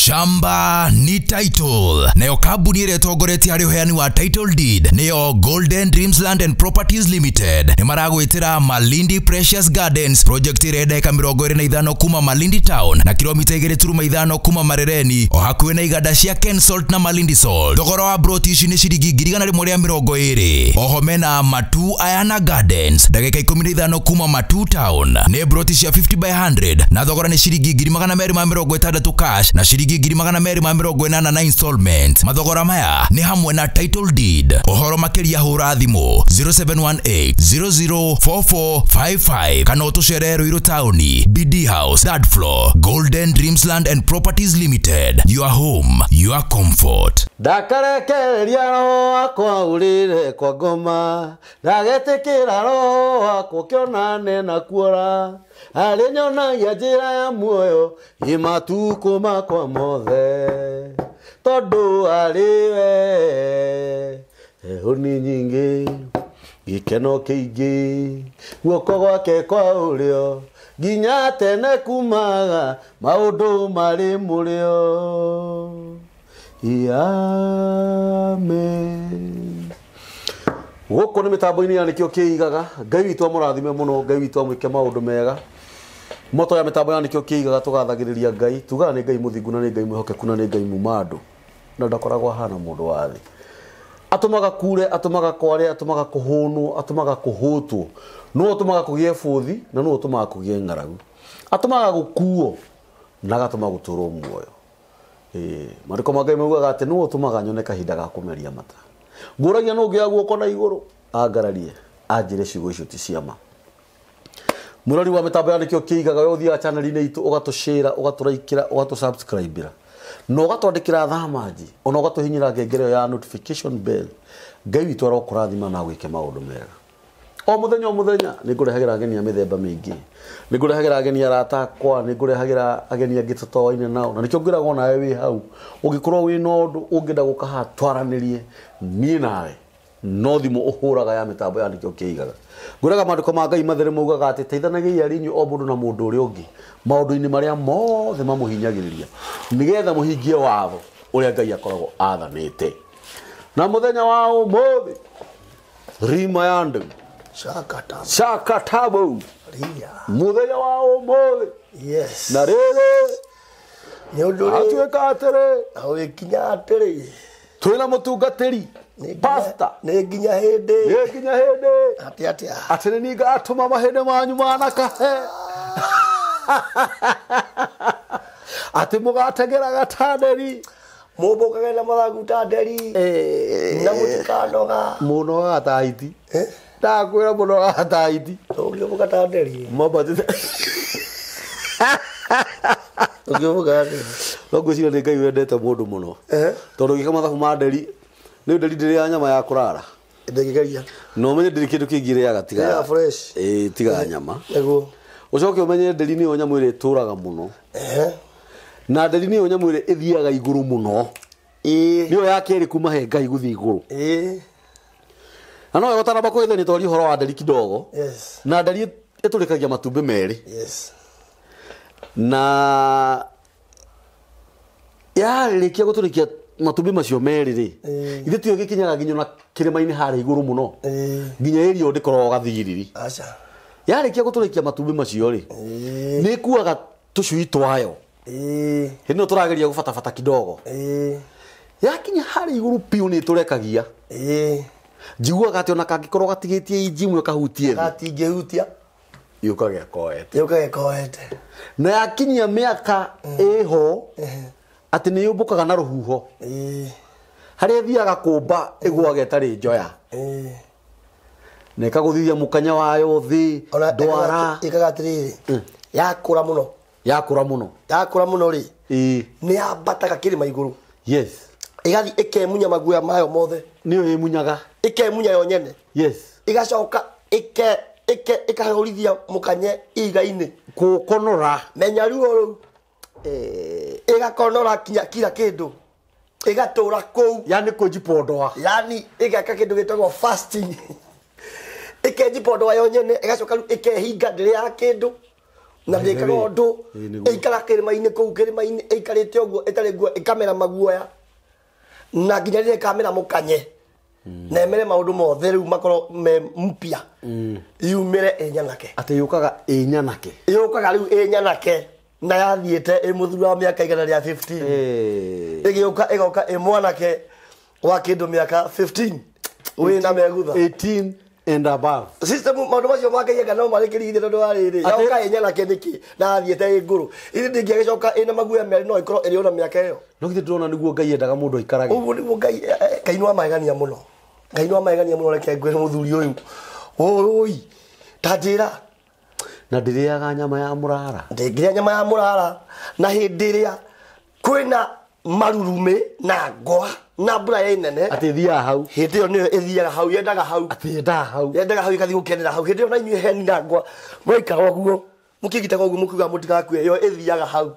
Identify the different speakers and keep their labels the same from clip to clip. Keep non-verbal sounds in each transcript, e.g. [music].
Speaker 1: shamba ni title nayo kambuni ĩrĩa ĩtongoretie harĩ ũheani wa title deed nĩyo golden dreams land and properties limited nĩ maragwĩtĩra malindi precious gardens project ĩrĩa ndeka mĩrongo ĩrĩ na ithano kuma malindi town na kilomita igĩrĩ turuma ithano kuma marereni o hakuhĩ na iganda cia kensalt na malindi salt thogora wa broti ici nĩ ciringi ngirigana igana rĩmwe rĩa mĩrongo ĩrĩ oho mena matu ayana gardens ndagĩka ikũmi na ithano kuma matu town nĩ broti cia 50 by 100 na thogora nĩ ciringi ngiri magana merĩ ma mĩrongo ĩtandatũ cash na ciringi ngiri magana meri ma mĩrongo ĩnana na installment mathogora maya ni hamwe na title deed ũhoro makĩria hũra thimũ 0718004455 kana ũtũcere rũirũ taũni bd house third floor golden dreamsland and properties limited your home your comfort ndakarekereria
Speaker 2: roho wakwa ũrĩre kwa ngoma ndagĩtĩkĩra roho wakwa ũkĩonane na kuora arĩnyonagia njĩra ya muoyo ĩ matukũ makwa mothe tondũ arĩ we heho nĩ nyingĩ gĩkeno kĩingĩ guoko gwake kwa ũrĩo nginya tene kumaga maũndũ marĩ mũrĩo iame yeah, gå nä mä tambo-inä ya nä kä o kä igaga ngai witå amå rathime må no ngai witå amwä ke maå ndå mega moto ya mä tambo ya nä kä o kä igaga tå gathagä rä ria ngai tugaga nä ngai må thingu na nä ngai mwä hokeku na nä ngai muma andå na ndakoragwo hana må ndå wa thä atå maga kure atå maga kware atå maga kå hå nwo atå maga kå hå two no å tå maga kå gä e båthi na no å tå maga kå gä e ng'aragu atå maga gå kuo na gatå ma gå tå rwo muoyo mandä ko ma maugaga atä no å tå maga nyone kahinda ga kå meria mata nå ngä ngioya guoko na rå angararie anjire ciugo icio ti ciama rori wa mitambo ya nikio kiigaga we uthiaga chaneli-inä itå å gatå cä ra å gatå raikä ra å gatå na å kä ra thamanji ona å gatå hinyä ra ngengere ya notification bell ngai witå arokå rathima na gwä ke maå ndå mega o muthenya o muthenya ni ngå rehagä ageni a mithemba mingi ni ingä nä ageni arata akwa nä ngå rehagä ra ageni angä tatoaine nao na nä kä o ngä nawe wä hau å ngä korwo wä na å ndå å ngä nda nawe no thimå uhuraga ya mitambo ya mä tambo yanä kä o kä igaga ngå raga mandä ko ma ngai matherä maugaga atä teithanagai arinyu o mundu na mundu ndå ungi maundu-ini maria ngä maå ndå-inä marä mothe mamå hinyagä rä getha må hingie watho å ngai akoragwo athanite na muthenya thenya wa å rima ya ndä shakatabo muthenya wa ũmũthĩ na rĩrĩ
Speaker 3: atuĩka atĩrĩ agĩkinya atĩrĩ twĩ na mũtungatĩri pasta nä nginya hä ndä nä nginya hä ndä atä atä atä ma mahä ndä manyu manakahe [laughs] atä må gategera gatanderi må na mathagu tanderi na må tikanoga
Speaker 2: må ndakwira muno wataiti ah, ũgĩũbũka ta nderi mabatite ũgĩũbũka no ngwĩciria nĩ ngai wendete mũndũ mũno tondũ ũgĩka mathabu ma nderi nĩ nderi ndĩrĩ ya nyama ya kũrara ndĩngĩgeria no ũmenye ndĩrĩ kĩndũ kĩngĩ rĩaga tiga ĩĩ tiga nyama ũcoke ũmenye nderi nĩyo nyamũ ĩrĩa ĩtũraga mũno na nderi nĩyo nyamũ ĩrĩa iguru igũrũ mũno ni ya kerĩ kuma he ngai iguru igũrũ na no ĩrotana bakå itheni tori horo wa nderi kidogo yes. na nderi ĩtũrĩkagia matumbĩ merĩ yes. na kia yarĩkia kia matumbĩ macio merĩ rĩ eh. ithuĩ tio kinyaga nginya na kĩrĩma-inĩ harĩa igũrũ mũno eh. nginya eh. ĩria ũndĩ korwo gathiriri yarĩkia gũtũrĩkia matumbĩ macio rĩ eh. nĩ ĩkuaga tũcui twayo eh. hĩndĩ ĩno tũrageria gũbatabata kidogo eh. yakinya harĩa igũrũ piũ nĩ ĩtũrekagia njiguaga atä ona kangäkorwo gatigä tie inji mwe kahutie gatingä hutia yukage koete yukage koete na yakinyia atä nä yå mbå kaga na huho harä a thiaga kå mba ä gwage tarä njoya na ä kagå thithia må kanya wayo
Speaker 3: thä ndwara ä kaga atä rä rä mm. yakå ra må no yakå ra må no yakå ra må no rä nä yambataga kä rä ma igå rå ä gathi ä kemunya maguoya mayo mothe nä yo ä munyaga ike munya yo nyene yes igacoka ike ike ikahurithia mukanye igaine gukonora menya ruo ru eh igakonora kinya kila kindu igatura kuu yani kujipondoa yani igeka kindu gitagwo fasting [laughs] ikenjipondoa yo nyene igacoka ru ikehinga ndire ya kindu
Speaker 1: na ndä kaga å
Speaker 3: ndå ä ikara kä rä ma-inä kå u kä rä ma-inä ä ikarä te å guo ä tarä kamera maguoya na nginya rä kamera mukanye na maå ndå mothe riu makoro me mpia
Speaker 2: kaga
Speaker 3: mm. inyanake ati yukaga
Speaker 2: inyanake
Speaker 3: yukaga riu nyanake na te ä må thuri wa mä aka igana rä a
Speaker 2: ä
Speaker 3: gä å ka ä goka ä mwanake wa kä ndå mä aka wä na megutha and above system maundu macio makaiaga no marikirithie tondu wariri yoka enya nake niki na athiete nguru ithi ndingiagicoka ina maguoya meri no ikorwo iri ona miaka iyo no githi ndurona niguo ngai endaga mundu aikarage uguo niguo ngai ngai eh, eh, no amahegania muno ngai no amahegania muno reke ngwire muthuri uyu oi ta njira na ndiriaga nyama ya murara ndingiria nyama ya murara na hindi iria kwina marurume na ngoa na mbura ya inene thia hau hĩndĩ yo niyo ĩthiaga hau yendaga hau yendaga hau yendaga hau ĩgathiĩ gukenera hau hĩndĩ yo na inyu heni na ngwa mwaikara oguo mũkĩgitaga ũguo mũkiuga yo ĩyo ĩthiaga hau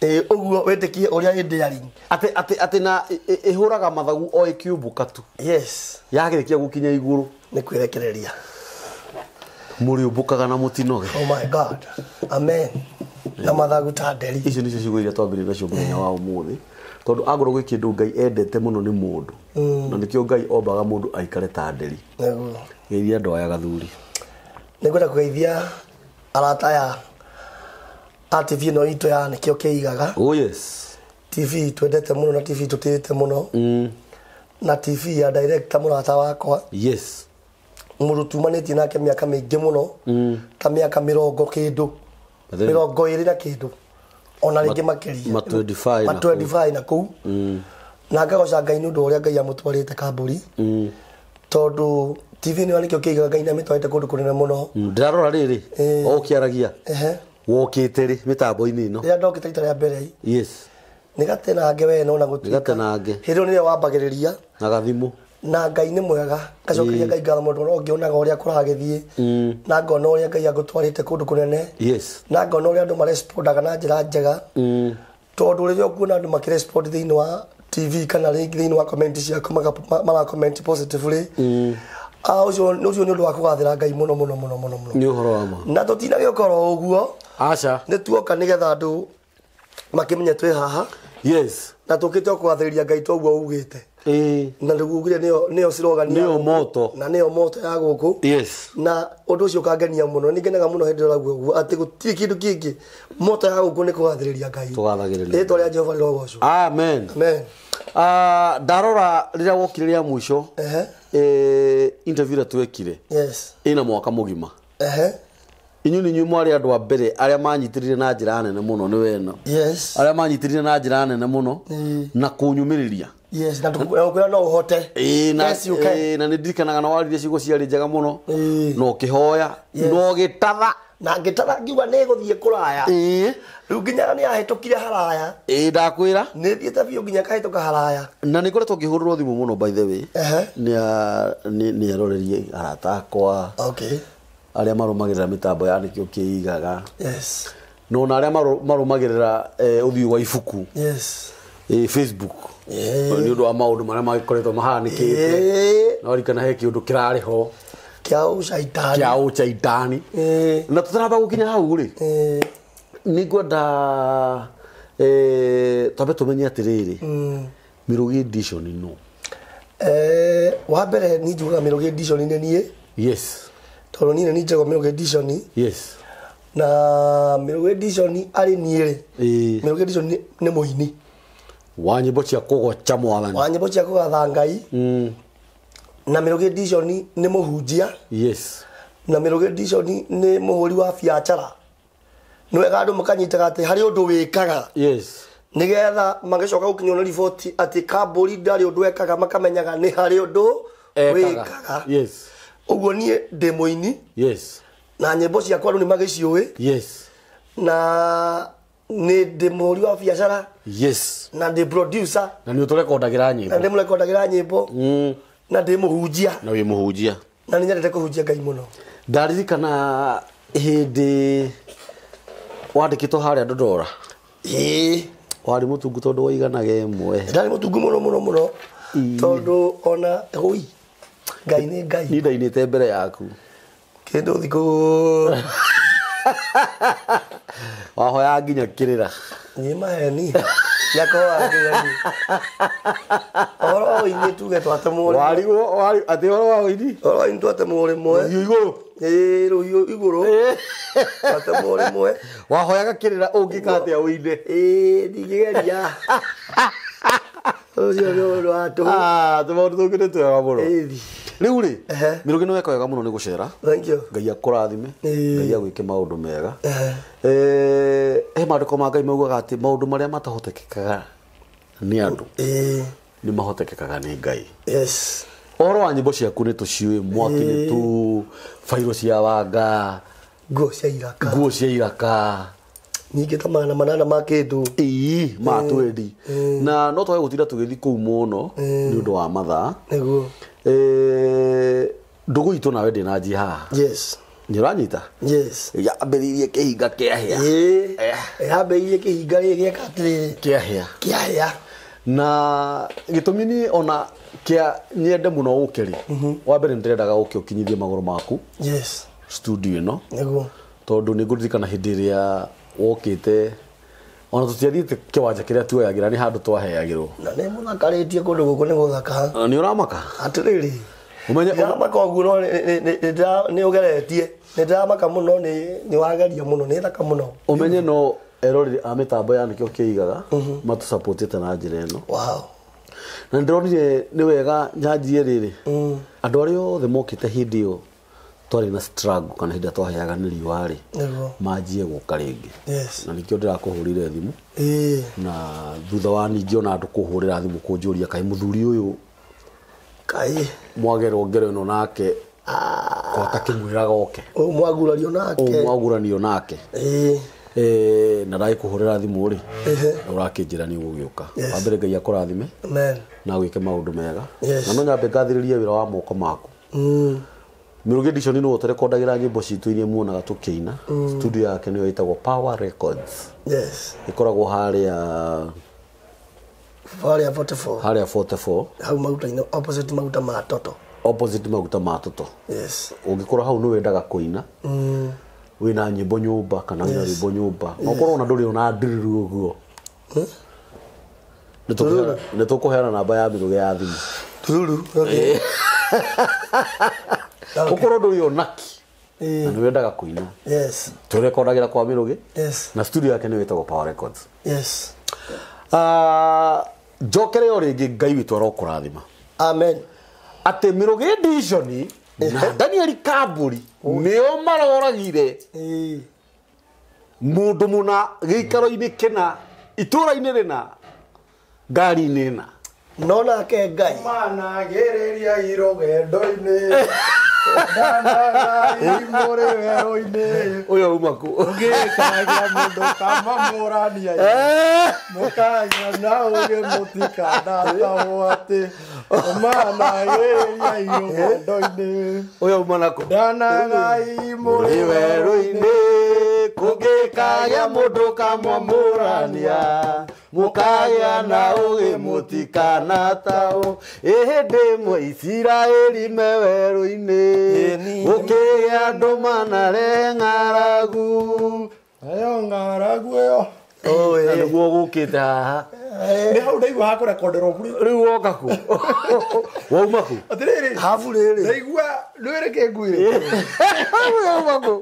Speaker 3: ĩ ũguo wĩtĩkie ũrĩa ĩndĩari ati ati ati na ihuraga mathagu o ĩkĩumbũka tu yes gukinya iguru ni nĩ
Speaker 2: muri ubukaga na mutinoge
Speaker 3: oh my god amen na mathagu ta
Speaker 2: nderi icio nicio ciugo iria twambĩrĩria nacio mũthenya wa ũmũthĩ tondũ agorwo kä ndå ngai endete mũno nĩ mũndũ mm. na nĩkĩo ngai ombaga mũndũ aikare ta nderi iria andũ aya gathuri
Speaker 3: ngwenda kũgeithia arata ya a tv ĩno itũ ya nĩkĩo kĩigaga oh yes tv twendete no na tv te må mm. na tv ya director mũrata wakwa yes mũndũ tumanĩtie nake mä ingä må mm. ta rongo kä ndå mirongo ä rä na kä ndå ona rä ngä makäria na kå u na mm. ngagoca ngai nä å ndå å rä a ngai amå twarä te kambå mm. tondå tv nä nä kä o kä igaga ngai mm. na amä twarä te kå ndå kå nene må no
Speaker 2: ndä rarora rä rä o kä aragia wokä te rä mä tambo-inä ä no rä a
Speaker 3: ndokä te ita rä a mbere nä gatenange we nona gå tuä hä ndä ä nä rä wambagä rä ria na gathimå na ngai nä mwega ngacokeria mm. ngai ngatho må ndå å ngä onaga å na ngona å rä a ngai angå twarä te kå ndå kå nene na ngona å rä a andå marespondaga na njä ra njega tondå rä rä a å nguona andå makä respond thä inä wa tv kana rä ngä thä inä wa ciako marakomenti positively å cio nä å ndå wa kå gathä ra ngai må no må no må no må no må na tå tinagä å korwo å guo nä tuoka nä getha andå makä menya twä haha na tå kä te å kå gathä rä ria ngai toguo ugä te Eh, na nä guo neo nä yo cirogania moto na nä yo moto ya gå kå yes. na å ndå å cio å kangenia må no nä ngenaga må no hä ndä ä raguo guo atä gå tirä kä ndå kä ngä moto ya gå kå nä kå gathä rä ria ngai
Speaker 2: rä
Speaker 3: rä jehova rä rogocwo
Speaker 2: amen, amen.
Speaker 3: Uh, ndarora
Speaker 2: rä rä a wokire rä a må ico eh, interview rä a twekire ä na mwaka må gima inyu ni nyumo ari andu a mbere aria manyitirire na njira nene muno ni weno yes aria manyitirire na njira nene muno mm. na kunyumiriria mm
Speaker 3: yes na tukuna
Speaker 2: eh, no uhote e, na yes, e, na ndirikanaga na waririe ciugo ciarĩ njega mũno e. no kĩhoya
Speaker 3: yes. no gĩtatha na ngĩtara ngiuga nĩ gũthiĩ kũraya rĩu nginya nĩ ahĩtũkire haraya ĩĩ ndakwĩra nĩ thiĩte biũ nginya kahĩtũka haraya na nĩ koretwo ngĩhũrĩrwo
Speaker 2: thimũ mũno by the way nĩ arorerie arata akwa arĩa marũmagĩrĩra mĩtambo ya nĩkĩo kĩigaga no na arĩa marũmagĩrĩra ũthiũ wa ibuku facebook nä å ndå wa maå ndå marä a magä koretwo mahanä kä te no rikana he kä å ndå kä rarä ho kä aå caitani na tå taramba gå kinya hau rä nä ngwenda twambe tå menye atä rä rä mä mm. rå gä ndico no
Speaker 3: wambere nä njugaga mä rå gä ndico nä niä tondå niä nä njagwo mä rå gä ndico na mä rå gä ndico arä niä rä mä rå gä ndico nä må ini wa nyimbo cia kugoca mwathani wa nyimbo cia kugatha ngai mm. na mirugi dishoni ni muhunjia yes na nä må ni ri wa biacara nä wega andå makanyitaga ati hari undu wikaga yes nigetha magicoka gukinywo ni riboti ati kamburi å ndå ekaga makamenyaga å hari wä kaga yes guo niä ndä må yes na mbo ciakwa nä ni ciå yes na ni ndi mũri wa biacara yes na ndi producer na ni ũtũrekondagira nyĩmbo na ndĩ mũrekondagira nyĩmbo mm. na ndĩ mũhunjia na wĩ mũhunjia na nĩ nyendete kũhunjia ngai mũno
Speaker 2: ndaririkana hĩndĩ wandĩkĩtwo harĩa ndondora ĩĩ warĩ mũtungu tondũ waiganaga ĩmwe ndarĩ mũtungu
Speaker 3: mũno mũno mũno tondũ ona hũi
Speaker 2: ngai nĩ ngai ni ndainĩte mbere yaku kĩndũ
Speaker 3: thikũ [laughs] wahoya nginya kä niä maheni yakowagerani atä horo wa rä mwe rå igå rå rå iå rå twatemwo wahoyaga kä rä ra å ngä katä a å-inä ndingä geria å tå
Speaker 2: ndå tå ngä nä twega må no riu ri mirugi ni weka wega nä gå cera ngai akurathime ngai maå ndå mega he ko ma ngai maugaga ndå marä a matahotekekaga nä andå ni mahotekekaga ni ngai yes oro wa mbo ciaku nä tå ciå mwaki nä tu bairå cia wanga
Speaker 3: nguo cia iraka
Speaker 2: nguo iraka
Speaker 3: ningä ta magana manana ma kä ndå ii ma
Speaker 2: na no twage gå tinda tå gä thiä kå u må no nä å ndå wa mathaa Eh, ndå gå itå nawe ndä na nji haha nä å ranyita yambä rä irie kä hinga kä ahä a eh. rä irie kä hinga
Speaker 3: rä gä aka atä rä
Speaker 2: kä ahä a kä ahä a na gä tå mini ni ona kä nyende må no å keri mhm. wa mbere nä ndä rendaga å kä å kinyithie magå rå maku studio ä no tondå nä ngå ririkana hä ndä ä rä a wokä te ona tutiathiä kiwanja kä rä a tuoyagä ra nä handå twaheagä rwo na
Speaker 3: nä må thakarä tie kå ndå gå kå nä gå thaka nä å ramaka atä rä rä å guo no nä å geretie nä ndamaka må no nä wageria må no nä thaka må no
Speaker 2: å menye no eroreri a mä tambo ya nä kä o kä igaga matå mhm. te na njä ra ä no na nä ndä ronire nä wega nyanjirie rä rä mm. andå arä othe mokä te hä ä yo twarä na struggle kana hä ndä ä rä a twaheaga nä riũa rä manjie gå ka rä na nä kä o ndä rakå hå rä re thimå na thutha wa ningä ona andå kå hå rä ra thimå kå njå ria kaä må thuri å yå kaä mwagerwo ngero ä no nake gatakämwäraga ah. oke
Speaker 3: mwagurario nake
Speaker 2: nake na ndagä kå hå rä ra thimå rä å rakä njä ra nä å gå gä å ka ngai akå rathime na gwä ke maå ndå mega na no nyambe ngathä rä wä ra wa moko maku mm. Mirugi Edition nĩ wote rekondagira nyimbo citu iria muonaga tukiina mm. studio yake niyo itagwo Power Records yes ikora hali ikoragwo harĩa
Speaker 3: harĩa 44 harĩa
Speaker 2: 44
Speaker 3: hau maguta opposite maguta ma toto
Speaker 2: opposite maguta ma toto yes ũngĩkorwo hau nĩ wendaga kuina mm. wina nyimbo nyumba kana wina yes. rwimbo nyumba yes. okorwo ona ndũrĩ ona ndiriru ũguo hmm? nä tå kå heana namba ya mä rå ge ya thimå tururu okay. Eh. [laughs] ndå ndu onaki na nä wendaga kå ina tå rekondagä ra kwa mä rå gä na studio yake nä wä power records yes ah, njokere o rä ngä ngai witå kå rathima amen atä mä rå gä ndiconi eh. na kambå ri nä o maroragire eh. må ndå na gä ikaro-inä kä na itå ra-inä rä na ngari-inä na nonake ngai managä rä ria irå gendo-inä [laughs] Ndanagai
Speaker 4: werũ-inĩ ũyũ uma kũ ũngĩkagia ya
Speaker 5: kama mũrania
Speaker 4: mũkagia na ũgĩ mũtikandatahwo atĩ o
Speaker 5: iũmondo-inĩ ũyũ uma nakũ ndanagai
Speaker 2: oge werũ-inĩ kũngĩkagia mũndũ kama mũrania mukagĩa na ũgĩ mũtikanataũ ĩhĩndĩ ĩmwe isiraeli me werũ-inĩ gũkĩgĩa andũ manare ng'aragu ayo ng'aragu ĩyo nĩguo gũkĩte haha eh, nä hau ndaigua hakårekonderwo buri rä woka kå wauma kå atärä habu rä ndaigua nä wä rä kä nguä wauma kå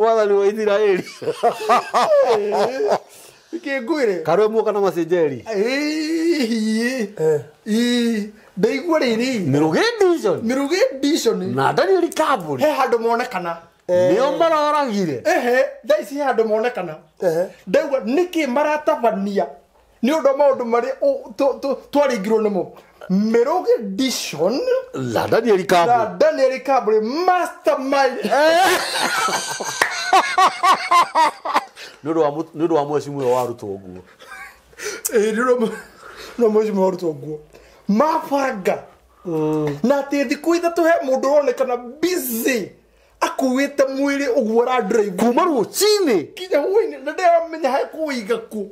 Speaker 2: wathani wa isiraeli eh ikingwire karwe muoka na macenjeri ndaigua riri mirugi dishon mirugi dishon na daniel kaburi he handu monekana
Speaker 5: nio maroragire ehe thaa ici he handu monekana ndaigua niki maratabania nä å ndå maå ndå marä twaringirwo nä mo meroge dishon la daniel kabwe la daniel kabwe mastermind
Speaker 2: nä [laughs] ndå wa mweci mwega warutwo nguo
Speaker 5: [laughs] eh, no mweci mwega warutwo ma mabanga mm. na te di thikå ithatå he må ne kana busy akuĩte mwĩrĩ ugwara dre kuma chini kinya hwainĩ na ndĩramenya he kũiga kũ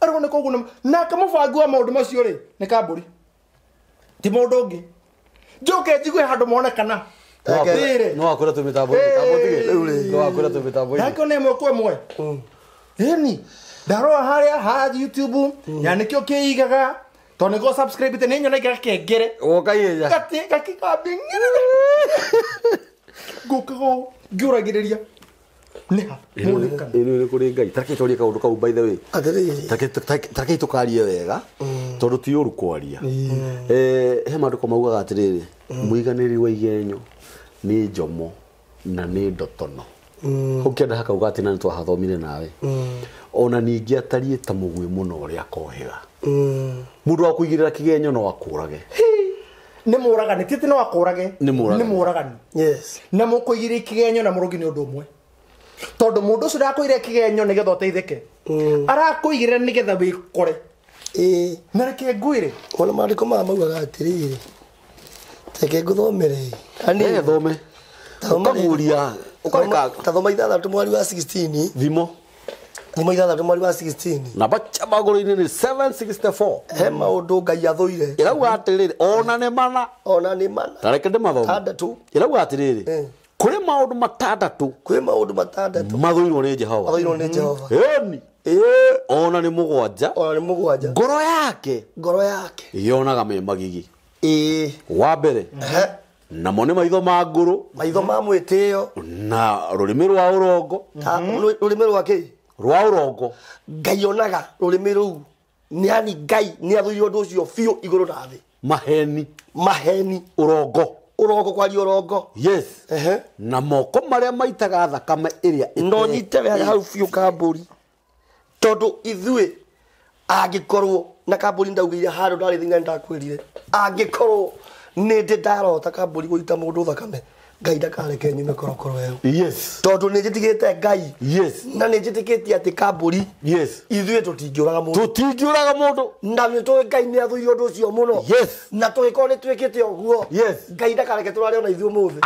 Speaker 5: aroneka ũguo nake mũbangi wa maũndũ macio masiore ne kaburi ti må ndå å ngä njoke njigue handå monekana
Speaker 2: no wakå ra
Speaker 5: no mwe kwa mwe ni ndarora harä a ha youtube ya nä kä o kä igaga tondå nä gå te nä nyonaga gakengere wokainya ngå kaga ngä å ragä rä ria nä kå
Speaker 2: rä ngai tareke twarie kaå ndå kau baithe wä ah, tå karie wega mm. tondå ti å ru kwaria eh, he mandå ko maugaga atä rä mm. rä mũiganä ri wa igenyo nä njomo na nä ndotono kå mm. kä enda hakauga atä na nä twahathomire nawe ona ningä atariä ta må guä må no å rä a kohega må ndå wa kå igä rä ra kä genyo no akå rage
Speaker 5: nä må ragani tiä no akå rage nä må ragani na må kå igä rä ikä na må rogi nä å ndå å mwe tondu mundu ucio ndakwire kigenyo nigetha uteithike mm. arakuigire
Speaker 3: nigetha wikore ĩĩ na reke ngwĩre ona marĩko maya maugaga atĩrĩrĩ reke ngũthomere anĩ thome ũkaguria tathoma ithathatũ mwari wa 16 thimo thimo ithathatũ mwari wa 16 namba camagũrũ-inĩ nĩ 764 he maũndũ ngai athũire ĩrauga atĩrĩrĩ ona nĩ mana ona nä mana
Speaker 2: tareke ndĩmathome tandatũ ĩrauga atĩrĩrĩ kuri maundu matandatu kuri maundu matandatu mathũirwo nĩ jehova mathũirwo nĩ jehova mm-hmm. ĩni ona nĩ mũgwanja ona nĩ mũgwanja ngoro yake
Speaker 3: ngoro yake
Speaker 2: yonaga me magigi ĩĩ wa mbere na nĩ maitho ma ngũrũ maitho ma mwĩtĩĩo na
Speaker 3: rũrĩmĩ rwa ũrongo rũrĩmĩ rwa kĩ rwa ũrongo ngai onaga rũrĩmĩ rũu nĩ ani ngai nĩ athũire ũndũ ũcio biũ igũrũ na thĩ
Speaker 2: maheni maheni ũrongo urogo kwa urogo yes ehe na moko maria maitaga
Speaker 3: thakame iria no nyite wega hau biu kamburi tondu ithui angikorwo na kamburi ndaugeire handu ndari thinga ndakwirire angikorwo ni ndi ndarota hita guita mundu thakame ngai ndakareke nyume korokoro ä tondå nä njä tigä te ngai na nä njä tä kä tie atä kambå ri ithuä tå tingä å raga må ndå tå tingä å raga må ndå na nä tå ngai nä athå å ndå å cio må no na tå gä korwo nä twä kä te å guo ngai ndakareke tå rare ona ithuä må thä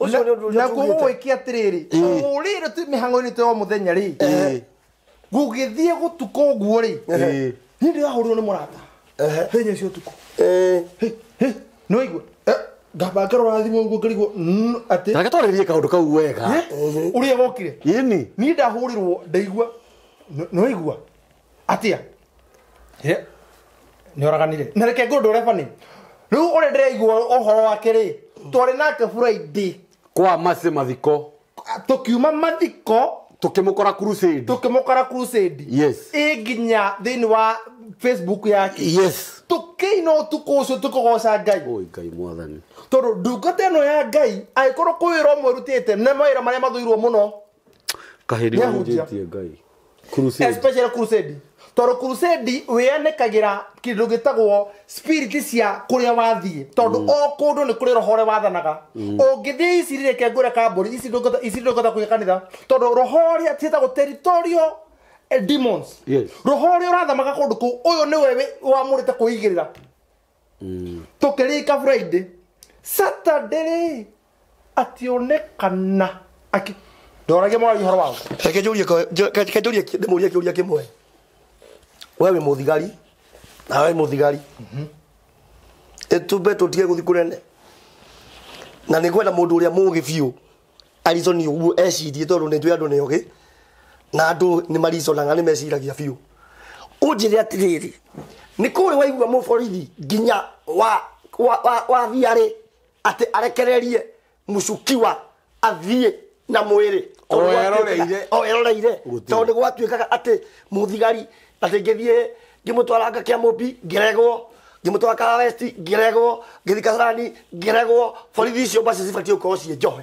Speaker 3: å cio nä gä
Speaker 5: ke atä rä rä å rä re mä hang'o-inä tå o må thenya rä gå gä thiä gå tuka å guo rä niä ndä rä rirwo nä må rata henya cio tukå nä waigua ngabangarwo rathimo guo ngarigwo atä reke
Speaker 2: twarä kaundu kau wega
Speaker 5: å rä a gokire ni niä ndahå rä rwo ndaigua nä waigua atä a nä oraganire na reke ngå ndå reba nä rä u å rä ndĩraigua å horo wake rä twarä nake buraindä kwa macä mathiko tå kiuma mathiko tukimukora crusade tukimukora crusade yes e nginya thini wa facebook yake yes tukä no tukå cio tå
Speaker 2: ngai oi mwathani
Speaker 5: tondå ndungata ä no ya ngai angäkorwo kwä ra mwe rutä te na mawä ra marä a mathå må no tondå kurusedi wä anekagä ra kä ndå gä tagwo cia kå rä a wathiä tondå mm. o kå ndå nä kå rä roho wathanaga å mm. ngä thiä ici rä reke ngå re kambå ri ici ngota kå gä kanitha tondå rohore å rä demons yes roho uri urathamaga kundu ku uyu ni we wamurite kuigirira mm. ka friday saturday kana aki
Speaker 3: ndoragia mwari uhoro wao reke njurie reke njurie ndimurie kiuria kimwe we wi muthigari na we muthigari itumbe mhm. tutige guthi kunene na nä ngwenda må ndå å rä a må gä biå ariconi å guo ecirie tondå nä twä andå nä ogä na andå ni mariconaga ni meciragia rä unjire atiriri ni kuri waigua borithi nginya wa wa wa thiari ati arekererie mucukiwa athie na mwiri o eroreire tondu gwatuikaga ati muthigari ati ngithie ngimutwaranga kia mubi ngiregwo ngimutwara karawesti ngä ngithika ngä ngiregwo borithi icio mbacio cibatiĩ gũkorwo ciĩ njohe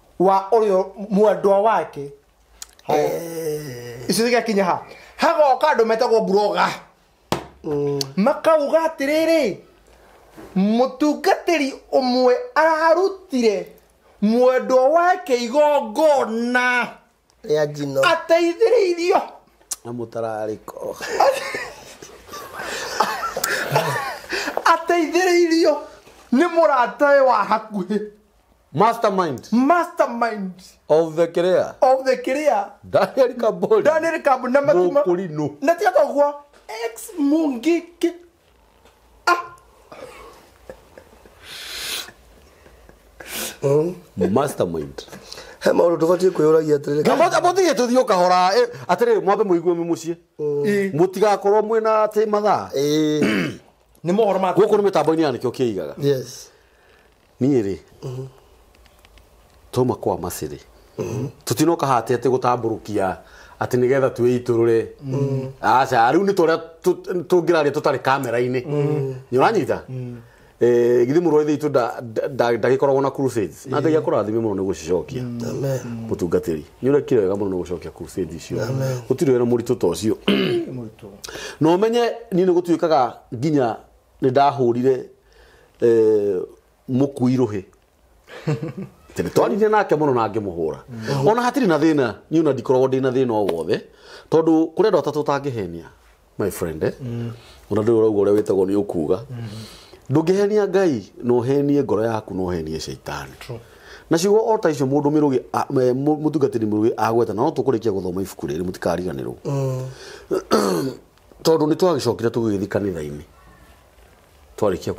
Speaker 5: wa uria mwendwa wake eh, icio kinya ha hagoka andå metagwo mburoga mm. makauga atä rä rä å mwe ararutire mwendwa wake igongona rä irio ateithä rä irio nä må mũratawe wa hakuhĩ mastermind mastermind
Speaker 2: of the career.
Speaker 5: of the career. Daniel Kabori Daniel Kabori na matuma no. Nati tia togwa ex mungi ki ah
Speaker 2: hmm? mastermind he maundu ndubatiä kwä å ragia
Speaker 3: atärärämwambä
Speaker 2: tå thiä å kahora atärä mwambe må igue mä må ciä hmm. må tigakorwo mwä na atä mathaa nä mohoro ma gå kå nä mä tambo-inä yanä kä o kä igaga niä rä tuma kwa masiri tutinoka hati ati gutamburukia ati nigetha twiiturure aca riu ni turia tå tarä kamera-ini å ranyita mm. githä må rå itå ndagä koragwo na na ngai akå rathime må no nä gå cicokia må tungatä ri nä å rekire wega må no nä gå cokia icio gå tirä wä må ritå ta å cio na å menye niä nä gå tuä kaga nginya nä ndahå rire må rå hä twaririe nake må no na ngä må hå ra mm. ona hatirä na thä na niä ona ndikoragwo ndä na thä na o wothe tondå kå rä andå atatå tangä henia my friend mm. ona ndå å rauga å rä a wä tagwo nä å kuga mm-hmm. ndångähenia ngai no henie ngoro yaku no henie ceitani na ciugo o ta icio må ndå mä må tungatä rä agweta na no tå kå rä kia gå thoma ibuku rä rä må tikariganä rwo mm. [clears throat] tondå nä twagä cokire tå gä gä inä twarä kia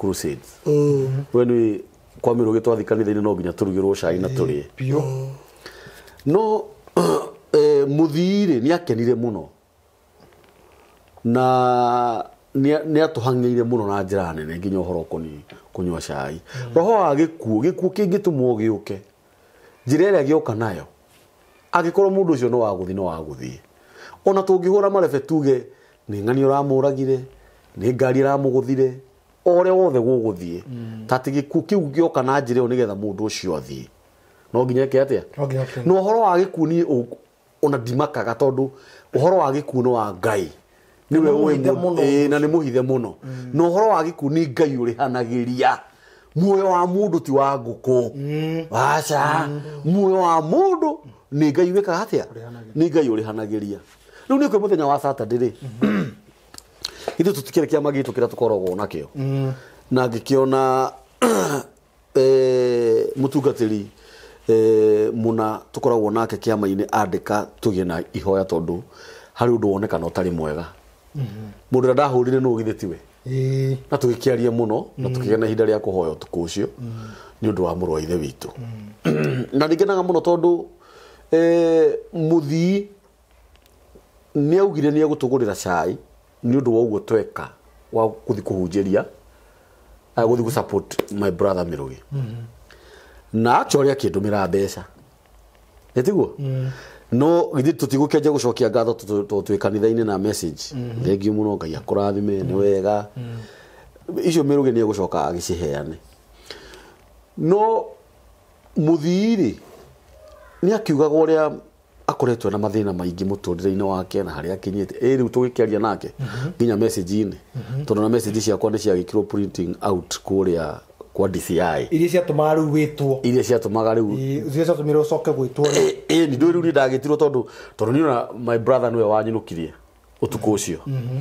Speaker 2: we nä kwa mirugi twathi kanitha-inĩ no nginya tũrugĩrwo cai na tũrĩe biũ eh, no [clears throat] eh, muthii-rĩ nĩ akenire mũno na nä atåhangäire må no na njä ra nene nginya å horo kåniä kå nyua cai mm. roho wa gä kuå gä kuå kä ngä tå mwo gä å ke njä ra ä rä a gä oka nayo angä korwo må ndå å cio no wagå thiä nä wagå thiä ona tå ngä hå ra marebe tuge nä ng'ani å ramå ragire nä ngari ä ramå gå thire ore rä wothe gå gå thiä mm. tatä gä kuå kä u gä oka na njä yo nä getha må ndå å cio no nginya ke atä na å horo wa gä kuo ona ndimakaga tondå å horo wa gä wa ngai nä we na nä må hithe må no mm. na å horo wa gä kuo nä ngai å rä hanagä ria muoyo wa mundu ti wa nguku mm. aca muoyo wa mundu ni ngai wikaga atia ni ngai urihanagiria riu ni kwi muthenya wa saturday mm-hmm ithu tutikirekia magitu kiria tukoragwo nakio mm. na ngikiona e, [clears throat] eh, mutungatiri e, eh, muna tukoragwo nake kiama-ini andika tugie na ihoya tondu harä å ndå wonekana å tarä mwega må ndå rä a ndahå å githä tiwe na tå gä arie må no na tå kä na ihinda rä a kå hoya å tukå å cio nä å ndå wa må rwa ithe witå [clears throat] na nä ngenaga må no tondå eh, må thii nä augire nä tå gå rä ra cai nä å ndå wa å guo tweka wa gå thiä kå hunjä ria ah, gå thiä gå my brother mä rå gä na a kä ndå mä ra mbeca nä tiguo mm. no githä tå tigå kenja gå cokia ngatho twä kanitha-inä na message mm-hmm. thengiå må mm-hmm. mm-hmm. no ngai akå rathime nä wega icio mä rå gä nä egå coka agä ciheane no må thiirä nä akiugaga å rä a akoretwe na mathina maingi mũtũrĩre wake na harĩa akinyĩte ĩ rĩu tũgĩkĩaria nake mhm. nginya message ine mhm. tondũ na message cia kwa nĩ gikiro printing out kuria kwa DCI iria ciatũmaga rĩu wĩtwo iria ciatũmaga rĩu
Speaker 5: iria usoke gwitwo
Speaker 2: e ni ndu riu ni nĩ ndagĩtirwo tondũ ni na my brother nĩwe wanyinũkirie utuko ucio mhm.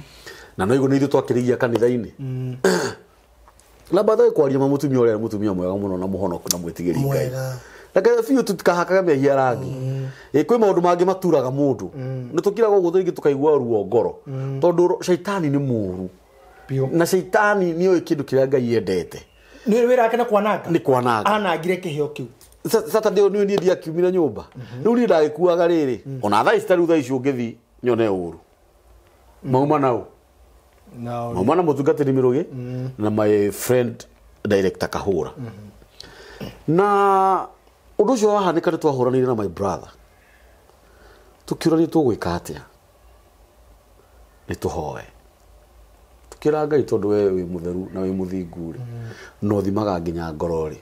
Speaker 2: na noigo ni ithuĩ twakĩrĩgia kanitha-inĩ mm. [clears throat] na mbatha kwaria ma mũtumia ũrĩa mũtumia mwega mũno na mũhonoku na mwitigiri ngai reke biũ tũtikahakage mehia rangi ĩ mm. eh, kwĩ maũndũ mangĩ maturaga mũndũ mm. nĩ tũkiraga ũguo thĩngĩ tũkaigua ruo ngoro mm. tondũ shaitani nĩ mũũru na shaitani nĩoĩ kĩndũ kĩrĩa ngai endete wĩra wake nĩ kwananga nĩ kwananga anangire kĩheo kĩu satade nä niä ndiakiumire nyå mba mhm. rä u niä ndagä kuaga rä rä ona thaa ici tarä u thaa ici å ngä thiä nyone å ru mauma naå mauma na må tungatä rä mä rå gä na my friend director kahå ra mhm. na undu ucio wahanika ni twahuranire na my brother tukiurania tugwika atia ni tuhoe tukira ngai tondu we wi mutheru na wi muthingu ri mm. no thimaga nginya ngoro ri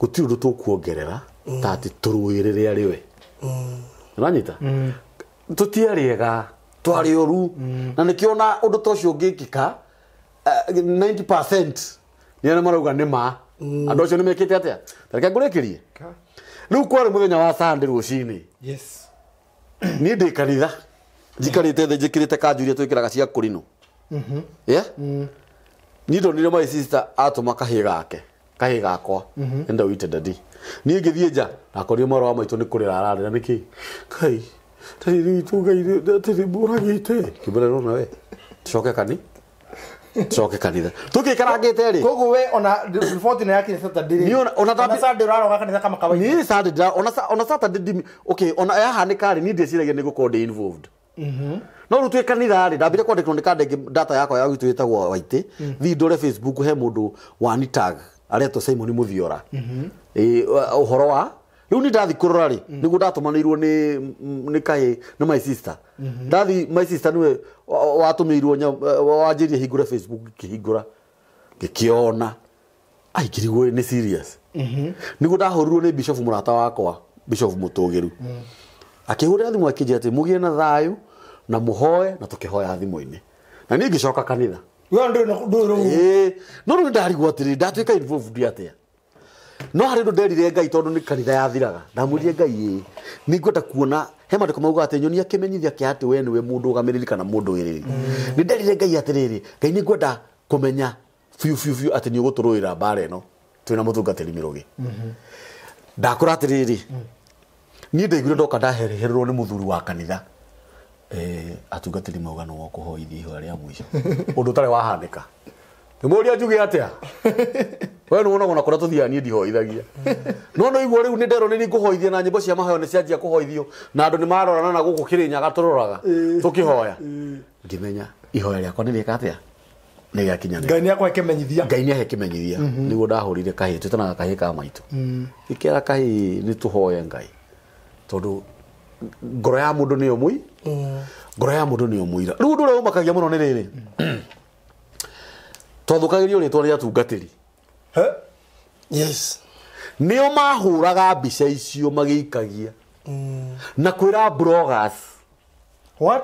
Speaker 2: gutiri undu tukuongerera mm. ta ati turwirire ari we mm. nanyita uranyita tutiariega twari uru na nikiona undu ta ngikika 90 nä arä marauga nä ma Mm. andå acio nä mä kä te atä a tareke ngå rä kä rie rä u kwarä må thenya wa sande rå cinä niä ndä kanitha njikarä te thä njä kä rä te kanju twä kä raga cia kå rino niä ndonire my atå ma kahä gake kahä gakwa mm-hmm. nä ndauite ndandi niä ngä thiä nja nakorie mwara wa maitå nä kå rä ra ararä ra nä kä kai tarä rä itå ngai atä rä ragä te kä mbä rerwo nawe coke kani coke kanitha tå ri kogu we ona report na yake saturday ni ona ona saturday kanitha kama kawaida ni saturday ona ona saturday okay ona ni involved mhm. no rä twä kanitha rä ndambire kwandä kä ndä kandenge data yakwa ya ä tagwo waitä mhm. thiä ndå re facebook he må ndå wanitag arä atwo simon må thiora å mhm. horo wa riu ni ndathi kurora ri niguo ndatumanirwo ni ni kahi ni my sister mhm. ndathi my sister niwe watumiirwo wanjirie hingura facebook ngihingura ngikiona aingirigwo ni serious mhm. niguo ndahurirwo ni bishop murata wakwa bishop mutugiru mm. akihurira thimu akinjira ati mugie na thayu na muhoe na tukihoya thimu-ini na niĩ ngicoka kanitha no rä ndarigwo atä rä ndatuä ka atä a no harä ndå nderire ngai tondå nä kanitha yathiraga ndamwä ngai ä nä ngwenda kuona he mandä ko mauga atä nyoni akä menyithia kä atä we nä we må ndå å gamä rä ri kana må ndå ä rä nä nderire ngai atä rä rä ngai nä ngwenda kå menya biå biå biå atä nä å gå tå rå ä ra mbara ä no twä na må tå ngatä ri mä rå gä mm-hmm. ndakå ra atä rä mm. rä niä ndaiguire ndoka ndaherehererwo nä må thuri wa kanitha atungatä ri mauga no wokå hoithia ihå rä a må ico å [laughs] ndå å tarä wahanä ka muria njuge atia [laughs] we nä wona ona kå rä a tå thiaga niä ndihoithagia no nä iguo rä u nä nderwo nä rä hoithia na nyä mbo cia mahoyo nä cianjia kå hoithio na andå nä marorana na gå kå kä rä nyaga tå roraga tå kä hoya ngä menya ihoya rä akwa nä rä ka atä a nä gä akinya ngai nä akwa kä ngai nä ahe kä menyithia nä guo ndahå rä kahä twä tanaga kahä ka maitå gä kä ra kahä nä tå hoye ngai tondå ngoro ya må ndå nä å mui ngoro ya må ndå nä å må ira rä u ndå å rä a å makagia må no nä rä rä mhm twathukagĩrio nĩ twarĩ atungatĩri yes nĩo mahũraga mbica icio magĩikagia mm. na kwĩra bloggers what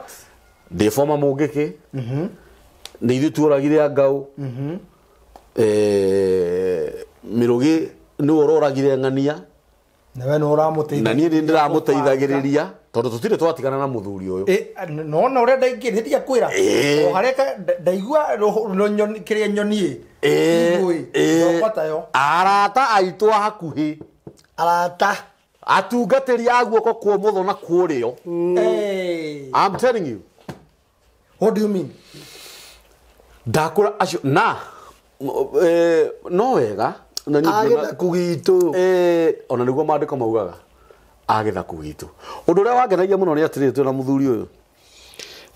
Speaker 2: ndĩ former mũngĩkĩ mm -hmm. nĩ ithuĩ tuoragire angaũ mm -hmm. eh, mĩrũgĩ nĩwe ũroragire ng'ania
Speaker 5: na niĩ nĩ ndĩramũteithagĩrĩria
Speaker 2: tondå tå tirä twatigana na må thuri å yå
Speaker 5: nona å rä a ndaingä nä tiga kwä ra o ndaigua kä rä a nyoni arata
Speaker 2: aitå hakuhä arata atungatä ri aguoko kuo må tho na kuo rä o ndakå ra acio na no wega kå gitå ona nä guo mandä ko maugaga agetha gitu undu ria wangenagia muno ni atiriri twina muthuri uyu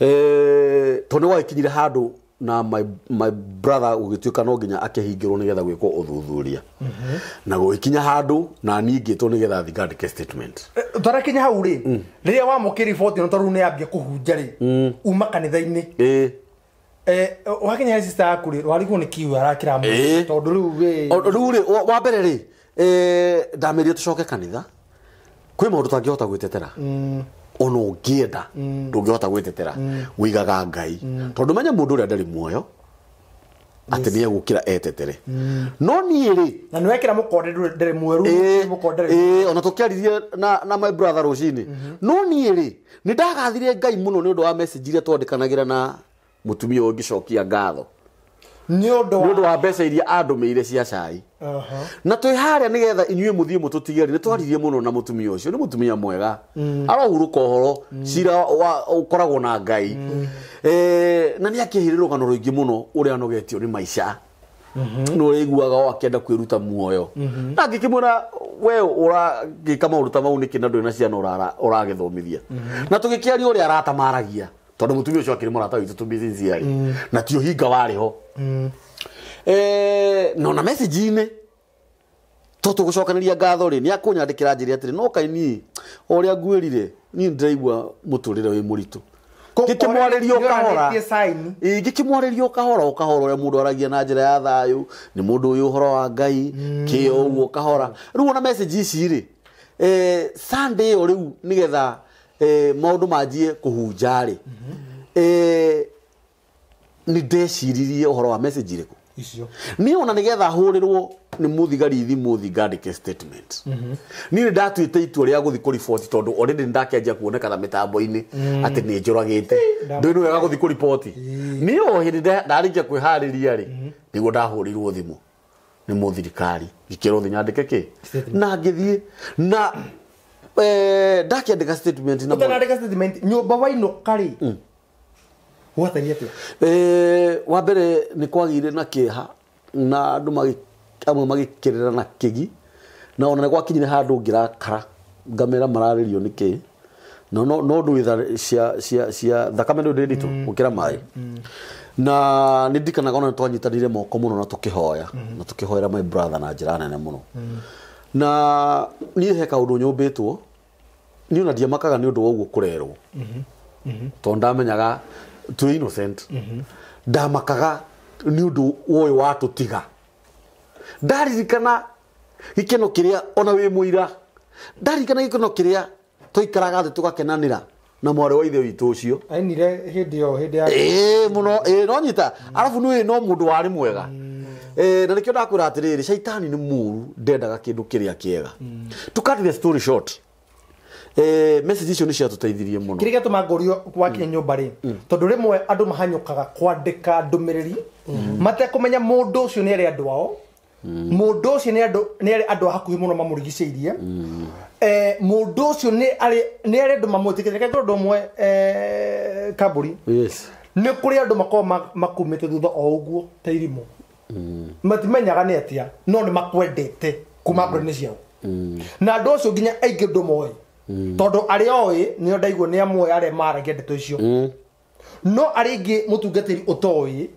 Speaker 2: eh tondu wakinyire handu na my, my brother gugituika no nginya akihingirwo nigetha gwikwo uthuthuria mm -hmm. na gugikinya handu na ningitwo nigetha thingandike statement
Speaker 5: e, kinya hau ri mm. riria wamuki riboti no tondu ni ambia kuhunja ri uma kanitha-ini e. Eh. e, eh, wakinya he sister yaku ri rwarigwo ni kiu arakira eh. tondu riu riu ri wa mbere ri
Speaker 2: ndamirie tucoke kanitha kwä maå ndå tangähota gwä tetera mm. ona å ngä enda mm. ndå ngä hota gwä tetera mm. wä igaga ngai tondå menya må ndå å rä a ndarä muoyo atä nä egå kä ra etetere no niä rä na nä wekä ra må konde nderä ona tå kä aririe na my brother rå cinä mhm. no niä rä nä ndagathire ngai må no nä å ndå wa message iria twandä kanagä ra na må tumia å ngä cokia ngatho nä å wa mbeca iria andå ire cia cai uh-huh. na twä harä a nä getha inyuä må thiä må tå tigeri nä twaririe må no na må tumia å cio nä må tumia mwega
Speaker 4: mm. arohurå
Speaker 2: ka å horo mm. cira å koragwo na ngai mm. eh, na nä akä hä rä rå å rä a nogetio nä maica mm-hmm. nä å rä iguaga o akä enda kwä ruta muoyo mm-hmm. na ngä kä mwä ra we å ragä ka maå ndå ta mau nä kä na ndå na ciana å ragä thomithia mm-hmm. na tå gä kä aria å rä a aratamaragia tondu mutumia ucio akiri murata witu tumbithinziari mm. na tio hinga warä ho mm. e, no na message-ini to tugucokaniria ngatho ri ni akunyandikira njiri atiri no rä re wä må ritå ngä kä mwarä muritu å kahora gikimwaririo kahora a må ndå aragia na ra ya ndå å yå å horo wa ngai mm. guo å kahora u ona message ici yo rä u nä getha maundu manjie kuhunja eh ni ndeciririe uhoro wa message icio ni ona nä getha hå rä rwo nä må thigari ithi thingandä statement mhm. ni nä ndatuä te itua rä a gå thiä kå riboti tondå orä ndä nä ndakenjia kuonekana mä tambo-inä mhm. atä nä njå ragä te nä wega gå thiä kå ni o hä ndä ndarĩkia kwä harä ria rä mhm. nä guo ndahå rä irwo thimå nä må thirikari kä rwo ke kä na ngä thiä na Eh, ndakiandä ka statement na ũtanandĩka statement nyũmba wainũka rĩ mm. gwatariĩ atĩa e, wa mbere nĩ kwagĩire na kĩeha na andũ amwe magĩkĩrĩra na kĩgi na ona nä gwakinyire ngä rakara ngamera mararä rio nä kä no no ndå cia cia cia thakame ndå ndä nditå mm. gå kä ra maä mm. na nä ndikanaga ona nä twanyitanire moko må no na tå kä hoya mm. na tå kä hoera my brother na njä ra nene må no na niä he kaå ndå nyå mbä two niä ona ndiamakaga nä å ndå wa kå rerwo tondå ndamenyaga twä mhm. ndamakaga nä å ndå woä tå tiga ndaririkana gikeno kiria ona må ira ndaririkana rä a twaikaraga thä tå gakenanä na mwarä wa ithe witå å cio må no nyita arabu nä no må ndå warä mwega mm. na nä kä o ndakwä ra atä rä rä caitani nä må ru ndendaga kä ndå kä rä a kä ega tå Eh, message icio nä ciatåteithirie må no rä gä
Speaker 5: tå ngorio gwakinya mm. nyå mba rä mm. tondå rä mwe andå mahanyå kaga kwandä ka ndå mä mm. rä ri matekå menya må ndå å cio nä arä andå ao må ndå å cio nä arä andå a hakuhä må no mamå rigä cä irie må eh, ndå å cio nä arä andå mamå tä kä reke ngå mwe eh, kambå ri nä kå rä andå makoragwo makumä te thutha o å guo ta irimå matimenyaga nä atä a no nä makwendete kuma ngoro-inä ciao na andå acio nginya aingä ndå moä Mm. tondu aria oi nio ndaigwo nä amwe aria maragia ndeto icio mm. no arä aria ingi mutungatiri utoi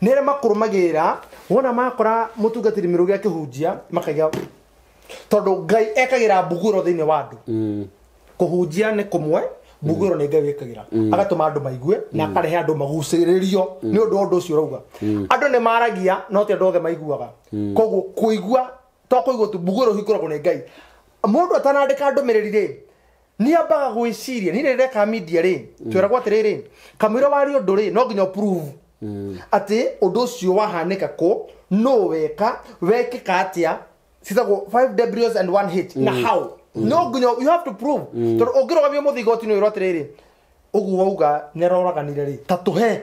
Speaker 5: ni aria makurumagira wona makora mutungatiri mirugi akihunjia makaiga tondu ngai ekagira mbuguro thiini wa andu mm. kuhunjia ni kumwe mbuguro nä ngai wä kagira ra mm. agatå andå maigue na akarehe andå magucä rä rio nä å ndå å ndå å cio rauga andå nä maragia no ti andå othe maiguaga koguo kå igua to kå igua tu mbuguro hingå ragwo nä ngai må ndå atanandä ka ndå mä rä ri nä ambaga gwä ciria nä rä kamidia rä twäragwo mm. atä rä rä kamwä ira warä å ndå rä no nginya mm. atä å ndå å cio wahanä ka kå no weka wekä ka atä a citagwo na mm. how no nginya you have to prove tondå å ngä rogamia må thigoti nä å rwo atä rä rä å guo wauga nä aroraganire rä ta tå he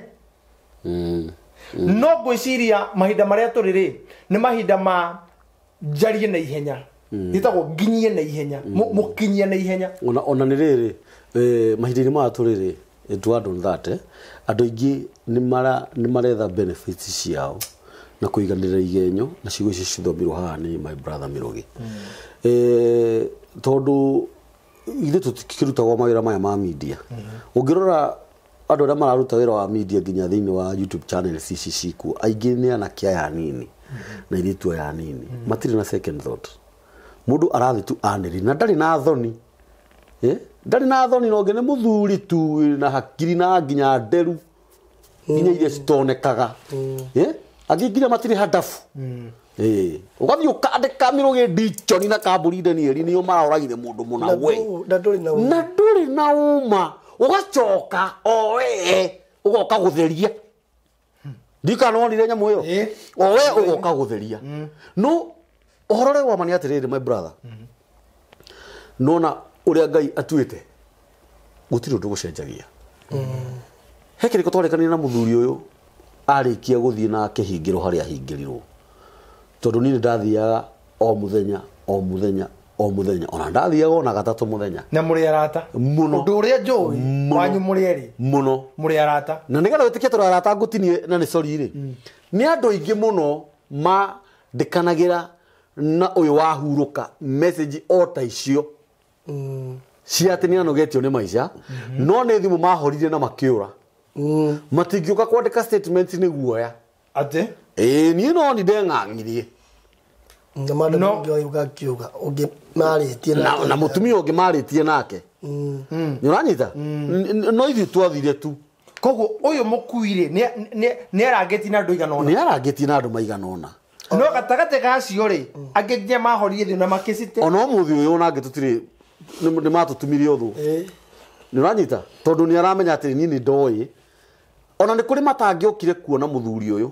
Speaker 5: no ngwä ciria mahinda marä a tå rä rä nä mahinda ma njarie na ihenya itagwo mm. nginyie na ihenya mukinyie mm. na ihenya
Speaker 2: ona ona nä rä rä mahinda-inä maratå rä rä twandothate andå aingä nä maretha ciao na kå iganä igenyo na cigo ici cithomirwo haha nä my brother mä rå mm. gä tondå ithuä tå rutagwo mawä ra maya ma media å mm-hmm. ngä rora andå arä a mararuta wä ra wa media nginya thä inä wa youtube channels aingä nä anake aya nini mm-hmm. na irä tu aya nini matirä mm-hmm. na second thought mundu arathi tu aniri na ndari na thoni ndarä na thoni no nä må thuri tu na hakiri na nginya nderu nginya iria citonekaga angä agi matirä matiri å gathiä å kandä ka mä rå gä ndichoni na kaburi ri eri nä o maroragire må ndå må we na ndå na uma ugachoka å gacoka ugoka å goka gå theria ndikana wonire nyamå ä yo oe å goka gå theria no uhoro wa mani atiriri my brother nona uria ngai atuite gutiri undu gucenjagia he kiriko twarekanire na muthuri uyu arikia guthii na akihingirwo haria ahingirirwo tondu ni ndathiaga o muthenya o muthenya o muthenya ona go na gatatu muthenya na muri arata muno undu uria njui wanyu muri eri muno muri arata na nigetha witikie turi arata ngutinie na ni sori ri mm. ni andu aingi muno ma mandikanagira na å yå wahuruka message o ta icio mm. si ati nä anogetio nä maica mm -hmm. hmm. no nä thimå mahoririe na makä å ra mm. matingä å ka kwandä ka nä guoya atä ä niä no nä ndeng'ang'irie na må tumia å ngä marä tie nake mm. ni ranyita
Speaker 5: no ithuä twathire tu koguo å yå må kuirä nä arangä tie na andå iganona nä arangä na andå maiganona no gatagate gacio rä angä nginya mahoririe
Speaker 2: thä na makä cite ona må thi å yå nangä tå tirä nä matå tumirie å thå nä å ranyita tondå nä aramenya atä niä nä ndoä ona nä kå rä matangä okire kire kuona må thuri å yå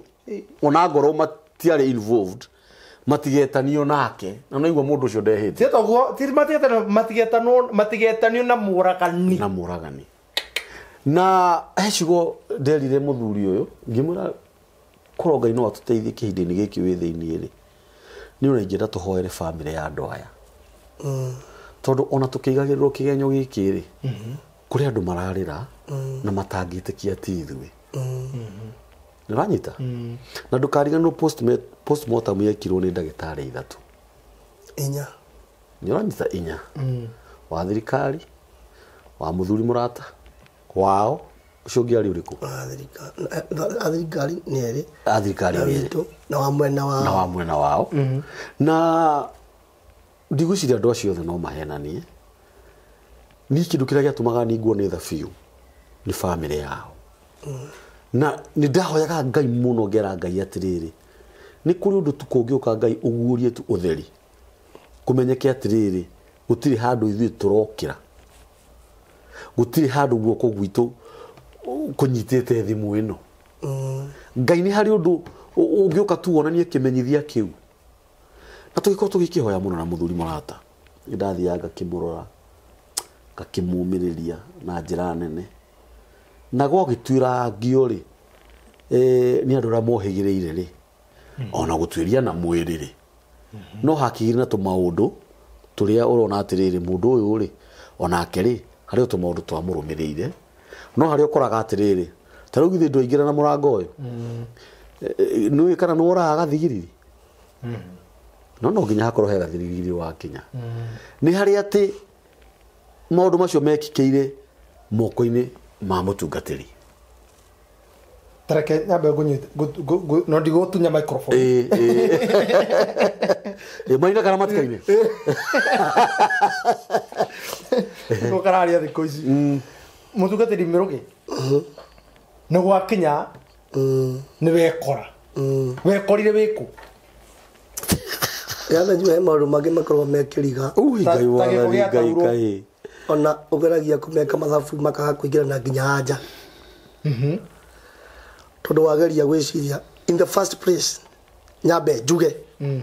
Speaker 2: ona ngoro matiarä involved matigetanio nake na naigua må ndå å cio ndehäte toguo matigetanio na må ragani na må ragani na he nderire må thuri å yå ngä mwä ra korwo ngai no kä kihinda-inä gä kä wä thä iniä rä nä å raingä tå bamä ya andå aya mm. tondå ona tå kä igagä rä rwo kä genyo gä mm-hmm. kä rä kå rä andå mararä ra mm. na matangä tä kia tithuä mm-hmm. nä ranyita mm. na ndå kariganärwo yekirwo nä tarä ithatå inya nä å ranyita inya wa thirikari wa må thuri må rata wao cungiari uriku
Speaker 3: eh, athirikari nä erä athirikari na wa mwena
Speaker 2: wao na wa mwena wao mm-hmm. na ndigwiciria andå acio othe no mahenanie ni kä ndå kä rä a gä atåmaga ninguo nä tha nä bamä yao mm. na nä ndahoyaga ngai må no ngera ngai atä rä rä nä kå rä ndå tu ngä å ka ngai å guårie tu å theri kå menyeke atä rä rä gå tirä handå ithuä tå rokä ra gå tirä handå guoko gwitå kunyitete thimu ino ngai nä harä å ndå å ngä å ka tu wonanie kä menyithia kä u na tå gä korwo tå gä kä hoya må no na må thuri må rata nä ndathiaga ngakä må rora ngakä må mä rä ria na njä ra nene na gwagä tuä ngio rä e, nä andå arä a mohägä rä ire rä ona gå tuä ria na mwä rä rä no hakä na tå maå ndå atiriri mundu uyu ri atä rä må ndå å yå onake rä harä o tå maå ndå twamå rå mä rä ire no atä rä atiriri ta rä u githä ra na må rango å yå mm. nä å kana nä woraga gathigiriri mm. no no nginya hakorwo he wa wakinya mm. nä harä atä maå macio mekikä ire moko-inä ma må tungatä
Speaker 5: tareke nyambe no ndigå tunya maina kana matikainä gå kararia thikå ici mutungatiri mirugi mm-hmm. ni gwakinya mm-hmm. ni
Speaker 2: wekora
Speaker 3: mm-hmm. wekorire wiku yananyua he maundu mangä makoragwo mekiriga uhigaigaigai ona ugeragia kumeka mathabu makaga kuingirana nginya anja tondu wageria gwiciria in the first place nyambe njuge mm.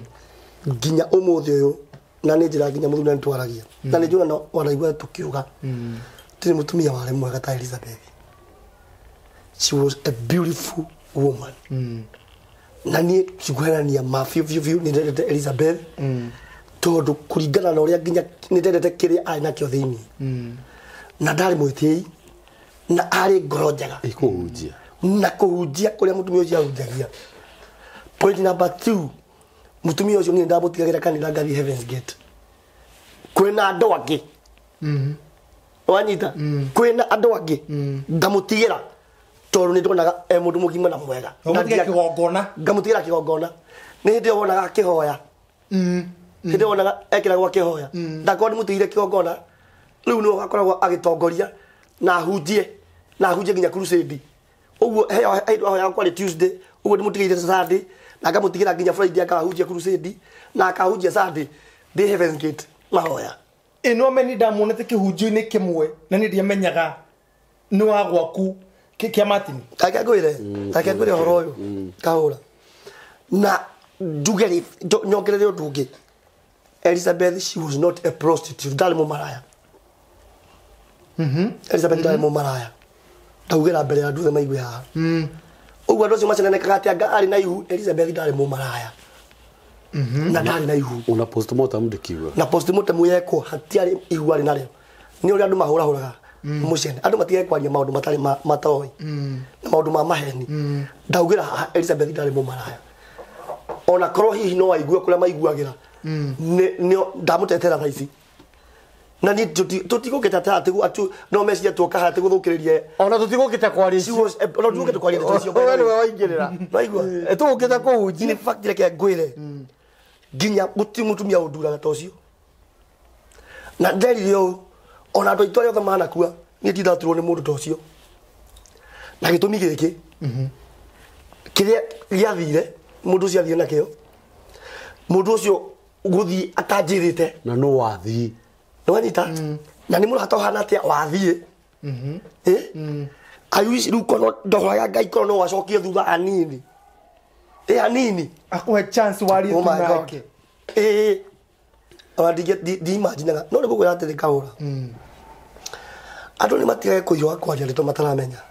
Speaker 3: nginya å yå na nä njä ra nginya må thuri nä twaragia na nä njå na waraigua tå kä å ga mm må mutumia wari mwega ta Elizabeth she was a beautiful woman mm. na niä ciguherania ma biå biå nä ndendete Elizabeth mm. tondå kå ringana na å rä a nginya nä ndendete kä rä arä nakä o thä inä mm. na ndarä mwä tä i na arä ngoro njega na kå hunjia kå rä a må tumia å cio ahunjagia må tumia å cio niä ndamå tigagä ra kanitha ngathi kwä na andå angä mm-hmm wanyita mm. kwä na andå angä mm. ngamå tigä ra tondå nä ndonaga e må ndå må gima na mwega ngamå tigä ra kä gongona nä hä ndä ä yo wonaga akä mm. hoya hä ndä ä yo wonaga ekäragwo akä hoya ndakorwo nä må tigire kä gongona rä u nä gakoragwo agä tongoria na ahunjie na ahunjie nginya crusade ũguo hĩndĩ wahoyaga kwarĩ tuesday ũguo ndĩ mũtigĩire sunday na ngamũtigĩra nginya friday akahunjia crusade na akahunjia sunday ndĩ heaven gate mahoya ä meni ndamuona tä kä hunju-inä kä mwe na ni ndä menyaga nä wa gwaku kä a matini reke ngwä re reke ngwä re å horo å yå mm, mm. na ndugeri nyongerere å ndå ngä elizabeth she was not a prostitute ndarä mo maraya mhm. elizabeth ndarä mo mhm. maraya ndaugä ra mbere ya nduthe maigwä haha å mm. guo andå acio macenenekaga atä anga arä na ihu elizabeth ndarä mo maraya
Speaker 2: Mhm. na ndarä na ihu ona postmortem ndikiuga
Speaker 3: na postmortem yekwo hatiarä ihu arä narä nä å rä andå mahå rahå raga må mhm. cene andå matigage kwaria maå ndå matarä mhm. na maå ndå ma maheni ndaugä ra elizabeth ndarä må maraya ona korwo hihi no waigue kå rä a maiguagä ra ndamå tetera thaici na ni kita ta tigu atu no message tu kaha tigu thukiririe ona tutigukita kwaria ci was eh, ona tutigukita kwaria ta cio wewe waingirira naigua etu eh, ukita kuhunji ni fact reke ngwire nginya tumia å nduraga ta å cio na nderire ũũ ona andå andũ aitũ arĩa othe manakua rwo nä må ndå ta å cio na gä tå mi gĩtũmi gĩkĩ mhm. kĩrĩa gĩathire mũndũ ũcio athiĩ nakĩo mũndũ ũcio gũthiĩ atanjĩrĩte na no wathiĩ nĩwanyita mhm. na nĩ mũrata ũhana atĩa wathiĩ mhm. Eh? rĩu korwo ndohoya ngai korwo no wacokie thutha anini Eh, ya nini akuhe chance wali oh my god eh ona eh. ndige di imagine nga no ni gukwira atiri kahura mm andu ni matigage kuigua kwaria ndeto mataramenya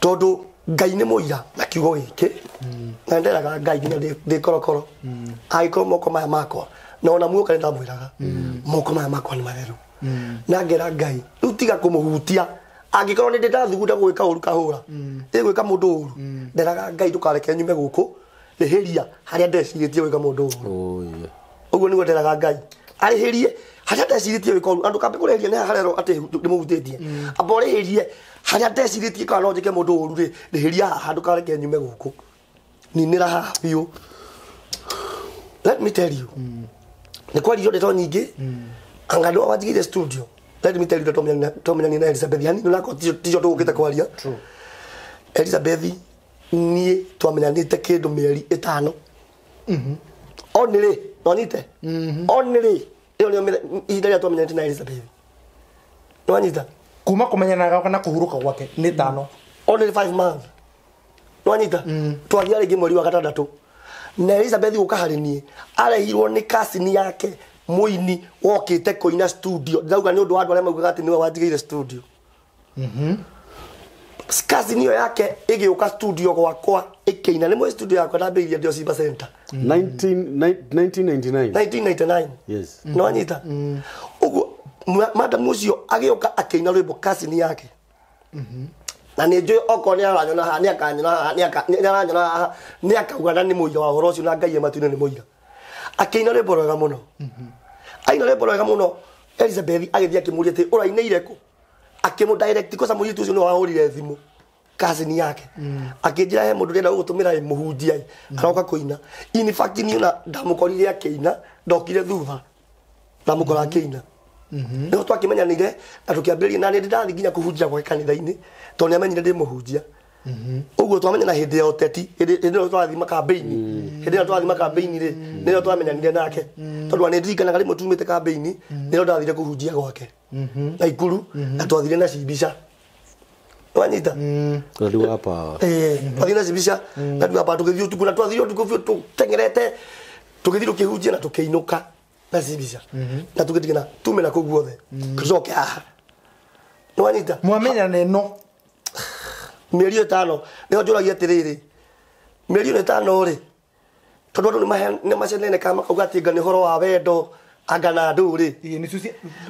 Speaker 3: tondu ngai nä må ira na kiugo gä kä hmm. na nderaga ngai nginya ndä korokoro hmm. korwo moko maya makwa na ona muoka nä ndamwä raga hmm. moko maya makwa nä mareru na ngera ngai rä u tiga kå må hutia angikorwo ni ndä thuguda gwika uru kahura å mm. ru mundu mm. uru ä gwä ngai ndå nyume guku kå rä hä ria harä a ndecirä tie gwä ka må ngai ari hä haria harä gwika uru andu gwä ka å ru andå kambe kå rä hä ria nä harerwo atä nä må hutä tie amba å rä hä rie harä a kareke nyume guku kå ninä ra haha let me tell you mm. nä kwaririo ndeto nyingä angandå awajigä ire studio mm let me tell you that twamenyani na elizabeth yani nonako ticio tå gå kä te kwaria elizabeth niä twamenyanä te kä ndå mä eri ä tano onä rä nonyite onä rä ä yo nä ihinda rä a twamenyanä na elizabeth nwanyita kuma kå menyanaga na kå hurå ka gwake nä tano onä rä five months nwanyita twagia rä ngä mweri wa gatandatå na elizabeth gå ka niä arehirwo nä kasini yake muini wokite kuina studio ndauga ni undu wa andu aria maugaga ati niwe wanjigiire studio
Speaker 4: mhm skazi niyo
Speaker 3: yake igiuka studio gwakwa ikiina ni studio yakwa ndambĩirie ndĩo cimba center 1999 mhm.
Speaker 2: yes no anyita
Speaker 3: uguo mhm. mhm. madam ucio agĩũka akĩina rwĩmbo ni yake na nä njå okorwo nä aranyona haha nä aranyona haha nä akauga na nä må ira wa horo å cio na ngai ematuinä nä må ira akä ina rwä mbo rwega må no aina rwimbo rwega muno elizabeth agithia akimuria ati urainire ireko akimu direct kosa muritu ucio ni wahurire thimu ni yake mm. akinjira he mundu renda gutumira muhunjia mm. aroka kuina in fact ni na ndamukorire akiina ndokire thutha ndamukora akiina mm -hmm. nä twakä menyanä ire na tå kä ambä rä na nä ndä ndathiä nginya kå hunjia gwake kanitha-inä tondå nä amenyire ndä må Mm-hmm. uguo twamenya na hindi ya uteti hindi ĩyo twathima kambĩini mm. hindi ĩyo twathima kambĩini rĩ mm. nĩyo twamenyanire nake mm. tondũ nĩndirikanaga rĩmwe tumĩte kambĩini nĩyo ndathire kũhunjia gwake mm-hmm. na ikuru mm-hmm. na twathire na cimbica wanyita eh, eh, eh. twathire na cimbica na ndiwapa tũgĩthiĩ ũtukũ na twathire ũtukũ biũ tũteng'erete tũgĩthiĩ tũkĩhunjia na tũkĩinũka na cimbica na tũgĩtigana tume na kũu guothe tũcoke haha nĩwanyita mwamenyana ĩno mieri ä tano nä ho njå ragia atä rä rä mieri ä no ä tano rä tondå andå nä maceneneka makauga atä nga nä horo wa wendo angana andå rä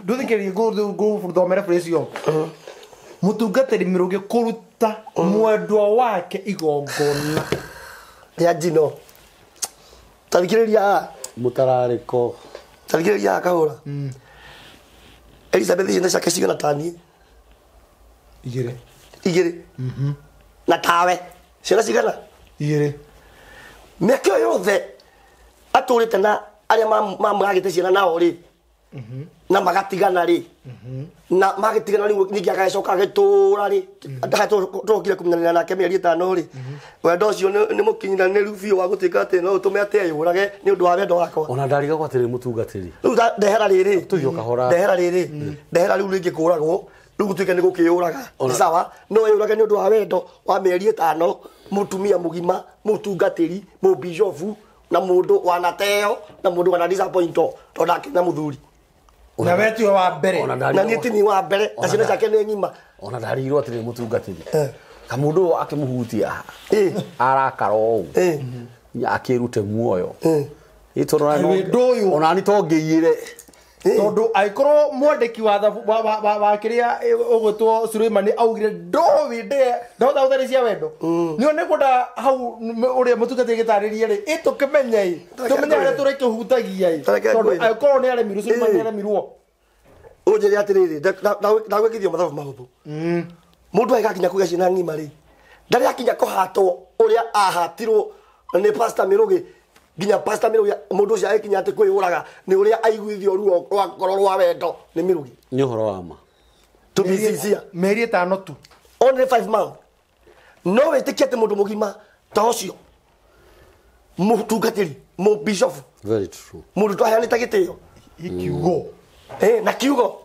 Speaker 3: ndåthä mä
Speaker 5: rå mutungatĩri kå ruta mwendwa wake
Speaker 3: igongona a njino rä tararä tathikĩrĩria mũtararĩko tathikĩrĩria kahå ra hmm. elizabeth ciana ciake cigana taniĩ igĩrĩ igä rä mhm. na tawe ciana cigana igä rä mä aka ä yo yothe atå rä te na arä a mamagagä te ciana nao rä mhm. na magatigana rä mhm. na magätigana rä ningä agacoka agätå ra rä tåkire nake mä eri ätano rä wenda å cio nä må kinyanä ru biå wa gå tuä ka atä no å tå me atä eyå rage nä ndå wa wendo wakwa ona
Speaker 2: ndarigagwo atä rä må tungatä
Speaker 3: u ndehera rä rä ndehera rä ndehera rä u rä kå ragwo riu gutuike ni gukiuraga sawa no yurage ni undu wa wendo wa mieri itano mutumia mugima mutungatiri mubijovu na mundu wanateo na mundu wana disappointo tondu akinya muthuri na wetu wa mbere na niä tini wa mbere
Speaker 2: na sina ciake ni ng'ima ona ndarirwo atä rä må tungatä ri kamå eh. ndå å akä må hutia eh. arakara å u eh. akä rute muoyo onani to ngä tondå tondu aikorwo mwandiki wa wa
Speaker 5: kiria ugwitwo Suleiman augire ndowi ndie ndahota guthari cia wendo mm. ni one kwenda hau a må gä tarä ä tå kä uria mutungati gitaririe ri itukimenye tumenye aria turi kihutagia
Speaker 3: tondu aikorwo ni aremirwo Suleiman ni aremirwo unjire atiriri ndagwikithio mathabu mahuthu mundu mm. aigakinya kugia ciana ng'ima ri ndari akinya kå hatwo å rä a ahatirwo nä mä rå gä nginya pasta miru mundu ucio akinya ati kwiyuraga ni uria aiguithio ruo rwa ngoro rwa wendo ni mirugi
Speaker 2: ni uhoro wa ma
Speaker 3: to be sincere meri tano tu only five months no witikie ati mundu mugima ta ucio mutungatiri mu bishop very true mundu twaheanite gitio ikiugo eh na kiugo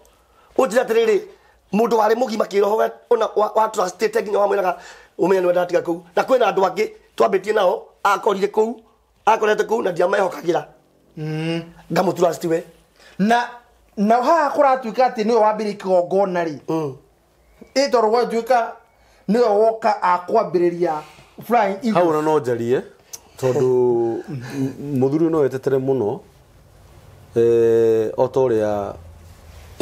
Speaker 3: utira tiriri mundu wari mugima kiroho ona wa trustete nginya wamwiraga umenye ni wendatiga kuu na kwina andu angi twambitie nao akorire kuu akorete kå u na mm. ra ngamå turastiwe
Speaker 5: na na haha kå ratuä atä nä we wambä rä kigongona
Speaker 2: rä ä tondå tuä ka nä we woka akwambä rä ria hau na no njarie tondå må thuri no wetetere må no eh, o ta å rä a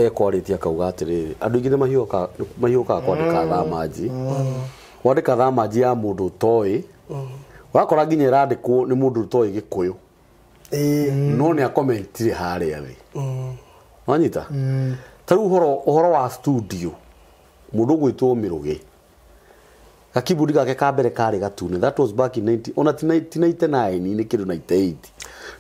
Speaker 2: ekwarä tie akauga atä rä rä andå aingä nä kaga kwandä hmm. hmm. ka thamanji wandä ka thamanji ya må ndå toä wakora nginya ĩrandĩkwo nĩ mũndũ ũtoĩ gĩkũyũ no nĩ akomentire harĩa thĩ wanyita tarĩu ũhoro wa studio mũndũ ũgwĩtwo mĩrũgĩ gakimbudi gake ka mbere gatune that was back in 90 ona ti 99 nĩ 98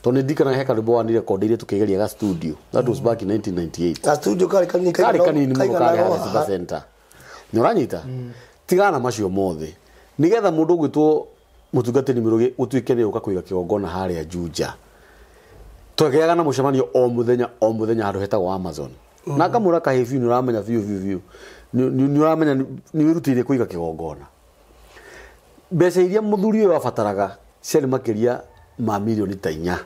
Speaker 2: tondå ndikana he karä mbo wanirekondeire tå kä geria ga studio that was back in 1998
Speaker 3: karä kanini må no
Speaker 2: karä harä center nä å ranyita tigana macio mothe nä getha må ndå å gwä two mutungatiri mirugi utuike ni uka kuiga kigongona haria juja twegeaga na mucemanio o muthenya o muthenya handu hetagwo amazon na ngamura kahi biu ni uramenya viu viu viu ni uramenya ni wirutire kuiga kigongona mbeca iria muthuri uyu abataraga ciarĩ makĩria ma mirioni ta inya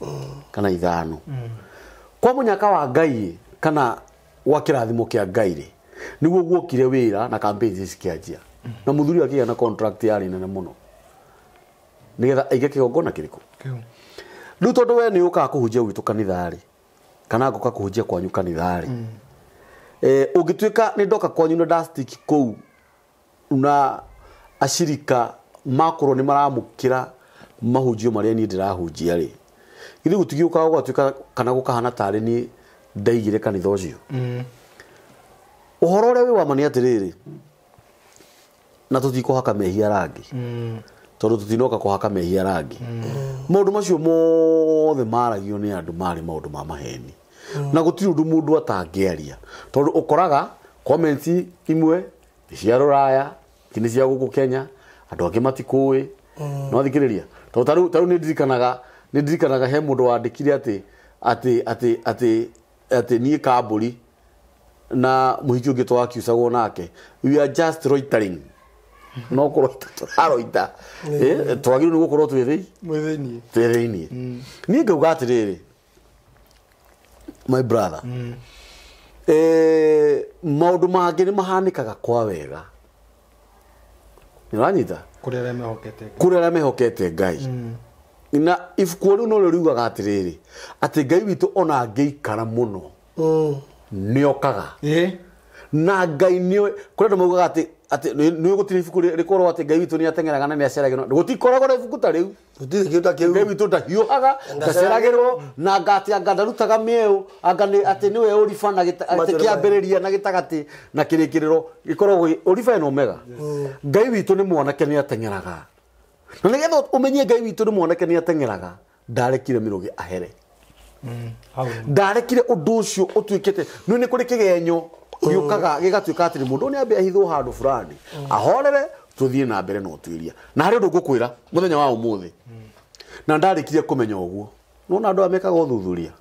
Speaker 2: mm. kana ithano mm. kwa munyaka wa ngai kana wa kĩrathimo kĩa ngai ri niguo guokire wira na kampeni cikĩanjia mm. na muthuri akiga na contract yarĩ nene muno nigetha aige kigongona kiriku ndu tondu we ni ukaga kuhunjia gwitu kanithari kana ngoka kuhunjia kwanyu kanithari mm. eh ungituika ni ndoka kwanyu na dastic kou na ashirika makorwo ni maramukira mahunjio maria ni ndirahunjia ri githä gå tigä å kaga gå gatuä kana gå kahana tarä ni ndaigä re kanitha å cio å mm. horo å rä a wä atä rä rä na tå tikå haka mehia rangi mm tondu tutinoka haka mehia rangi mm. ndå macio mothe maragio ni andu mari maundu ma maheni mm. na må ndå atangä atangĩaria tondå å koraga imwe cia ti nä cia kå Kenya andu angi matikui mm. no thikiriria rä ria taru ni ndirikanaga ndirikanaga he mundu wandikire ati ati ati ati ati nie kamburi na muhiki ungi twakiucagwo nake we are just no korwo turaroita twagä rä nä gå korwo twä thä iniä niä ngauga atä rä rä my brother mm. eh, maå ndå mangä nä mahanä kaga kwa wega nä ranyita kå rä arä a mehokete ngai mm. na ibuku rä u no rä riugaga atä rä rä atä ngai witå ona angä ikara må no mm. nä okaga na ngai nä kå rä andå maugaga atä nä å gå tirä ibuku rä korwo atä ngai witå nä atengeraga na nä aceragä rwo gå tikoragwo na ibuku ta rä u ngai witå ndahiåhaga ngaceragä rwo na ngatä anga ndarutaga mä ä atä nä we å riba na kä ambä rä ria na gä tagatä na kä rä kä rä ro gä koragwo å riba ena omega hmm. ngai witå nä mwanake nä atengeraga na nä getha å menye ngai witå nä mwanake nä atengeraga ndarekire mä rå gä ahere hmm. ndarekire å ndå å cio å tuä kä te nä kå rä kä genyo giukaga gigatuika atiri mundu ni abia ahithwo handu fulani ahorere tuthie na mbere no twiria na hari ndu ngukwira muthenya wa umuthi na ndarikirie kumenya uguo no nona andu amekaga uthuthuria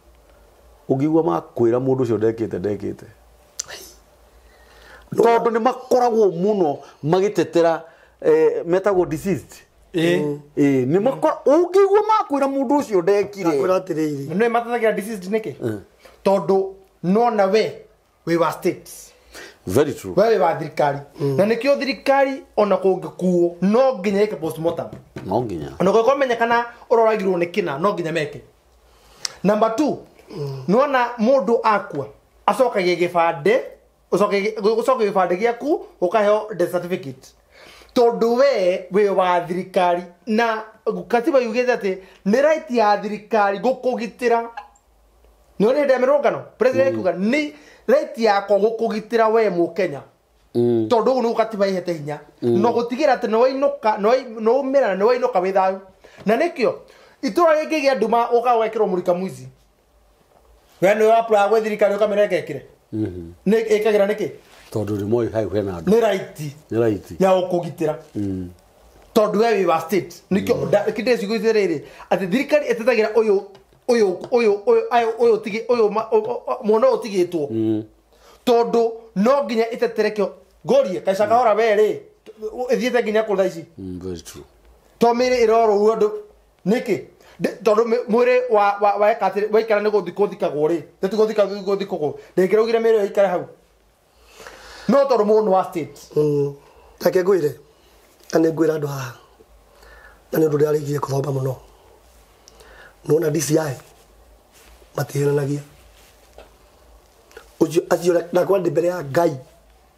Speaker 2: ungiigua makwira mundu ucio ndekite ndekite tondu ni makoragwo muno magitetera eh, metagwo deceased nä å ngä igua makwä ra må ndå å cio ndekire nä
Speaker 5: matathagira nä kä tondå nona we we were states
Speaker 2: very true wewe
Speaker 5: wa thirikari mm. na nikio thirikari ona kungikuo no nginya ike postmortem no nginya ona kukomenyekana uroragirwo ni kina no nginya meke number 2 mm. nona mundu akua acokagie gibande ucoke gibande giaku ukaheo the certificate tondu we wi wa thirikari na katiba yugite ati ni right ya thirikari gukugitira ni hende ya president mm. kuga ni rĩti yakwa ra we må kenya tondå å yå nä gå katiba ihete hinya no gå tigä ra atä nä waumä ra na nä wainå ka wä thayå na nä kä o itå ra rä ngä gä a nduma å ka wekä rwo må rika mwici we nä wapuraga gwä thirikari å kamä
Speaker 2: nä
Speaker 5: ä kagä ra nä kä
Speaker 2: tondå rä moä hau hena andå nä raiti
Speaker 5: ya gå kå gitä ra mm. tondå we wä wa nä kä o kä ndä cigå ithä rä rä atä thirikari ä tetagä ra å yå uyu uyu yå tigä two tondå uyu tigitwo mm. tondu no nginya iteterekio ngorie kaicaka hora mm. we ri ithiete nginya kå thaici to mä rä ä rorå u andå nä kä tondå mwä rä waikara nä gå thikagwo rä tigå thikå thikagwo ndä ngä gire mä rä ä ikare hau
Speaker 3: no tondå må nä wa mm. reke ngwä re na nä ngwä ra andå haha na nä å ndå ndä arägirie kå thomba må no nona DCI matihenanagia ucio acio nakwa mbere ya ngai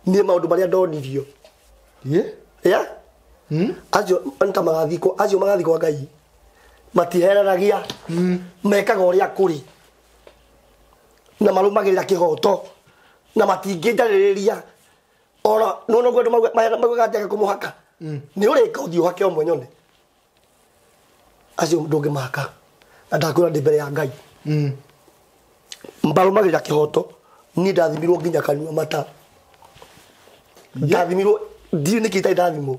Speaker 3: niä maå ndå marä a ndonirio hmm? acio nta magathiä acio magathiä kwa ngai matiheranagia hmm. mekaga å rä a kå rä na marå magä rä ra kä hoto na matingä njarä rä ria ona nonaguo andå magwegatega kå må haka hmm. nä å rä ka å thiä å hake o mwenyone acio ndå ngä maka ndakwira ndi mbere ya ngai mm. mbarumagirira kihoto ni ndathimirwo nginya kanua mata ndathimirwo ndiu nä kä itarä ni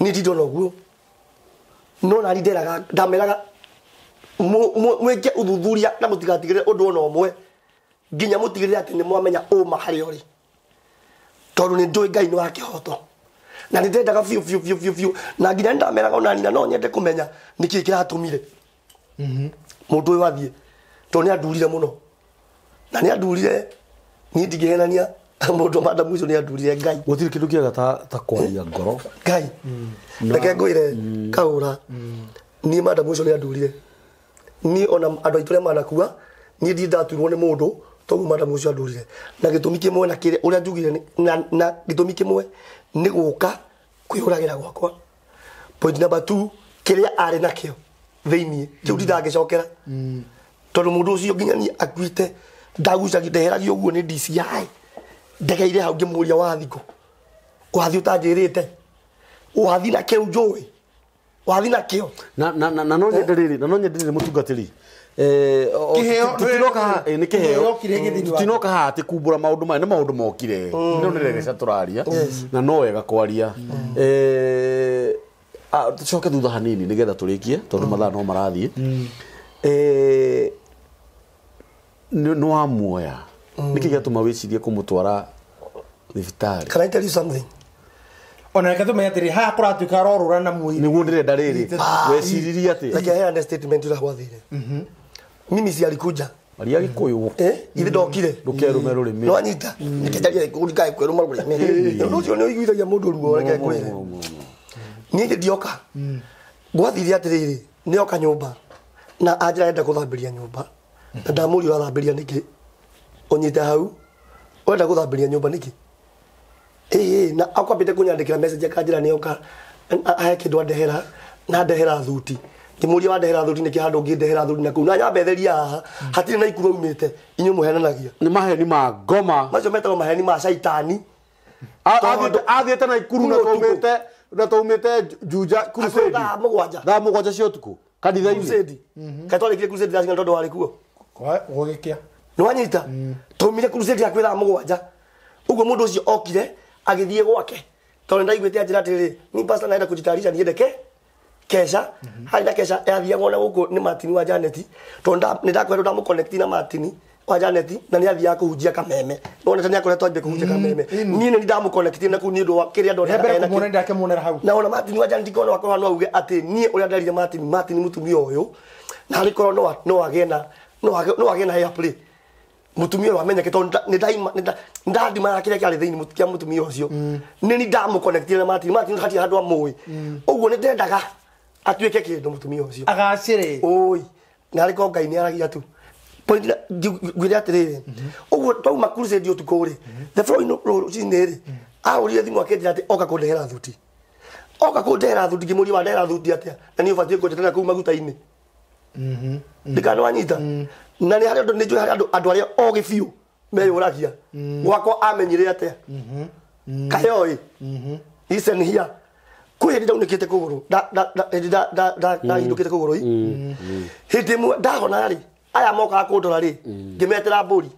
Speaker 3: ndindona å guo no nani nderaga ndameraga mwä ke å thuthuria na må tigatigä rä re ndå ona å mwe nginya må tigä rä re mwamenya å ma harä a å rä nä ngai nä wa kä hoto na nä ndendaga biå biå biå biå na nginya ndameraga ona nina no nyende kå menya nä mire mundu mhm. uyu athie to ni andurire muno na andurire må ndingihenania [laughs] mundu manda andurire ngai gutiri
Speaker 2: kindu kiega ta ta kwaria ngoro
Speaker 3: ngai mm. reke ngwire mm. kaura mm. ni andurire ona manakua niä ndi ndaturwo må ndå toguo madamu ucio andurire na gitumi na kire uria njugire na, na gitumi kimwe ni guka kwihuragira gwakwa point rä 2 kiria thä-inä rä u ndithangä cokera tondå må ndå å cio nginya ni akuite ndagucagi ndeheragio å guo nä dci ndegeire hau ngä må ria wathikå wathi å tanjä rä te wathi na kä u njå ä
Speaker 2: wathi na kä o eh? na no nyende rä rä na no nyende rä rä må tungatä ri nä kä haha atä kumbå ra maå ndå maya nä maå ndå mokire nä no nä regeca tå raria na no wega kwaria mm. eh, Ah, coke thutha hanini nä getha tå rä kie tondå mm. mathaa no marathiä mm. nä wamuoya mm. nä kä gä atå ma wä cirie kå må twara thibitarä ona reke tumenye atä rä haha kå ratuä ka rorå ra na mwä nä guo ndä renda rä
Speaker 3: rä weciririe atä gwathire mm-hmm. mimi ciarikuja maria gikuyu eh? ithe ndokire ndukerume rurimi nwanyita nikenjaria kurikae kwerumarurimi ndu ucio ni uiguithagia mundu ruo reke ni ndä dioka mm. gwathire atä rä oka nyå na anjä renda gå thambä ria nyå mba na ndamå ri å rathambä ria nä kä hau å renda gå thambä ria nä na akwambä te kå nyandä kä ra akanjä ra oka ahe kä ndå na ndehera thuti ngimuria wandehera thuri niki handu ngindehera thuri na kuu na nyambetheria haha mm. na ikuru umite inyu muhenanagia ni maheni ma ngoma macio metagwo maheni ma caitani athiite na ikuru na kaumite utatumite juja crusade ga mugwanja ga mugwanja cio tuku kanitha ini crusade mhm. katwari kile crusade lazima ndondo wali kuo kwa gogikia ni wanyita mm. tumire crusade ya kwira mugwanja ugo mundu ucio okire agithie gwake tondu ndaiguite ajira atiriri ni pastor naenda kujitarisha niendeke kesha mhm. hali na kesha yathiagwo na guku ni matini wa janeti tondu nindakwerwo ndamukonekti na matini Mm, mm. wa Janeti na nä athiaga kå kameme nonete nä akoretwo ambia kå hunjia kameme niä nä ndamå konektie naku nä å ndå wa kä rä a ndonenakä na ona matini wa Janeti kona no auge atä niä å rä a nderire matini matini må tumia na harä korwo no agä na no agä na hea play mutumia wa menyeke tondu ni daima ni ndandima ya kire kyari thiini kia mutumia ucio ni mm. ni ndamu connectire na Martin Martin hati handu amui uguo ni ndendaga atuike kindu mutumia ucio agacire oi na ariko ngai ni aragia tu poina gwira atiriri uguo twauma crusade utuku mm-hmm. ri thebro mm-hmm. rucinĩ ri aũrire thimũ akenjĩra atĩ oka kũndehera thuti oka kũndehera thuti ngĩmũria wandehera thuti atĩa na nĩ ũbatiĩ kũnjeterera kũu maguta-inĩ mm-hmm. ndikanwanyita na nĩ harĩ andũ nĩnjũĩ harĩ andũ arĩa ogĩ biũ meyũragia gwakwa amenyire atĩa kayoĩ icen hia kwĩ hĩndĩ ndaunĩkĩte kũgũrũ hĩndĩ ndahindũkĩte mm. kũgũrũ i hĩndĩ ĩmwe ndahona rĩ aya moka kundora ri mm. ngimetera mburi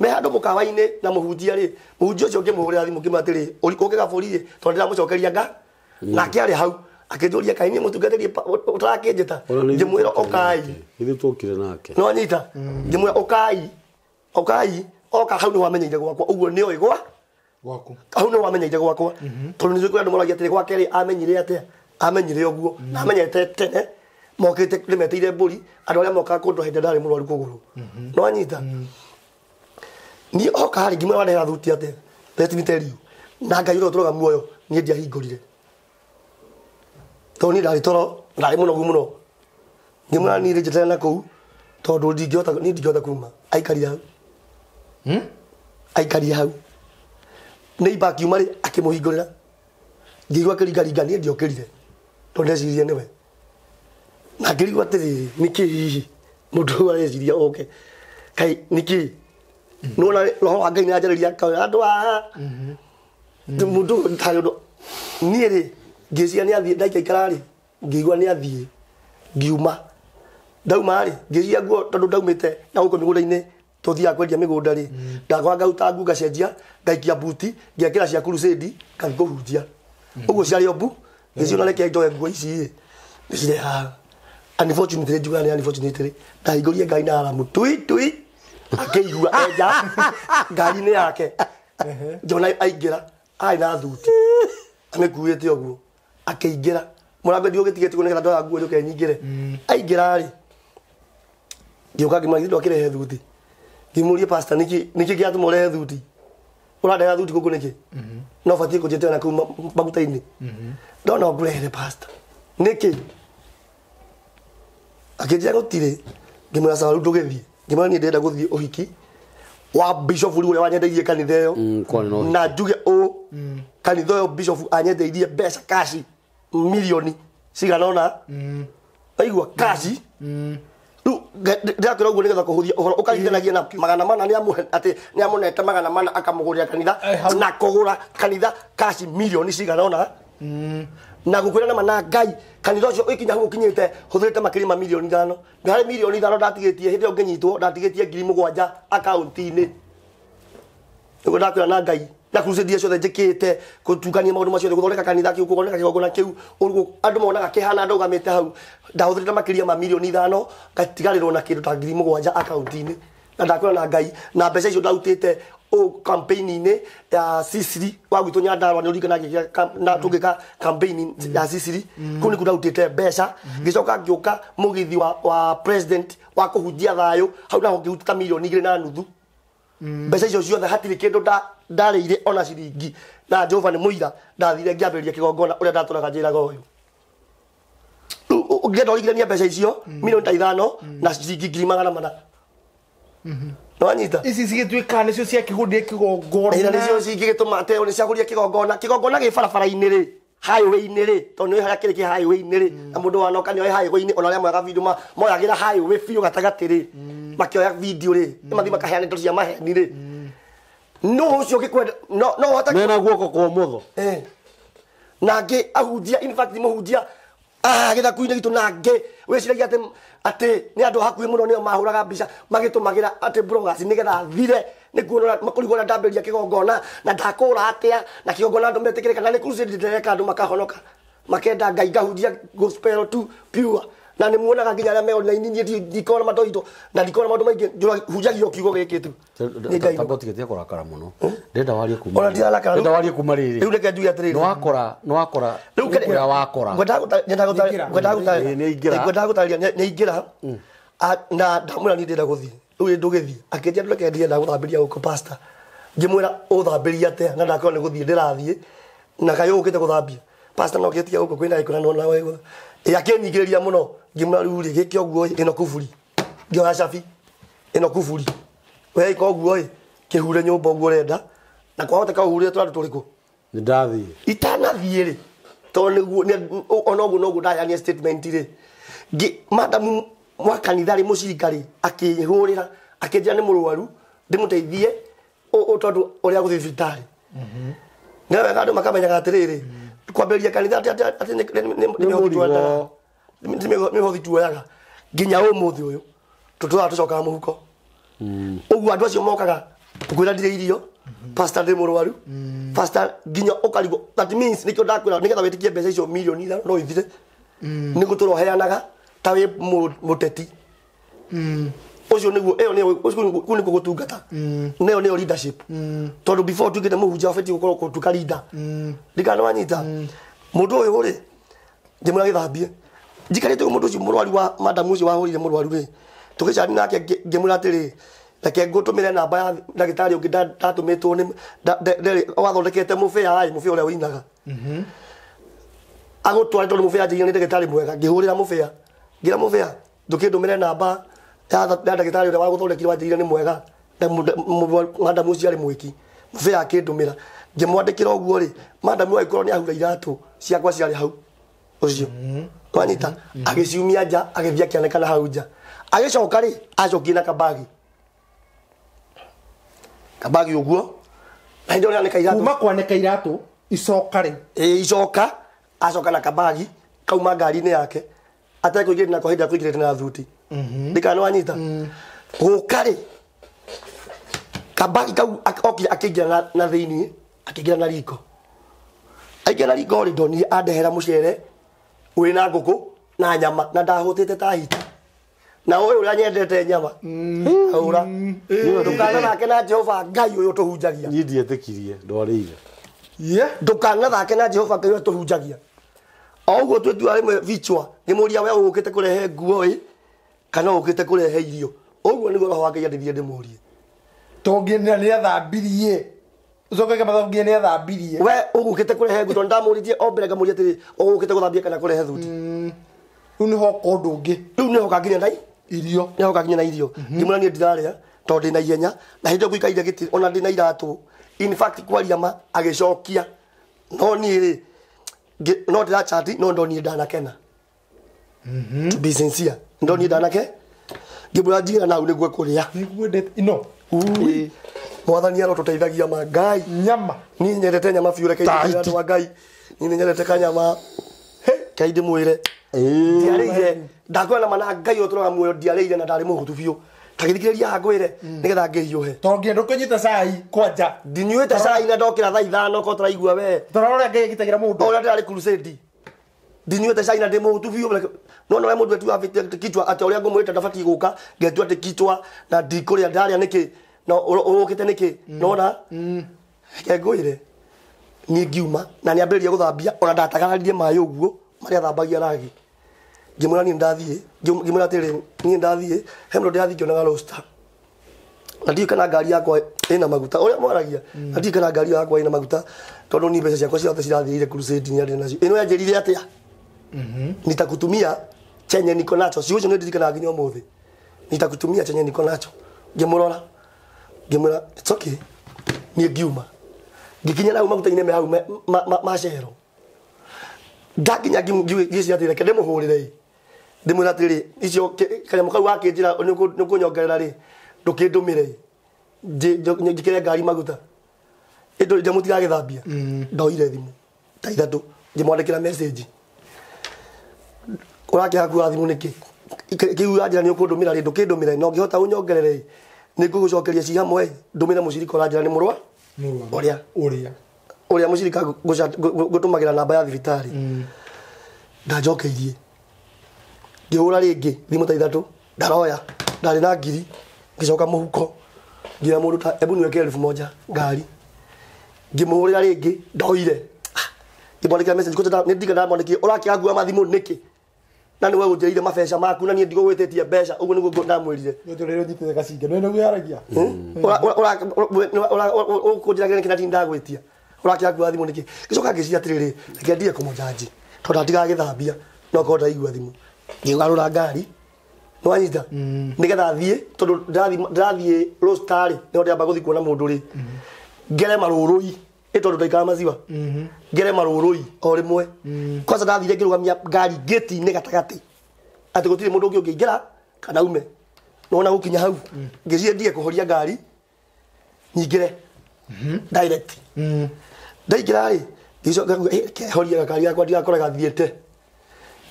Speaker 3: me handu mukawa-ini na muhunjia ri muhunjia ucio ngimũhũrĩra thimũ ngima atĩrĩ ũngĩgabũri-ĩ tondũ ndĩramũcokeria nga
Speaker 2: mm. nake arĩ hau
Speaker 3: akĩnjũria kaĩ niĩ mũtungatĩrie ũtarakĩnjĩta ngĩmwĩra ũkai
Speaker 2: ithuĩ tũkire nake no nyita mm. ngĩmwĩra
Speaker 3: ũkai ũkai oka hau nĩ wamenyeire gwakwa ũguo nĩ oĩ gwa hau nĩ wamenyeire gwakwa mhm. tondũ nĩ njũĩ kũrĩ andũ moragia atĩrĩ gwakerĩ amenyire atĩa amenyire ũguo na mhm. amenyete tene mokite rimetire mburi andu aria mokaga kundahithia ndari murwaru kuguru mhm. no anyita ni okaga ringi mwana wanehera thuti ate let me tell you na ngai uria uturaga muoyo nie ndiahingurire tondå niä ndarä toro ndarä må nogu må no ngä må rani na kå u tondå niä ndingähota kuma aikari hau hmm? aikari hau nä imbakiuma rä akä må hingå rä ra ngä ringaringa niä rire tondå ndeciririe nä na ngĩrigwo atĩrĩrĩ nĩkĩ hihi mũndũ ũyũ areciria oke kaĩ nĩkĩ mm-hmm. nona roho wa ngai nä anjarä andå aa må mm-hmm. mm-hmm. ndå å tarä å ndå niä rä ngä cia nä athiä ndaikaikararä ngä igua nä athiä ngiuma ndauma rä ngä cia nguo tondå ndaumä te na gå kå mä gå nda tå thiaga kwendia mä gå nda rä ndakwa ngaruta ngu ngacenjia ngaikia mbuti ngäakä ra cia kurucändi ngathi kå hunjia å guo ciarä o mbu ngä cionareke ndoe nguo icirä ngä cirehaga unfortunately njugaga nä unfortunately ndahingå rie ngari na aramu twi twi akä igua enja ngari-inä yake njona aingä ra arä na thuti amä kuä te å guo akä ingä ra må gä tigä tigå nä getha ndora nguo njå kenyingä re aingä ra rä ngä å thuti ngä må rie pasta nä kä thuti å thuti gå kå no batiä kå njä te ndona akinjira gutire ngimwira sawa ru ndugithie ngimwira nie ndenda guthie uhiki wa bishop uri uria wanyendeirie kanitha iyo mm, na njuge u mm. kanitha iyo bishop anyendeirie besa kashi milioni cigana ona mm. aigua kashi riu ndĩrakwĩra ũguo nĩgetha kũhũthia ũhoro ũkaringanagia na magana mana nĩamũhe atĩ magana mana akamũgũrĩra kanitha na kũgũra kanitha kashi milioni cigana na gukwira na mana ngai kanitha ucio ikinya hau ukinyite huthirite makiri ma milioni ithano na hari milioni ithano ndatigitie hindi unginyitwo ndatigitie ngiri mugwanja akaunti-ini niguo ndakwira na ngai na kurucĩdia ciothe njĩkĩte gũtukania maũndũ macio gũthondeka kanitha kĩu gũthondeka kĩgongona kĩu ũguo andũ monaga kĩhana andũ ũgamĩte hau ndahũthĩrĩte makĩria ma mirioni ithano ngatigarĩrwo na kĩndũ ta ngiri mũgwanja akaunti-inĩ na ndakwĩra na ngai na mbeca icio ndarutĩte å kampeinä-inä ya Sisiri wagwitå nyandarwa nä å ringana tå ngä mm. kampeinä mm. ya Sisiri kå u nä kå ndarutä te mbeca mm-hmm. ngä coka ngä å ka må gä wa president wa kå hunjia hau naho ngä hutata mirioni na nuthu mm. mbeca icio ciothe hatirä kä ndå ndarä ire ona ciringi na jehova nä må ira ndathire ngä ambä rä ria kä gongona å rä a ndatåraga icio mirioni ta ithano na ciringi ngiri magana mana
Speaker 5: mm-hmm nwanyita ici cigĩtuĩka nĩcio ciakĩgũrire kĩgongona nĩcio
Speaker 3: cingĩgĩtũma teo nĩciagũrire kĩgongona kĩgongona gĩ barabara-inĩ rĩ highway-inĩ rĩ tondũ nĩũĩ harĩa kĩrĩ kĩ highway-inĩ rĩ na mm. mũndũ wanoka nĩoĩ highway-inĩ ona arĩa moyaga video moyagĩra highway biũ gatagatĩ rĩ mm. makĩoya video rĩ nĩmathiĩ mm. makaheana indo cia maheni rĩ no ũcio ũgĩkwenda no no hota guoko kwa motho eh na ahunjia in fact mohunjia ah gĩthaku-inĩ gitu na ngĩ atä nä andå hakuhä må no nä o mahå raga mbica magä tå magä ra atä nä getha thire nä kuona makå rä ndambä ria kä gongona na ndakå ra atä a na kä gongona andå metä kä rä kana nä kå reka andå makahonoka makenda ngai ngahunjia tu pure na nä muonaga nginya arä a me online niä ndikona mato itå na ndikona maå ndå maingä hunjagio kiugo gä kä tu nä ngaitigä
Speaker 2: tie kå rakara må no hm? ndenda warie kumawarie kuma rä
Speaker 3: rä rä u reke njuge atä rä rä rä
Speaker 2: wakora ngwendaga
Speaker 3: gå tarä ria nä aingä ra na ndamwä ra niä ndenda gå thiä rä u ndå gä thiä akä njä andå reke ndirenda gå thambä ria gå kå ngä mwä ra å thambä ria atä na ndakorwo nä gå thiä ndä rathiä na kaä å å kä te gå thambia no kä tie gå kå kwä na gä kå na nä ya keni gireria muno ngimraruri gike oguo ino kufuri ngioya cabi ino kufuri we iko oguo kihure nyumba oguo renda na kwahoteka uhure twandu turiku ndathi itanathie ri to niguo ona oguo noguo ndayania statement ri ngi madam wa kanitha ri mucirikari akihurira akinjira ni murwaru ndimuteithie tondu uria guthi thibitarĩ mhm. nä wega andå makamenyaga atä rä rä kwamberia kanitha atä atä nä nginya å må thä å yå tå tåraga tå cokaga må huko å guo andå acio mokaga ngwä ra ndirä irio pasta ndä må rwaru pasta nginya å karigwo nä kä o ndakwä ra nä getha wä tä kie mbeca icio mirioni ithano no ithire nä gå tå roheanaga ta wä må teti ucio niguo iyo nio ku niko gutungata mm. na iyo nio leadership mm. tondu before tuigite muhunjia ubatiĩ gukorwo kutuka leader ndikana mm. wanyita mundu uyu ri ndimura githambie njikarite mundu ucio murwaru wa madamu ucio wahurire murwaru ri tugicani nake ngimwira atiri reke ngũtũmĩre namba ya ndagĩtarĩ ũngĩ ndatũmĩtwo wathondekete mũbĩa ĩ mũbĩa ũrĩa ũinaga mm-hmm. agũtwarĩtwo nĩ mũbĩa njĩgire nĩ ndagĩtarĩ mwega ngĩhũrĩra mũbĩa ngĩra mũbĩa ndũkĩndũmĩre namba ya ndagĩtarĩ ũrĩa wagũthondekire wanjĩire nĩ mwega madamu ũcio arĩ mwĩki mũbĩa akĩndũmĩra ngĩmwandĩkĩra ũguo rĩ madamu agĩkorwo nĩ ahura iratũ ciakwa ciarĩ hau ũcio mm-hmm. wanyita mm-hmm. agĩciumia nja agĩthiĩ akĩanĩkana hau nja agĩcoka rĩ acokie na kabagi kabagi ũguo na hĩndĩ ĩyo nĩanĩka iratũ kuma kwanĩka iratũ icoka rĩ ĩ icoka acoka na kabagi kauma ngari-inĩ yake atekũingĩrĩte nako hĩndĩ ĩrĩa twĩingĩrĩte na thuti Mhm. ndikano anyita gukari kabaki kau okire na thiini akiingira na riko aingira na riko ri ndonire andehera mucere uri na nguku na nyama na ndahutite ta na uyu nyama mhm. aura ndukana nake na jehova ngai uyu tuhunjagia niĩ ndietĩkirie ndwarĩire ndukana thake na jehova ngai uria tuhunjagia vichwa we nguo kana ukite kurehe irio uguo niguo roho wake yandithie ndimurie tongienera nä athambirie ucokeke mathambirie nä athambirie we ugukite kurehe nguto ndamuritie o mbere ngamuria atä ugukite guthambia kana kurehe thuti mm. u nä hoka å ndå å ngä riu nä hoka nginya nai irio nä hoka nginya na irio mhm. ngimwä niä ndirarä a tondå ndä na ihenya na hä guikaire gä tä ona ndä na iratå in fact kwaria ma agä no niä rä no ndä rachati no ndoniä ndanakena mhm. to be sincere ndoni ndanake ngimwira njigĩra nau nĩguo kũrĩa no mwathani arotũteithagia ma ngai nyama niĩ nyendete nyama biũ reke andũ a ngai niĩ nĩnyendete kanyama kai ndĩmwĩre ndiarĩire ndakwenda mana ngai ũtũraga muoyo ndiarĩire na ndarĩ mũhũtu biũ tagithikiriria hangwire mm. nigetha ngĩhiũhe tongia ndũkĩnyita cai kwanja ndinyuĩte cai na ndokĩra thaa ithano ko tũraigua we tũrora ũrĩa ngĩgitagira mũndũ ũrĩa ndĩrarĩ crusade ndinyuĩte cai na ndĩ mũhũtu biũ Mm. nona we mm. må ndå etiwa kitwa atä å rä a ngå mwä ta kitwa na ndikå rä a ndarä a na å kä te nä nona kengå ä ngiuma na nä ambä rä gå thambia ona ndatagaririe maä å guo marä a thambagia ragi ngä mwä ra niä ndathiä ngä mwä he må ndå ndärathiä ngä onaga natiä kana ngari yakwa ina maguta mm. kana ngari yakwa ina maguta ni mbeca ciakwa ciothe nacio nitakutumia chenye niko nacho sio hicho ndio kana nginya umuthi nitakutumia chenye niko nacho ngimurora ngimwira it's okay ni ngiuma ngikinya na umaguta ine me hau macero ndakinya ngiugici atire kende muhurire ndimwira atiri icio kanyamå kau wakinjira nä kå nyongerera rä ndå kä ndå mä re njä kä re ngari maguta ndä tigagä thambia mm. ndoire thimå ta ithatå ngä mwandä ra urakiaga kuga thimu niki kiu ranjira ni ndå mä ra na ngihota unyongerere ni ngugucokeria ci hamwe ndumire mucirika ranjira ni murwa uria uria uria mucirika gutumagira namba ya thibitari mm. ndanjokeirie ngihura ringi thimu ta ithatu ndaroya ndarä na ngiri ngĩcoka mũhuko ngĩra mũndũ ta ebu nĩwekĩre elfu moja ngari ngĩmũhũrĩra rĩngĩ ndoire ah! ngĩmwandĩkĩra message kũteta nĩ ndiga ndamwandĩkire ũrakĩangua mathimũ nĩkĩ na nä we gå njä ire mabeca maku na niä ndigå gwä tä tie mbeca å guo nä guo ndamwä rire å kå njä ragä hmm? nä kä ndagwä tia å rakäangua thimå nä kä gä coka ngä cia atä rä rä reke ndie kå må njanji tondå ndigagä thambia no korwo ndaigua thimå ngä garå ra ngari nä wanyita hmm. nä getha thiä tondå ndärathiä rå starä nä ho ndä amba gå thikwo na må ndå rä hmm. ngere marå rå i ä ndaikara maziwa mhm. ngere marå rå i o rä mhm. kwanza ndathire ngä rå gamia ngari ngäti-inä gatagatä atä gå tirä må ndå å ngä å ngä ingä ra kana ume nona gå kinya hau mhm. ngä ciendige kå horia ngari nyingä re ndaingä rarä kehoria gakari gakwa ndigakora gathiä te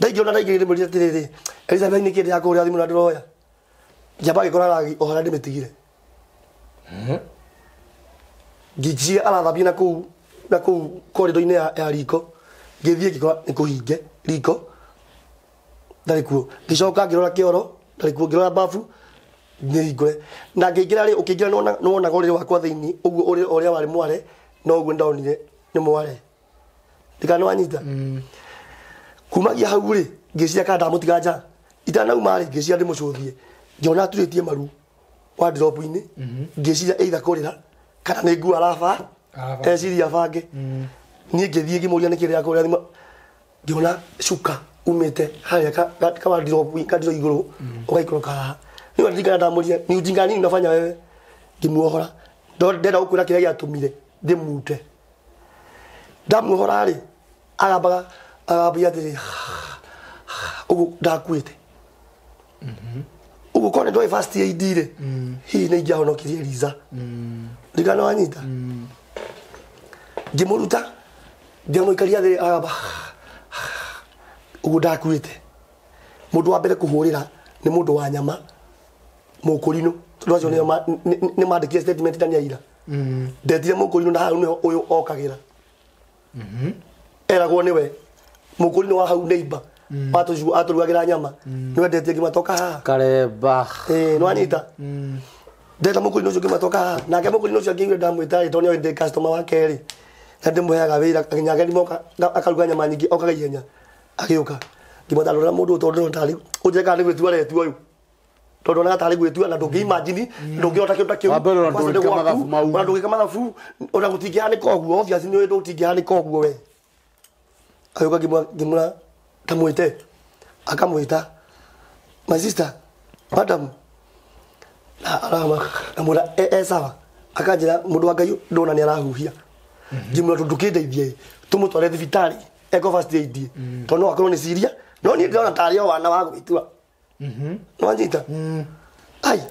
Speaker 3: ndaingä rona ndaingä rä mwä rä atä rä elizabeth nä kä ndä yakå hå rä ra thimå na ndä roya njamba agä kora ragi o harä a ndä mä tigire ngĩnjia arathambia na kũu na kũu korido-inĩ ya, ya riko ngĩthiĩ ngĩkora nĩ kũhinge riko ndarĩ kuo ngĩcoka ngĩrora kĩoro ndarĩ kuo ngĩrora mbabu ngĩhingũre na ngĩingĩra rĩ ũkĩingĩra nĩwonaga ũrĩrĩ wakwa thĩiniĩ ũguo ũrĩa warĩ mware noguo ndonire nĩ mware ndikana wanyita mm. kumagia hau rĩ ngĩcia kana ndamũtiga nja itanauma rĩ ngĩcia ndĩmũcũthie ngĩona aturĩtie maru wa ndiropu-inĩ mhm. ngĩciria eitha kũrĩra kana nä ngua araba eciria abange mm. niä ngä thiä ngä må ria nä kä rä akå ngä ona cuka umite harä a kandiro igå rå å gaikå rå ka nä ndingana ndamå ria nä njinga nini nafanya wewe ngä muohora ndenda gå kwä ra kä rä a gä atå mire ndä mute ndamuohora rä arambaga agambia atä rä å ndakuä te å guo korwo nä ndoä rä hihi nä ingä ahonokirie riza mm ndigano wanyita ngimuruta ndiamuikaria thiri agamba ah, ugu ah, ndakuite mundu wa mbere kuhurira ni mundu wa nyama mukurinu tondu acio ni mandikire statement tani aira ndetire mukurinu na hau niho uyu okagira eragwo niwe mukurinu wa hau neiba aturugagira nyama niwe ndetie ngimatoka haha karemba eh, nwanyita mm ndeta må kå ri å cio ngä matoka nake må kå ri å cio angä ire ndamwä ta tondå nä oä ndä customer wa kerä na ndä må heaga wä ra nginya agerimo akaruga nyama nyingä okaga ihenya agä å ka ngä matarå ra må ndå å tondå tarä å njä karä gwä tua retua yå tondå onaga tarä gwä tua na ndå ngä imajini ndå ngä ota kä å nda ndå gä ka mathabu ona gå tingä hanä ka å nä å ndå gå tingä hanä ka we agä å ka ngä må ta mwä te akamwä ta my sister madam arama na mwira e, e sawa akanjira mundu wa ngai ndona ni arahuhia ngimwira tondu kindeithie tumutware thibitari eko first aid mm. tondu no akorwo ni ciria no ni ndona tari o wana wa gwitua mm-hmm. no anyita mm. ai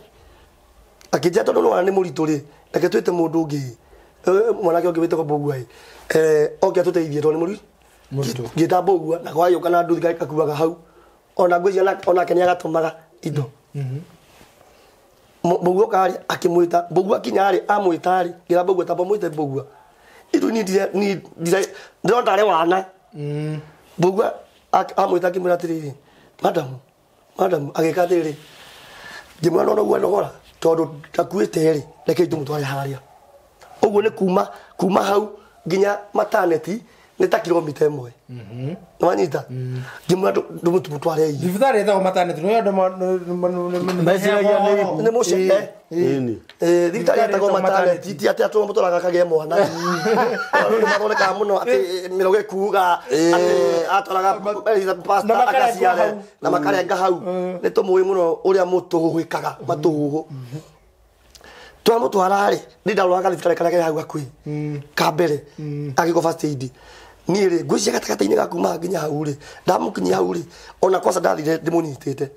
Speaker 3: akinjira tondu no wana ni muritu ri reke twite mundu ungi mwanake ungi witagwo mbugua i oke atuteithie tondu ni muri ngita mbugua na kwayuka na nduthi gakuaga hau ona ngwiciria onake ni agatumaga indo mm -hmm mbugua kari akimwita mbugua kinyari amwitari gira mbugua tabo mwite mbugua itu ni dire ni dire ndiro ndare wana mm mbugua amwita kimwira tiriri madam madam agika tiriri ngimwira no nogua nogora tondu ndakuite ri reke ndumutware haria uguo ni kuma kuma hau nginya mataneti nita kilo mita imwe nwanyita ngimwira ndimutware iyi thibitarä ithagwo matanäti nä yonä måcimbe thibitarä yetagwo matanäti ti atä atå må tå mwana mathondekaga må no atä kuga atwaraga na makarenga hau nä tå må ä må no å rä a må tå hå hä kaga hau gakuä kambere agä niä rä ngå cia gatagatainä gakuma nginya hau rä ndamå kinyi hau rä ona kwanza ndathire ndä må nyitä te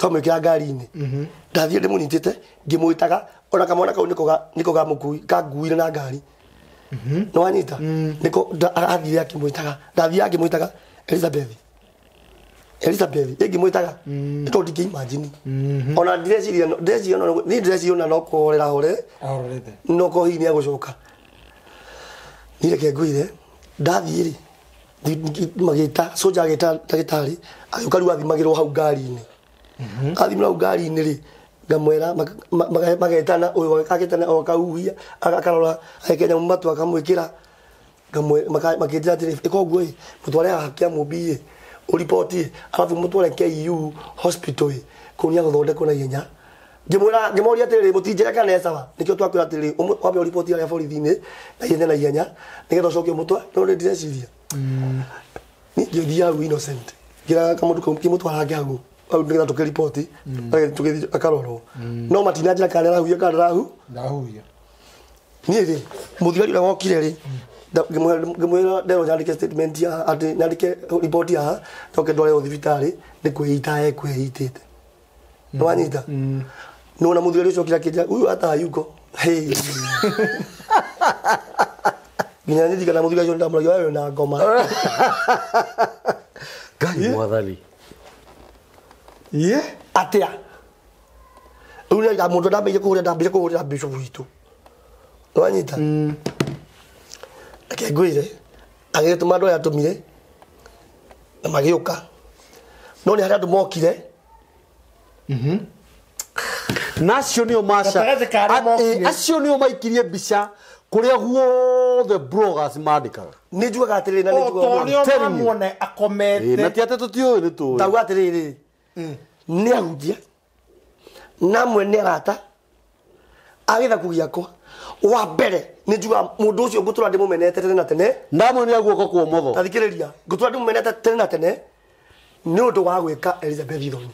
Speaker 3: twamwä kä ra ngari-inä mhm. ndathire ndä må nyitä te ngä mwä taga ona kamwana kau nä ko kanguire na ngari mhm. nä wanyita mm. athire akä mwä taga ndathire angä mwä taga elizabeth elizabeth ä mwä taga ä mm. tondå ndingä imanjini mhm. ona nä ndĩreciona ona kũhorera hore no nä agå coka nireke ngwire ndathii rä magä ta soja agä ta ndagätarä agä ũka athimagä rwo hau ngari-inä mhm. athimä hau ngari-inä rä ngamwera magetana å yå o akauhia akarora agäkenya må matå akamwä kä ra makä njä ra atä rä ä koguo ä må tware haha a må mbiä å ripoti arabu må tware KU hospital ä kå nia gå thondekwo na ihenya ngimwira ngimoria atiriri mutinjira kana ecawa nikio twakwira atiriri umwe wambe uripoti aria borithi na ihenya na ihenya nigetha ucoke mutwa no ni ndireciria ni ngithia hau innocent ngiraga kamundu kau kimutwaraga kiagu hau nigetha tukiripoti tugithi mm. akarorwo mm. no matinanjira kana kana arahu ndahuia niä rä må thigari å rä a wokire rä ngämwä ndero nyandä statement ya atä nyandä ke report yaha ndoke ndware å thibitarä nä kwä ita ekwä no na muthuri ucio kila kija huyu hata hayuko hey nginya nithi kana muthuri ucio ndamuragia wewe na ngoma ngai mwathani ye atia rä u mundu ndambä kå hå rä ndambä kå hå rä ra mbicå witå nwanyita reke ngwä re agä tå ma andå aya tå mire na magä å ka no nä harä andå mokire mm-hmm na acio nio maca acio nio maikirie mbica kuria guothe bloggers mandikaga ni njugaga atiriri na ni njugaga muone akomete mm. na ti ati tutiuĩ ni tũĩ ndauga atiriri nĩ ahunjia na mwe nĩ arata agitha kugiakwa wa mbere nä njuga må ndå å cio ngå tå ra ndä må menete tene na tene ndamwe nä aguoko kwa motho tathikärä ria ngå tå ra ndä tene na tene nä å ndå wa gwä ka elizabeth ithoni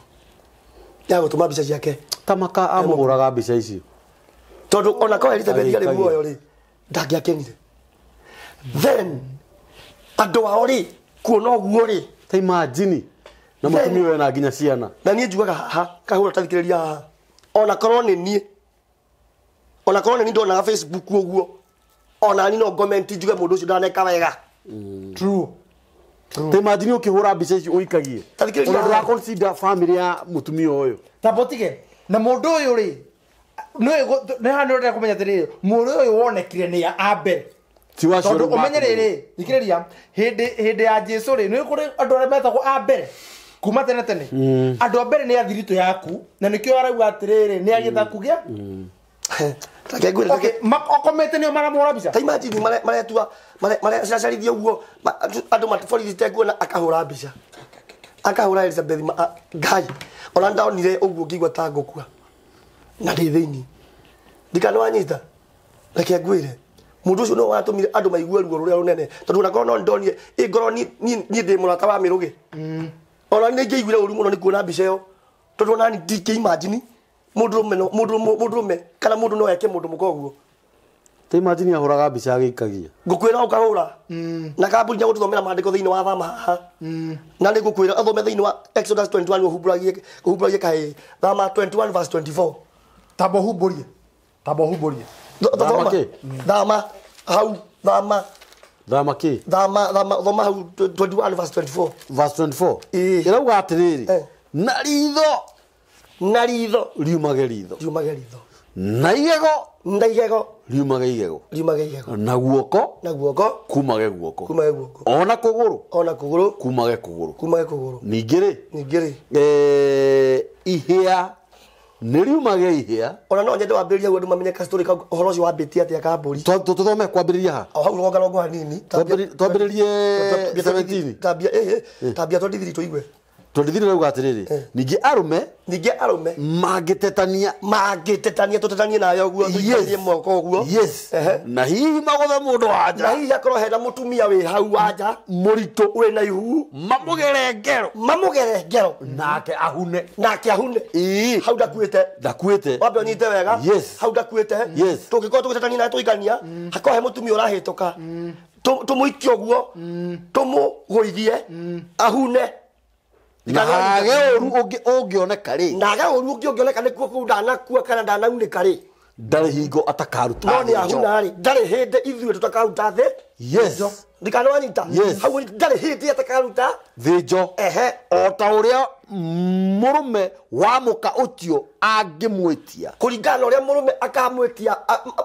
Speaker 3: ya gutuma mbica ciake tamaka amuguraga mbica icio tondu ona kwa Elizabeth yari muoyo ri ndangiakenire then andu ao ri kuona guo ri ta imagine na mutumia
Speaker 2: wena nginya ciana
Speaker 3: na niä njugaga ha kahå tathikä rä ria ona korwo nä niä ona korwo nä niä ndonaga facebook å guo ona ni no ngomenti njuge må ndå å cio ndaneka wega
Speaker 6: mm
Speaker 2: te
Speaker 3: å kä hå ra mbica ici å ikagie
Speaker 2: bamä ya må tumia å yå tabotige na må ndå å yå rä
Speaker 5: nä ha nä kå menya atä rä rä må ndå å yå wonekire nä ambere tondå å menye rä rä ikä rä ria hä ndä ya jesu rä nä kå rä andå arä a metagwo ambere kuma tene tene mm. andå a mbere nä athiritå yaku na nä kä o araigua atä rä rä nä agä thaku
Speaker 6: mm.
Speaker 3: gä [laughs] Take ngwire take makomete nio maramora mbica. Ta imagine maretua mareciracarithia uguo andu matiborithi tekuona akahura mbica. Akahura Elizabeth Ngai. Ona ndaonire uguo ngigua ta ngukua. Na ndi thiini. Ndikanwanyita. Reke ngwire mundu ucio no watumire andu maigue ruo ruria runene tondu ona korwo no ndonire i ngorwo ni ndi murata wa mirugi mm. ona ni ngiiguire uru muno ni kuona mbica iyo tondu ona ndiki imagine mudurume mudurume mudurume kana mundu no yake mundu mukoguo
Speaker 2: ta imagine ahuraga mbica agikagia
Speaker 3: ngukwira ukahura hmm. na kamburi nyagu tuthomera maandiko thiini wa thama haha hmm. na ni ngukwira athome thiini wa Exodus 21 uhumburagie uhumburagie kai thama 21 verse 24 tabo humburie tabo humburie thama thama hau thama thama kä thama thama thoma hau 21 verse 24 verse 24
Speaker 2: irauga atärä rä na ritho na ritho riumage ritho riumage ritho na igego na igego riumage igego
Speaker 3: riumage igego
Speaker 2: na guoko na guoko kumage guoko kumage guoko ona kuguru ona kuguru kumage kuguru kumage kuguru
Speaker 3: ningiri ningiri eh ee, ihia nä riumage ihia ona no nyende wambä rä ria guo andå mamenye kastori ka horo å wambä tie atä a kambåri tåthome kwambä rä ria ha hau ronga rongo hanini twambä rä rie tambia tå tå igue tondä thiri rauga atä rä eh. rä ningä arå ningä arå me tetania mangä tetania tå tetanie nawe å guo yes å guo na hihi magothe må ndå na hihi akorwo hena må tumia wä hau wanja nja må ritå wä na ihu mamå gere ngero mamå gere ngero nake ahune nake ahune hau ndakuä te ndakuä te wambe å wega hau ndakuä te tå ngä korwo tå gä tetania na tå igania hakorwo mm. he må tumia å rahä tå ka mm. tå må å guo mm. tå må gå ithie ahune nage å ru å ngä oneka rä nage å ru å ngä oneka nä kuo kå u ndanakua kana ndanaunä ka rä ndarä hingo atakaruta no nä ahuna rä ndarä hä ndä ithuä tå takaruta thä ndikanwanyita hau ndarä hä atakaruta thä njo ehe o ta å rä a må rå me wa må ka å tio angä mwä tia kå ringana na å rä a må rå me akamwä tia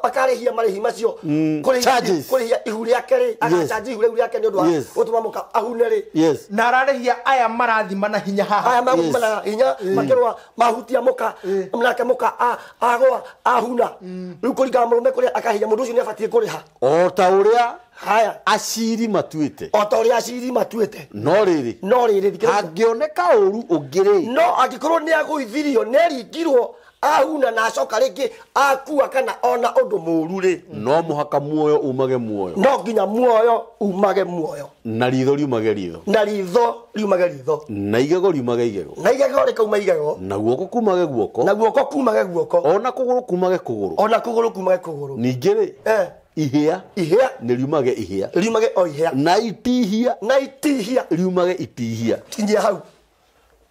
Speaker 3: akarä hia marä hi macio kå rä hia ihu rä ake rä rä u rä ake nä å ndå wa gå tå ma må ka ahune rä na ararä hia aya marathima na hinya haha aya magumana na hinya mm. makä rwa mahutia må ka eh. nake må ka agwa ahuna mm. rä u kå ringana må rå me kå rä a akahia må ndå å cio nä abatiä kå rä ha
Speaker 2: o ta å rä
Speaker 3: a haya aciri matuite otori ta uria aciri matuite no riri no riri thikira angioneka uru ungiri no angikorwo ni aguithirio ni aringirwo ahuna na acoka rĩngĩ akua kana ona ũndũ mũũru rĩ no muhaka muoyo umage muoyo no nginya muoyo umage muoyo
Speaker 2: na ritho riumage ritho
Speaker 3: na ritho riumage ritho
Speaker 2: na igego riumage igego na igego rĩkauma igego na guoko kumage guoko na guoko kumage guoko ona kũgũrũ kumage kũgũrũ ona kũgũrũ kumage kũgũrũ ningĩ rĩ eh ihia ihia nä riumage
Speaker 3: ihia riumage o ihia na itihia na itihia riumage itihia kinyia hau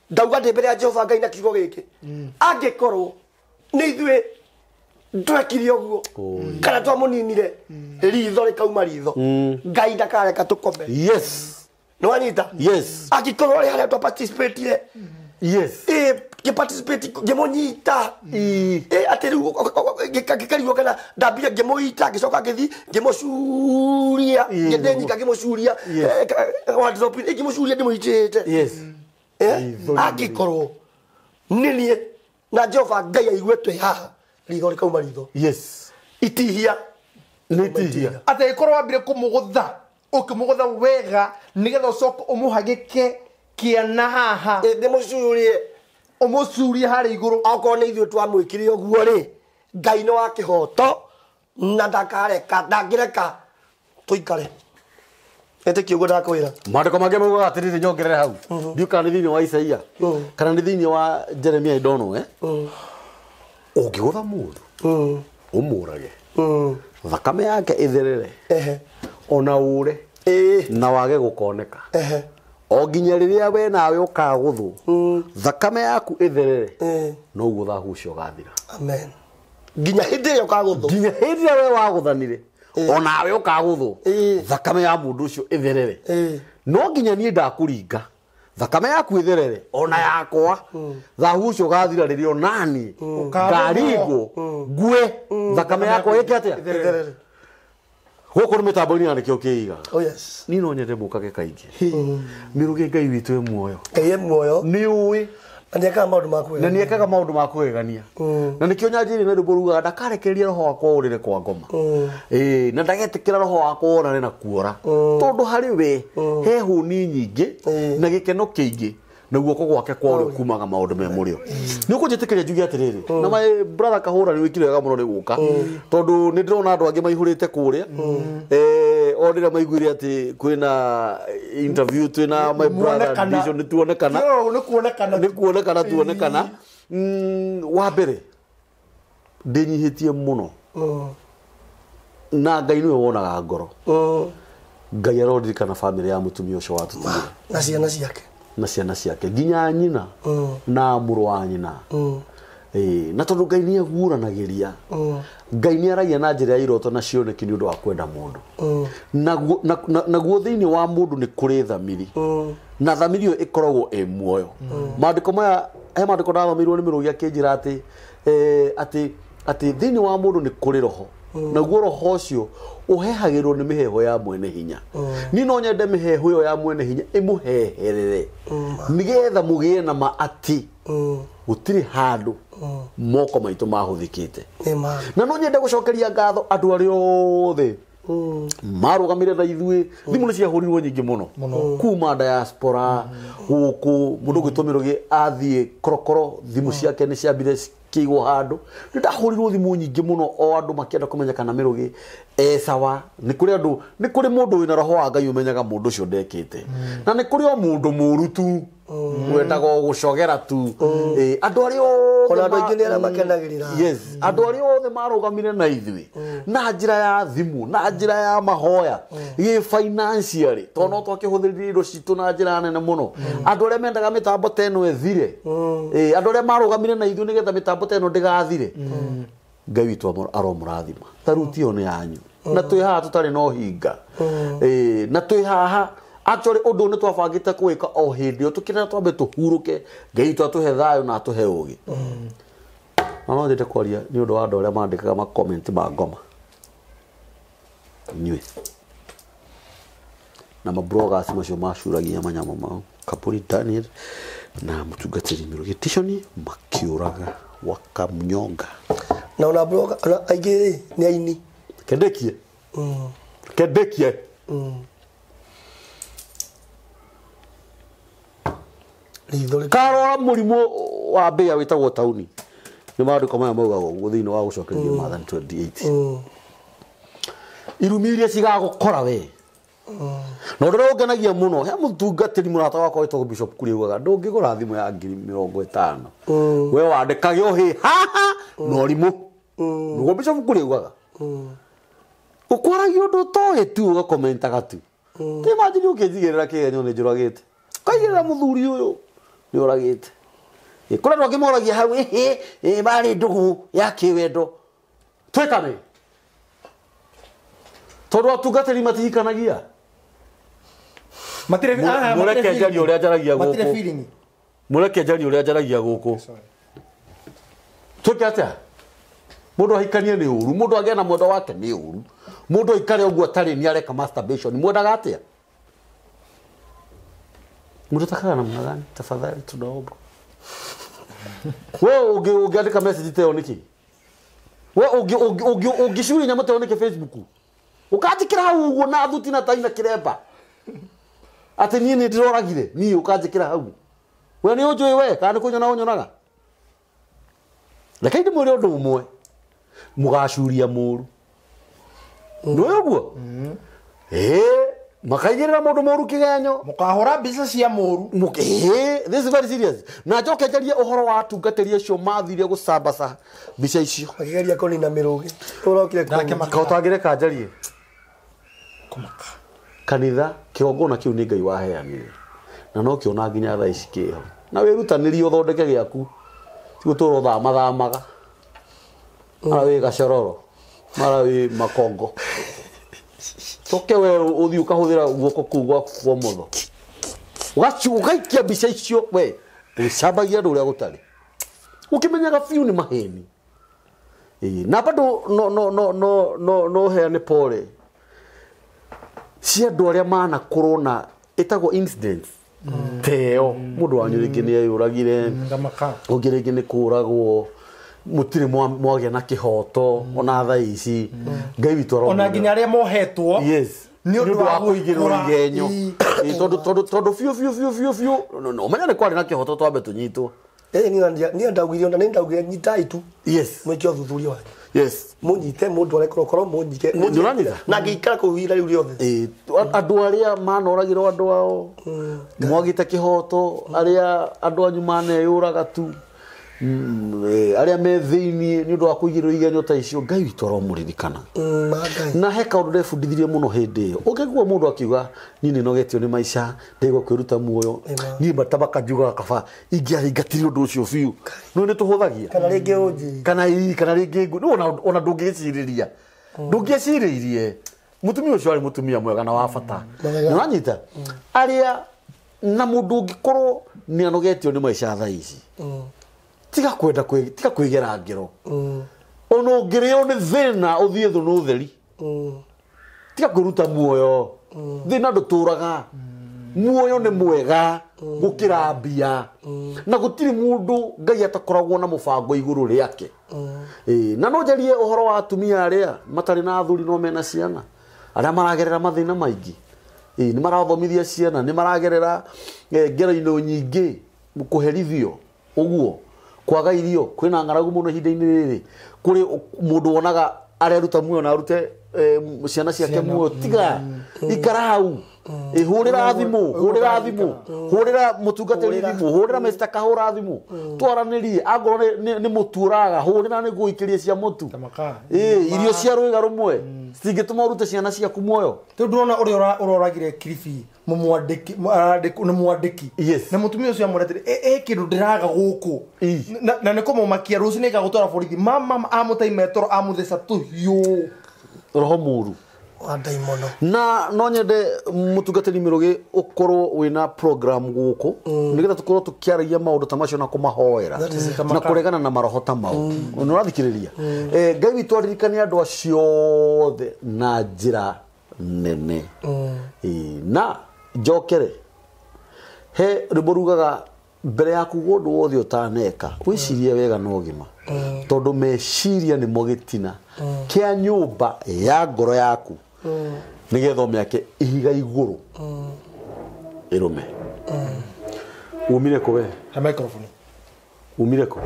Speaker 3: ndauga ndä bere ya jehova ngai na kiugo gä kä hmm. angä korwo nä ithuä twekire å guo kana twamå ninire hmm. ritho rä kauma ritho hmm. ngai ndakareka tå kome nä wanyita angä korwo rä harä a twaire yes eh giparticipate ngimũnyita eh atĩ rĩu gĩkarirwo kana ndambire ngĩmũita ngĩcoka ngĩthi ngĩmũcuria ngĩndenyika ngĩmũcuria ngĩmũcuria ndĩmũitĩte angĩkorwo nĩ niĩ na jehova ngai aigue twĩ haha ritho rĩkauma ritho itihia nĩitihia atĩ ĩkorwo wambire
Speaker 5: kũmũgũtha ũkĩmũgũtha wega nĩgetha ũcoke ũmũhagĩke kä kiana
Speaker 3: haha ndä må curie å må curie harä igå rå okorwo nä ithuä twamwä kä kire å guo rä ngai nä wa kä hoto na ndakareka ndangä reka tå ikare ä kä å guo ndakwä ra
Speaker 2: mandäko mangä maugaga atä rä rä nyongerere hau hm. ndiå kana nä thä inä wa isaia hm. kana nä thä inä wa jeremia ndonoe eh? å hm. ngä gå tha må å må rage thakame yake ä therere ona å re na wage gå koneka rä rä riria we nawe ukaguthwo hmm. thakame yaku itherere hmm. noguo thahu ucio ugathira amen nginya hindi iyo ukaguthwo nginya hindi iria we waguthanire hmm. onawe ukaguthwo thakame ya mundu ucio itherere no nginya ndakå ringa thakame yaku itherere ona yakwa thahu rä rä riria onani ngaringwo ngue thakame yakwa ike atia gå nä mä tambo-inä na nä kä o kä oh, ni no nyende må kage kaingä mä mm. rå ge ngai witå muoyo
Speaker 3: ngai muoyo nä å ä na nä ekaga
Speaker 2: maå ndå ma kå gegania na nä kä o nyanjä rä na rä rugaga ndakarekereria roho wakwa å rä re kwa ngoma mm. na ndagetä kä ra roho wakwa wonane na kuora mm. tondå harä we he hå ni nyingä na gä keno kä ingä na guoko gwake kwa oh, kumaga maundu me murio oh, ni ukunjitikiria njuge atiriri oh. na my brother kahura ni wikire wega muno ni guka tondu ni ndirona andu angi maihurite kuria eh o ndira maiguire ati kwina interview tu na my brother ndicio ni eh. tuonekana ni kana ni kuonekana tuonekana wa mbere ndinyihitie muno na ngai niwe wonaga ngoro ngai arondirikana bamĩrĩ ya mũtumia ũcio watutumire
Speaker 3: na ciana ciake
Speaker 2: na ciana ciake nginya nyina mm. na mũrũ wa nyina mm. na tondå ngai nä eguranaga ria mm. ngai nä aragia na njä ra ya iroto na cioneki nä å ndå wa kwenda må ndå naguo thä inä wa må ndå nä kå rä thamiri na thamiri ä yo ä koragwo ä muoyo mandä ko maya he mandä ko ndathomeirwo nä mä rå gi akä njä ra atä atä thä inä wa må ndå nä kå rä roho naguo roho ũcio ũhehagĩrwo nĩ mĩheho ya mwene hinya ni no nyende mĩheho yo ya mwene hinya ĩmũheherere nĩgetha mũgĩe na ma ati gũtirĩ handũ moko maitũ mahũthĩkĩte na no nyende gucokeria ngatho andũ arĩa othe marũgamire na ithuĩ thimũ nĩ ciahũrirwo nyingĩ mũno kuma diaspora gũkũ mũndũ gĩtũmĩro gĩ athiĩ korokoro thimũ ciake ni ciambire kigwo handu ni ndahurirwo thimu nyingi muno o andu makienda kumenya kana mirugi e sawa ni kuri andu ni kuri mundu wina roho wa ngai umenyaga mundu ucio ndekite hmm. na ni kuri o mundu murutu mwendaga cogera tu andå arä andå arä a makenagä andå arä na ithuä mm. na njä ya thimå na njä ya mahoya mm. gä financiarä mm. twakä hå thä rä indo citå na njä nene må no andå arä a mendaga mä tambo ta ä no ethire andå arä a gamire na ithuä nä getha mä tambo ta ä no ndä gathire ngai witå aromå rathima taruti ä yo nä yanyu na twä haha tå tarä na å hinga na twä haha actually undu ni twabangite kwika o hindi tukirira twambe tuhuruke ngai twatuhe thayo na atuhe ugi no no ndite kwaria ni undu wa andu aria mandikaga ma comment ma ngoma inyuĩ na shura macio macuragia manyama mao kapuri daniel na mũtungatĩri mirugitishoni makiuraga wakamnyonga
Speaker 3: na ona aingĩ rĩ ni aini kedekie mm. kedekie mm.
Speaker 2: karora murimu wa mbia witagwo tauni nä maandäko maya maugagwo guo thä inä wa gå cokereria mathan mm. 28 mm. irumi iria cigagåkora we mm. na å a å ngenagia må no he må tungatä ri må rata bishop kurä ugaga ndå ngä gå ya ngiri mä rongo ä tano we wandä kage å hä no na å rimå bishop kuri ugaga gå kwaragia å tu å gakomentaga tu kä manjini å kä njigä rä ra kä genyo nä njå ragä te kaigä må thuri yå nä å ragä te kå rä andå angä moragia hau marä ndå gå ya kä wendo twä twäkane tondå atungatä ri matihikanagia må reke njari å rä a njaragia gå kå twä ke atä a må ndå ahikanie nä å ru må ndå agä na mwenda wake nä å ru må ndå aikare å guo tarä nä areka mwendaga atä a mtataka namna gani? Tafadhali tunaomba wewe ukiandika message teoniki wewe ugishuhuri nyama teoniki Facebook ukati kira hau uguo na thuti na taina kiremba ati niĩ nĩ ni ukati kira hau we ni ũnjũĩ we kana nĩ kũnyona ũnyonaga lakini ndĩmwĩre ũndũ umwe mugashuria muru nĩ ũguo eh makaigirira mundu muru kigenyo mukahura mbica cia muru this is very serious na njoke njarie uhoro wa atungatiri acio mathire gucambaca mbica icio
Speaker 3: akigeria kunina mirugi urokire kahotangire kanjarie
Speaker 2: kanitha kigongona kiu ni ngai waheanire na no kiona nginya tha ici kiho na wirutanirie uthondeke giaku tigutura mathamaga mara wi gacororo mara wi makongo coke we uthi ukahuthira guoko kuu gwaku kwa motho ũgaikia mbica icio we ũgĩcambagia andũ ũrĩa gũtarĩ ũkĩmenyaga fiu ni maheni na bado no no no no no no heane pole sia andå arä a corona na ĩtagwo incidents mm. teo må ndå wanyu rä ngä nä eyå ragire å mm, ngä rä ngä nä ragwo mutirä mwagä na kihoto mm. ona tha ici mm. ngai witå ona ginya ria a mohetwo nä å ndå wa ni tondu tondu tondu fiu fiu fiu fiu fiu no no menya ne kwarä na kihoto kä hoto
Speaker 3: eh ni ndia ni ndaugire ona ni ndaugire nyitai tu yes ke å wa yes må nyite må ndå arekorwo korwo må nyike na ngä ikara kå u ira rä u rĩothe
Speaker 2: andå arä a manoragä rwo andå ao mm. mwagite kihoto aria hoto arä a andå anyu maneyå raga tu Mm, eh, arä a me thä iniä nä å ndå wa kå igä rä igenyo ta icio ngai witå ririkana mm, na heka kaå ndå ndebundithirie må no hä ndä ä yo å ngägua må ndå akiuga niä nä nogetio nä maica ndägwo kwä ruta muoyo niä matabaka njugaga kaba ingäathingatire å ndå å cio biå nä nä tå hå thagia kana i ngä ngå ona ndå ngä gä cirä ria mm. ndå ngä cirä irie må tumia å cio arä mwega na wa bata wanyita na må ndå å ngä korwo nä anogetio nä maica thaa tiga kwenda tiga kwigera ngero ona å rä nä thä na å thiä theri nä theri tiga kuruta ruta muoyo thä na ndå tå raga muoyo nä mwega gå kä ra na gå tirä må ndå ngai atakoragwo na må bango igå rå rä ake na no jarie å horo wa atumia arä a matarä na athuri no mena ciana arä a maragerera mathä na maingä nä marathomithia ciana nä maragerera eh, ngero-inå nyingä kå herithio å guo kwaga irio kwina ngaragu muno ihinda inä rä rä kå må ndå wonaga areruta muoyo na arute eh, ciana ciake muoyo tiga mm. ikara hau mm. hå rä ra thimå hå rä ra thimå hå rä ra må tungatä ri thimå hå rä ra mesta kahå ra thimå mm. twaranä rie angorwo nä må tu å raga hå rä ra nä gå ikä rie cia må tu irio cia rå ga rå mwe citingä tå ma å rute ciana ciaku muoyo rä u ndå rona
Speaker 5: å rä a å roragire mwandiki må tumia å cio mutumia ucio kä ndå ndä raga gå kå na nä ni kumumakia rucini igagutwara borithi mama
Speaker 2: theca tå hiå roho må ru na no nyende mutungatiri kå mm. nä getha tå korwo tå kä aragia maå ndå ta macio na mahoera na kå regana na maroho ta mau mm. nä å rathikä rä ria mm. eh, ngai witu aririkane andu acio othe na ra nene mm. e, na njokere he rwimbo rugaga mbere yaku gundu wothe utaneka wicirie wega na gima tondu meciria nimo gitina kia nyumba ya ngoro yaku mä ake ihiga iguru irume umire kå we umire kå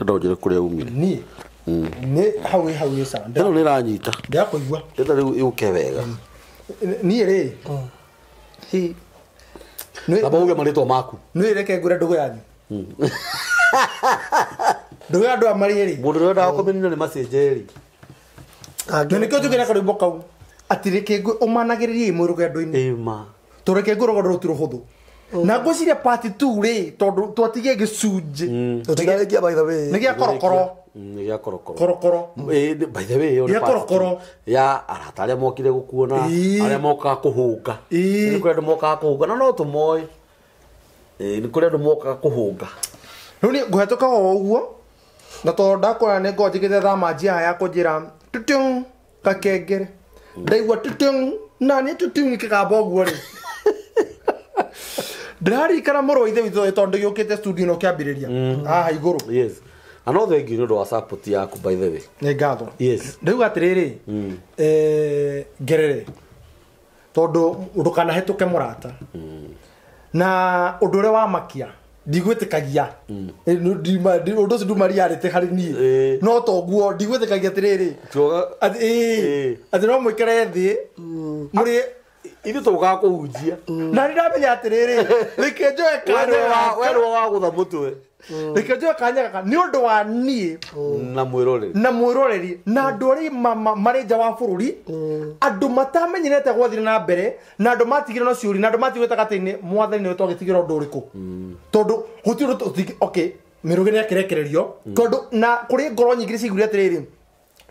Speaker 2: ndonjere kå rä a umire nä mm. hau hau ä no rä ranyita ta rä u å ke wega mm niä rä amba uge marĩtwa
Speaker 5: maku nä reke ngå re ndå yanyu hmm. ndå ya andå a marä rä må ndå rä endaga hmm. kå mä nina nä ah, na nä kä kau atä rä kä ngå å managä rä rie mwä rå gendo-inä tå reke ngå rogondå rå tu rå hå hmm. thå na ngwä ciria part rä tondå twatigie gä cunjä gä a
Speaker 2: gä mm, korokorokorokoroä mm, eh, korokoro ya arata arä a mokire gå kuona arä a mokaga kå hå nga nä kå rä andå mokaga kå hå na no tå moä nä kå rä andå mokaga kå hå rä u ngå hetå kaga o guo na tondå
Speaker 5: ndakå ra nä ngorwo njä gä te thamanji aha ya kå njä ra tutũ gakengere mm. ndaigua tutũ nanä tutũ nä kä gamba å guo rä [laughs] ndäraririkana
Speaker 2: må rå wa ithe witå tondå gä å kä te no kä ambä rä ria mm-hmm. haha igå rå na no thengi nä å ndå wa support yaku by the way nä ngatho ndauga atä rä rä ngerere
Speaker 5: tondå ndåkanahätå ke må rata hmm. na å ndå å rä a wamakia ndigwä tä kagia å hmm. ndå å cio ndumaria rä te harä niä no toguo ndigwä tä kagia atä rä rä atä no mwä kere thä hmm. må rä ithu tugakuhunjia na ni ndamenya atiriri [laughs] reke njoe kanyawerwo wa gutha mutwe reke njoe kanyagaka ni undu wa mm. nie
Speaker 2: mm. na mwiroreri
Speaker 5: na mwiroreri na mm. andu aria mari nja wa bururi andu matamenyenete gwathira na mbere na andu matigire no ciuri na andu matigire tagatiini mwathani niwe twagitigira undu uriku tondu guti okay mirugi ni akirekererio tondu na kuri ngoro nyingiri ciguria atiriri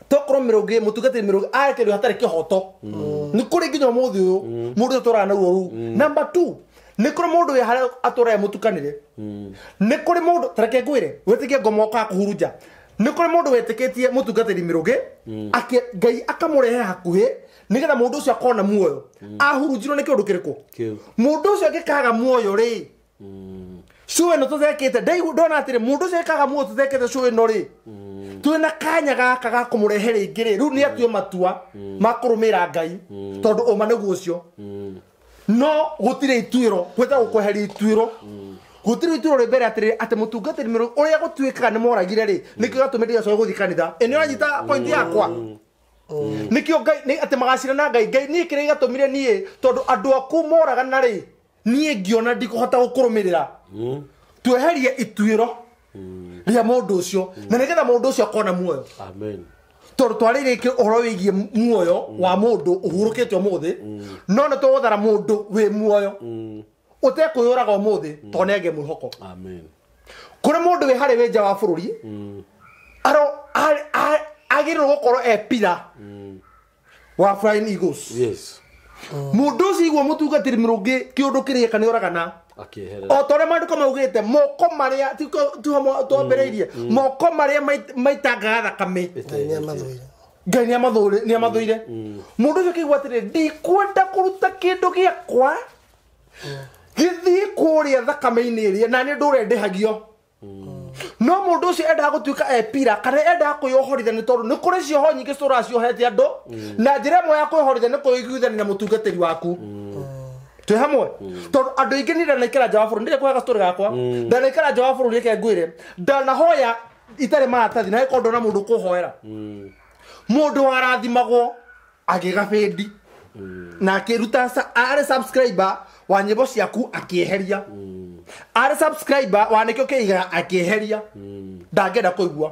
Speaker 5: tokorwo mä rå ngä må tungati mä rå ngä arekä hatarä kä hoto mm. nä kå rä nginya må thä å yå må mm. ndå atå raga naguo rä u mm. namba nä kå rä må ndå wä harä atå raga må tukanä re nä kå rä må ndå tareke ngwä re wä tä kie ngomo kå hurunja nä kå rä må ndå wetä kä tie må tungatä ri mä rå gä ngai akamå rehe hakuhä nä getha må ndå å cio akorwo na muoyo ahurunjirwo nä kä å ndå kä rä kå må ndå å cio angä kaga muoyo rä cuä no tå thekä te ndaigndona atä rä må ndå å ekaga muo tå thekä te cuä no rä mm. twä na kanya gaka ga kå må rehe rä ingä rä rä u nä atue matua mm. makå rå mä ra ngai mm. tondå å ma nä guo cio no gå tirä ituä ro gweta gå kweheria ituä ro gå tirä ituä ro rä mbere atä atä må tungatä rä å rä a gå tuä kaga nä moragire rä nä kä gatå mä ndä gacoe gå thiä ä nä ranyita pointi yakwa nä kä o oh. atä magacira na ngai ngai niä kä rä gatå mire niä tondå andå aku moragana rä niä ngäona ndikå hota gå kå rå mä rä ra hmm. tweherie ituä ro rä a må ndå å cio na nä getha må nĩgetha mũndũ ũcio akona muoyo tondå twarä rä kä å horo wä giä muoyo wa må ndå å hurå kä te må thä no nä tå thara må ndå wä muoyo å hmm. tekå yå raga må thä hmm. to nenge mwä hoko kå rä må ndå wä harä wä nja wa bå rå ri agä rä rwo gå korwo epira wa flying eagles mundu uciguo mutungatiri mirungi kiundu kirihika ni oragana o ta å rä a mandä ko maugä te moko marä a twambä moko marä a maitangaga thakame ngai nä amathå ire må ndå å cio kä igwatä rä ndikwenda kå ruta kä ndå gä akwa mm. gä thiä rä a thakame-inä ä rä a na nä ndå å rendä hagio mm no må ndå å cio endaga gå tuä ka epira kana endaga kwä ohorithia nä tondå nä kå rä cioho nyingä citå raciohete andå mm. na njä ra ä mwe ya kwä horithia nä kwä na må tungatä ri waku mm. twä hamwe mm. tondå andå aingä nä ndanaikara nja wa bå rå ndä kwega citå rä gakwa
Speaker 2: ndanaikara
Speaker 5: nja wa bå rå rä ke ngwä re ndanahoya itarä maratathi na gäkorwo ndona må ndå kå hoera må ndå warathimagwo agä gabä na akä ruta arä wa nyä mbo ciaku akä eheria mm arä wanäkä å kä igaga akä eheria enda kå igua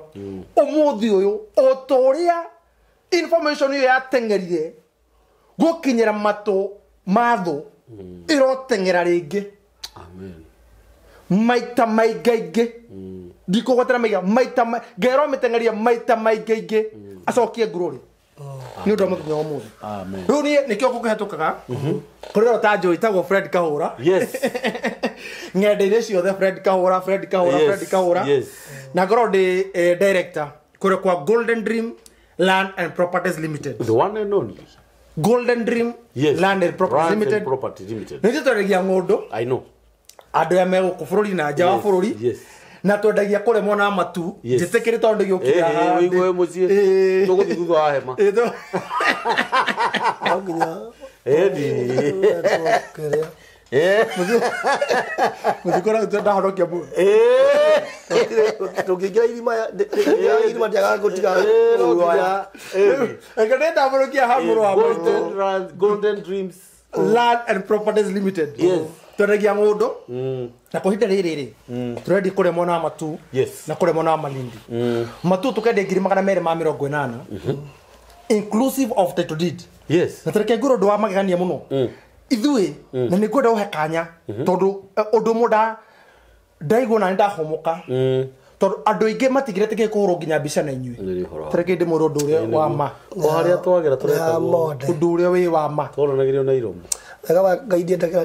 Speaker 5: å må thi å yå å tå rä a ä yo yateng'erire gå kinyä ra matå mathå ä roteng'era rä ngä maita maingaingä ndikå gwetera maiga maita ngaä romä teng'eria maita maingaingä acokie ngurå rä nä å ndå wa må thenya wa må thä rä u nä kä o kå kä hatå kaga kå rä ta njå itagwo fred kahå ra [laughs] ng'enda-inä ciothe fred kahå ra fred kahå ra fred kahå ra na ngorwo ndä e, director kå rä kwa golden dream land and properties limited the one and only golden dream yes. land and properties land limited nä njä tweregia ngå ndå andå arä a megå kå bå rå ri na nja wa bå rå ri na twendagia kå remwo na matu njä tä kä rä tondå gä å kira
Speaker 2: wä må ciä tå gå thi thutha wa hema
Speaker 3: ndahonokia mu tungĩingĩra irima irima ndiagaga gũtigaaya
Speaker 5: wa twendagia må ndå mm. na kwa ihinda rä rä rä mm. tå rendi kå remwo na matu na kå remwo wa malindi mm. matu tå kendia ngiri magana merä ma mä rongo ä inclusive of title deed yes na tareke wa magegania muno mm. na nikwenda uhe kanya mm-hmm. eh, mm -hmm. tondu undu uh, munda ndaigwo na ndahomoka mm. tondu andu kå matigiretikie kuhurwo nginya mbica na inyuĩ
Speaker 3: tareke ndä mwä undu wa ma o harĩa twagera tå undu ũrĩa wa ma agaga ngai ndiendaga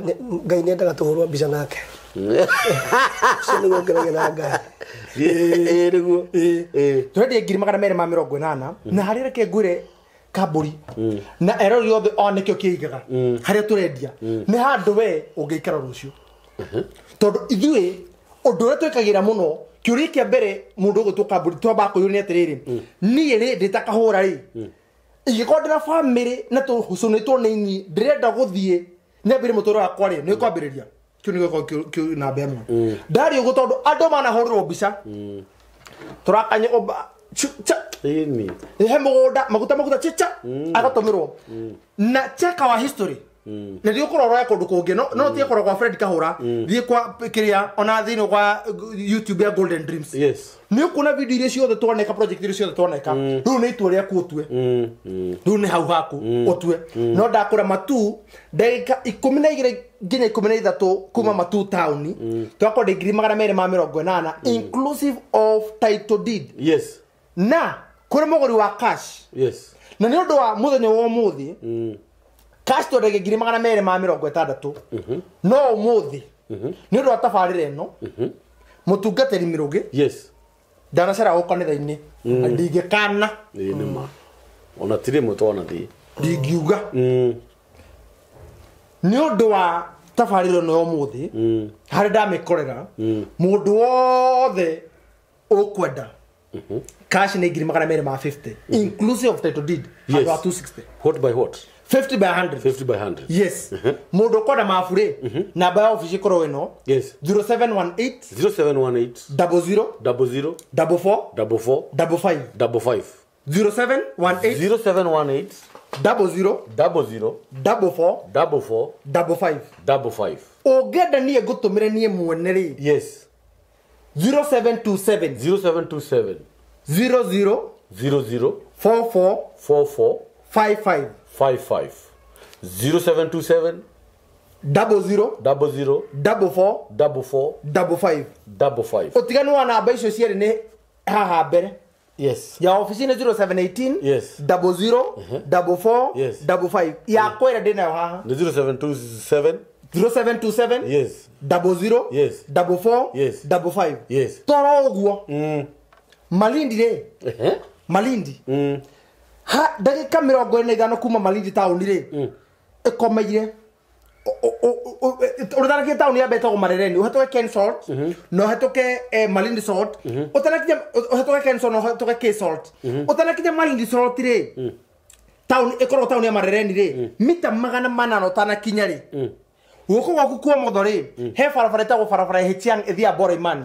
Speaker 3: ngai ndiendaga tuhurwo mbica nake [laughs] cio niguo ngenagia na
Speaker 5: ngai tå twendia ngiri magana merĩ ma mä mĩrongo ĩnana mm. na harĩ reke ngwĩre kambũri mm. na ero yothe o kä igaga mm. harä a tå rendia nä handå we å å å cio uh-huh. tondå ndå rä a twä kagä ra må no kä å rä kä a mbere må ndå å mũndũ ũgũtua kambũri twambaga rä atĩrĩrĩ niĩ rĩ ra-rä ndä ingĩkorwo bamä rä na two ndä tũcunĩtwo nĩ inyĩ ndĩrenda gũthiĩ rä må tå rä wakwa rä nä kwambä rä ria kä u nä namba ä mwe mm. ndarä å guo tondå andå manahå rä rwo mbica mm. tå rakanyä he må gå nda maguta maguta cica mm. agatå mä rwo na cheka wa history Mm. na thiä å kå kundu kungi no no mm. mm. thiä kå kwa fred kahura thie kwa kiria ona thini kwa youtube ya golden dreams nä å kuona video iria ciothe twaneka project iria ciothe twaneka rä u nä itua rä aku å tue rä u nä hau haku å tue no ndakå rema tu ndagä ikå na igä rä nginya ikå na ithatå kuma matu taåni twakwa ndingiri magana merä ma mä rongo ĩnana inclusive of title deed yes. na kå rä må wa cash yes. na nä å ndå wa må thenya wa må thä kastor ndagä ngiri magana merä ma mä rongo ätandatå mhm. no å må thä nä å ndå wa tabarä ra ä no må mhm. tungatä mä rå gä ndanacera gå kanitha-inä mm. ndingä kana
Speaker 2: ona tirä mwe twona thä
Speaker 5: ndingiuga nä å ndå wa tabarä ra no yo må mm. thä harä ndamä korera må mm. ndå wothe å kwenda kaci mhm. nä ngiri magana merä ma 50 inclusive of title deed yes. 260 what by what 50 by 100 50 by 100 yes uh-huh. må ndå kwenda mabu rä uh-huh. namba ya obici korwo ä yes
Speaker 2: 0718 0718 double 0 double 0 double 4 double 4 double 5 double 5 0718 0718 double 0 double 0 double 4 double 4 double 5 double 5
Speaker 5: ũngĩenda niĩ ngũtũmĩre mire niĩ mwene
Speaker 2: yes 0727 0727 00 00 44 44 55 55 0727 double zero double
Speaker 5: wa namba icio cierĩ nĩ haha mbere ya ofici nĩ 0718 yes double zero uh-huh. nayo haha nĩ 0727 0727 yes toro ũguo mm. malindi rĩ uh-huh. malindi mm ha ndagika mä rongo ithano kuma marindi taåni rä ä mm. komeire å e, rä thanakie taåni yamba ätagwo marereni å hetå ke na å hetå ke marindi å hetå ke na å hetå ke å mm-hmm. tanakinya marindi rä mm. taåni ä koragwo ya marereni rä mm. mita magana manana å tanakinya rä gwaku kwa motho rä he barabara ätagwo barabara hetiang ä thiä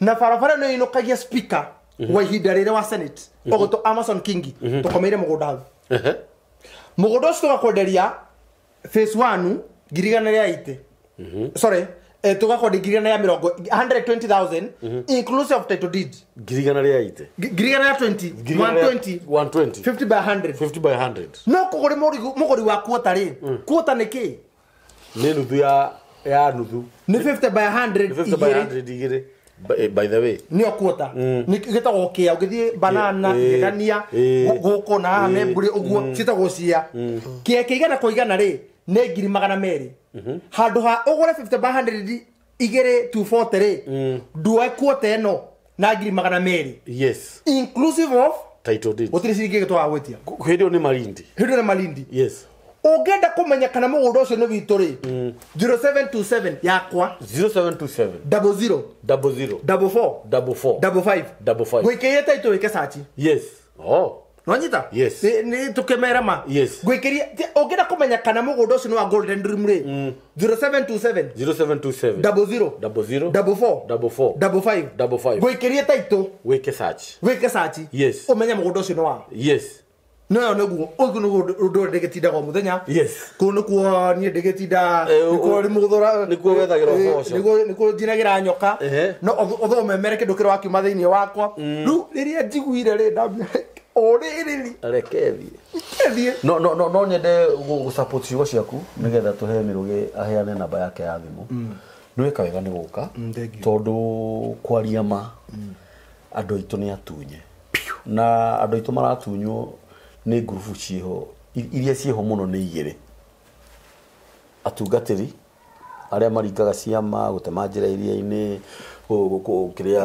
Speaker 5: na barabara ä no ä inå Mm-hmm. wa ihinda rä rä wa senate koguo mm-hmm. amazon kingi mm-hmm. tå komeire må gå nda hau må gå nda å cio tå gakwenderia ngirigana rä a ite sorry tugakondi ngirigana ya mirongo 120000 inclusive of title deed ngirigana rä aite ngirigana ya 20 120 50 by 100 50 by 100 no wa kuota rä mm. kuota nä kä nä nuthu ya ya nuthu nä 50 by 100 igä rä Eh, by the way nä okuota mm. nä gä tagwo kä a å gä thiä banana gäthania gå kå na mm. mbå å guo mm. tagwo cia kä a igana kwa igana rä nä ngiri magana merä mm-hmm. handå ha å gå re igä rä rä nduoe kuota ä no na ngiri magana merä yes gå tirä ciringä gä twagwä tia hä ndä ä yo nä marindi hä ndä ä yo nä marindi ungenda kumenya kana mugunda ucio ni witu ri 0727 yakwa 0727 double zero double zero double four double four double five double five gwikirite itu wike search yes oh nwanyita yes ni ma yes kana mugunda ucio ni wa golden dream ri mm. 0727 0727 double zero double zero double four double four double five double five gwikiria taito yes wa yes no yo niguo ũguo niguo ũndũ ũrĩa ndĩgĩtindaga mũthenya kũu nĩkuo niĩ ndĩgĩtinda nĩkuo rĩmũthũra nĩkuo kuo ũboco nĩkuo njinagĩra nyoka no ũthome mere kĩndũ kĩrĩa wakiuma thĩinĩ wakwa rĩu rĩrĩa njiguire rä ndambia ũrĩrĩri
Speaker 2: rä kethiĩ no no no no nyende gũsupport ciugo ciaku nĩgetha tũhe mĩrũgĩ aheane namba yake ya thimå nä wä ka wega nĩ gũka tondũ kwaria ma andå aitå nä atunye na andå aitå maratunywo nä ngurubu ciho iria ciho må no nä igä arä a maringaga ciama gå tema njä ra iria-inĩ inä kä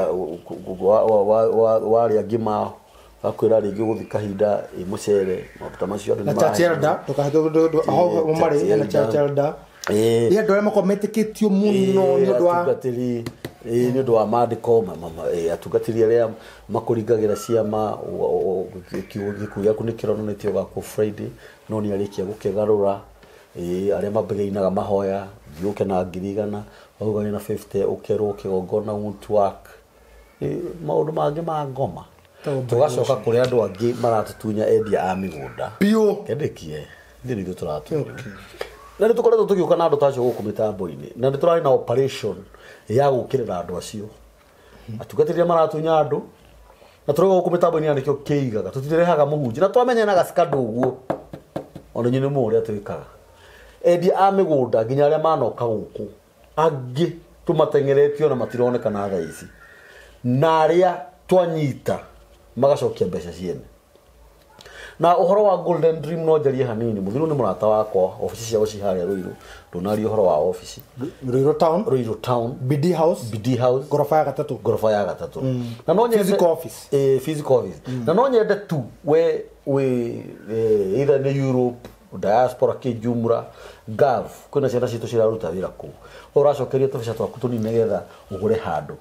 Speaker 2: gakwä ra rä ngä gå gũthi kahinda ĩ mũcere mabuta macio andå
Speaker 5: andå andũ nĩmaarĩ andũ
Speaker 2: arĩa makoragwo metĩkĩtio mũno nĩ ũndũ wa ä nä å ndå wa mandäko atungatiri arä a makå ringagä ra ciama gä kuo gäaku nä kä ronanä tie gakå no nä arä kia gå kägarå ra arä a mambägäinaga mahoya thiå ke na ngiri igana na å kerwo kä gongona maå ndå mangä ma ngoma tågacoka kå rä andå angä maratåtunya endia a mä gå nda endäkie thä nä ithuä tå ratunya na nä tå koretwo tå gä å ka na andå tacio gå kå mä tambo-inä na nä tå rarä na ya gukirira andu acio atugatiria maratunya andu na tå ragå kå mä tambo-inä ya nä kä o kä igaga tå tirehaga må hunji na twamenyanaga cikandå å guo ona nyä nä må å rä a twä kaga endia a mä gå nda nginya arä a manoka gå kå angä tå matengeretio na matironekana thaa ici na arä a twanyita magacokia mbeca ciene na uhoro wa golden dream no njarie hanini muthiru ni murata wakwa ofici cia ci haria ruiru ndunari uhoro wa ofici ruiru town ruiru town bd house bd house gorofa ya gatatu gorofa ya gatatu mm. na no nyende physical office eh physical office mm. na no nyende tu we we eh, either in europe diaspora kijumra gav kuna kwina ciana ruta bila ku kuu uracokerie tubeca twa kutuni nigetha ugure handu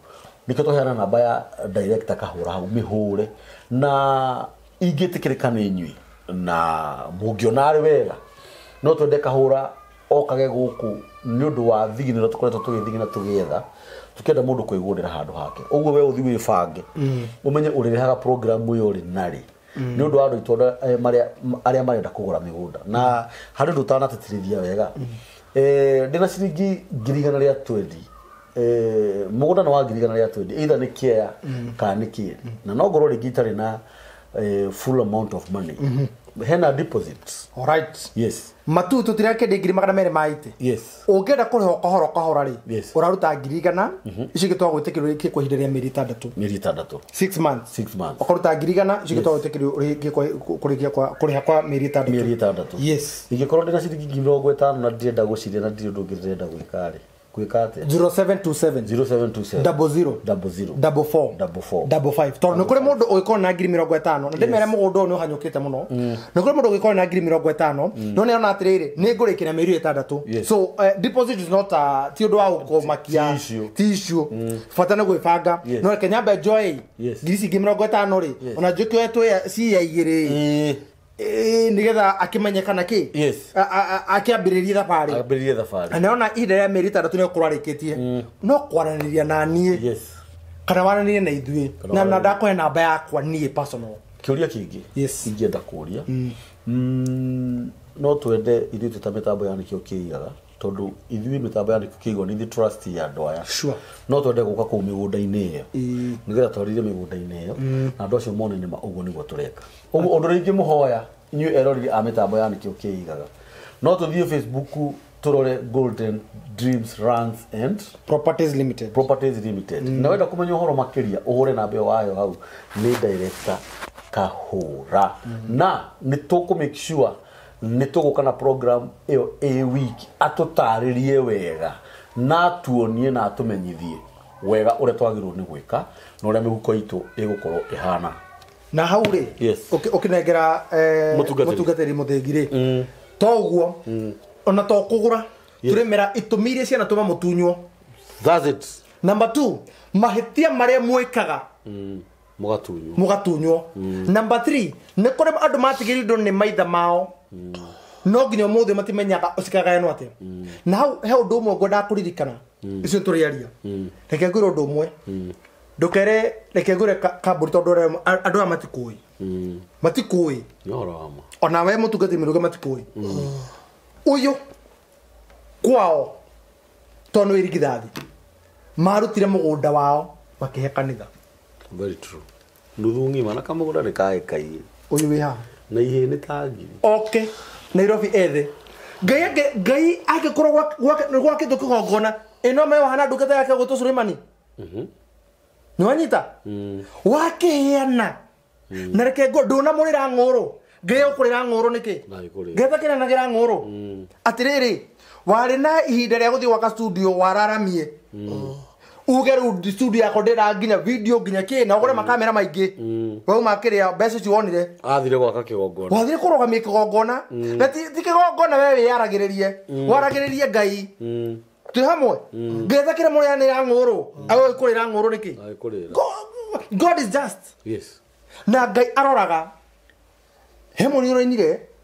Speaker 2: nikio hera na baya director kahura hau mihure na ingĩtĩkĩrĩka nĩ inyuĩ na mũngĩona arĩ wega no twende kahũra okage gũkũ nĩ ũndũ wa thiginĩro tũkoretwo tũgĩthigina tũgĩetha tũkĩenda mũndũ kwĩgũrĩra handũ hake ũguo we ũthi wĩbange mm. ũmenye ũrĩrĩhaga programu ĩyo rĩ narĩ mm. nĩ ũndũ wa andũ itũ eh, arĩa marenda kũgũra mĩgũnda na mm. harĩ ũndũ ũtanatĩtĩrithia wega eh, ndĩ na ciringi ngiri igana rĩa twendi eh, mũgũnda nĩ wa ngiri igana rĩa twendi eitha nĩ kĩea kana nĩ kĩeri na nongorwo rĩngĩ itarĩ na uh, full amount of money mm -hmm. hena deposits right yes matutu
Speaker 5: tå tirä degree magana merä ma yes å ngä enda kå rä ho yes. å raruta mm-hmm. ngiri igana icio ingä twagwä a mä ri itandatå mä ri itandatå å karuta ngiri igana icio ingä twagwä
Speaker 2: tä kä rwo kå rä kia kå merita ha kwa mä ri itandatå mä ri itandatå ingä korwo ndä na ciringi ngiri mĩrongo na gå cirä na ndirä ndå gwä kuikate
Speaker 5: kå rä må ndå å gä korwo na ngiri mä rongo ätano na ndä mere må gå ndå å yå nä å hanyå kä te må no nä kå rä må ndå å gä korwo na ngiri mä rongo ätano mm. no nä ona atä rä rä nä ngå rä kä na mä irio ätandatå so eh, uh, ti å ndå wa gå kåmakia ticu mm. bata nä gwä banga no reke njoä ngiri cingä mä rongo ätano rä ona njå kä oe twä igä rä Eh, nigetha akimenyekana ki yes akiambiririe thabari
Speaker 2: ambiriria thabari
Speaker 5: na ona ire ya merita tandatu ni kurarikitie mm. no kwaraniria na nie yes kana wananiria na ithwe na na ndakoe namba yakwa nie personal
Speaker 2: kiuria kingi yes ingienda kuria mm. Mm, no twende ithuĩ ta mĩtambo ya nĩkĩo kĩigaga tondu ithuĩ mĩtambo yandĩkithia igwa nĩ ithuĩ trust ya andå aya sure. no twende gåka kå u mä gå nda-inä ä yo mm. nä getha twarithie mä gå nda-inä ä yo mm. na andå acio mone nä ma å guo nä guo tå reka å ndå rä må inyuä eroriri a mä tambo ya nä kä o kä igaga no tå thiä facebook tå rore golden dreams runs and properties limited properties limited mm. na wenda kå menya å horo makä ria å hå re namba ä wayo hau nä director kahå ra mm. Mm-hmm. na nä tå kå make sure nä tå gå ka na program ä yo ä wiki atå tarä rie wega na atuonie na atå menyithie wega å rä a twagä rwo nä gwä ka na å rä a mä huko itå ä gå korwo ä hana na hau rä
Speaker 5: å kä nengera eh, må tungatä
Speaker 2: ri må thä gi rä mm. toguo
Speaker 5: mm. ona to kå gå ra tå rä mera itå mi iria ciana tå ma må tunywo namba t mahä tia marä a mwä kaga
Speaker 2: må mm.
Speaker 5: gatunywo namba nä kå rä andå matigä rindwo nä maitha mao no nginya må thä matimenyaga å cikagayano atä na hau he å ndå å mwe ngwendaga ndakå ririkana icio tå rä aria reke ngwä ra å ndå å mwe ndå kere reke ngwä re kambå ri tondå andå aya matikå ä matikå ä onawe må tungati mä rå ge matikå ä å yå kwao tondå ä rigithathi marutire må gå nda wao makä he kanitha
Speaker 2: nuthu ng'ima na kamå gå nda nä kaä kaiyä å yå wä haha na ihä nä ta oke nairobi ethe
Speaker 5: ngai ngai angäkorwo gwakä tå kä gongona ä no meohana ndungata yake gå tå surämani mhm. nä wanyita mm. wakä heana mm. na reke ngo ndå na må rä ra ngå rå ngai å kå rä ra ngå rå nä kä
Speaker 4: ngai
Speaker 5: kä ranagä ra ngå rå mm. atä rä rä warä na ihinda rä a gå thiä gwaka studio wararamie mm uge studio yako ndä ra nginya video nginya kä na ågore mm. makamera maingä mm. wauma kä rä a mbeca icio wonire
Speaker 2: wathire kå rå kä
Speaker 5: gongona na kä gongona we wä yaragä rä rie mm. waragä rä rie ngai twä hamwe ngä kä rä må rä anä ra ngå rå kå rä ra rå nä kä god is just na ngai aroraga he ni nä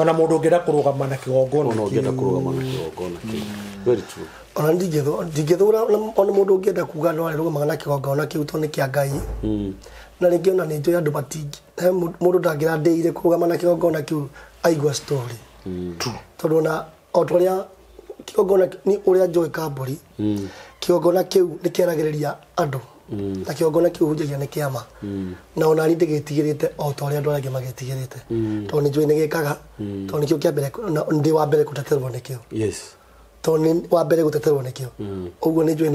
Speaker 3: ona må ndå å ngä enda kå rå gama na kä gongona ona ndingä thå ra ona må ndå å ngä enda kuga no arä rå gamaga na kä gongona kä u to nä kä a ngai hmm. na rä ngä ona nä njå andå matingä må ndå ndangä ra ndä ire kå rå gama na kä gongona kä u aigua hmm. tondå ona o rä a kä gongona nä å rä a njoä kambori kä gongona kä u nä kä aragä rä ria andå Mm. na kä ongo na kä u hunjagia nä kä ama mm. na ona ndä gä tigä rä te o ta å rä a andå arä angä magä tigä rä te mm. tondå nä njå nä gä kaga tondå nä kä o kä ambere ndä wa mbere kå teterwo nä kä o tondå nä wa mbere gå teterwo nä kä o å guo nä njå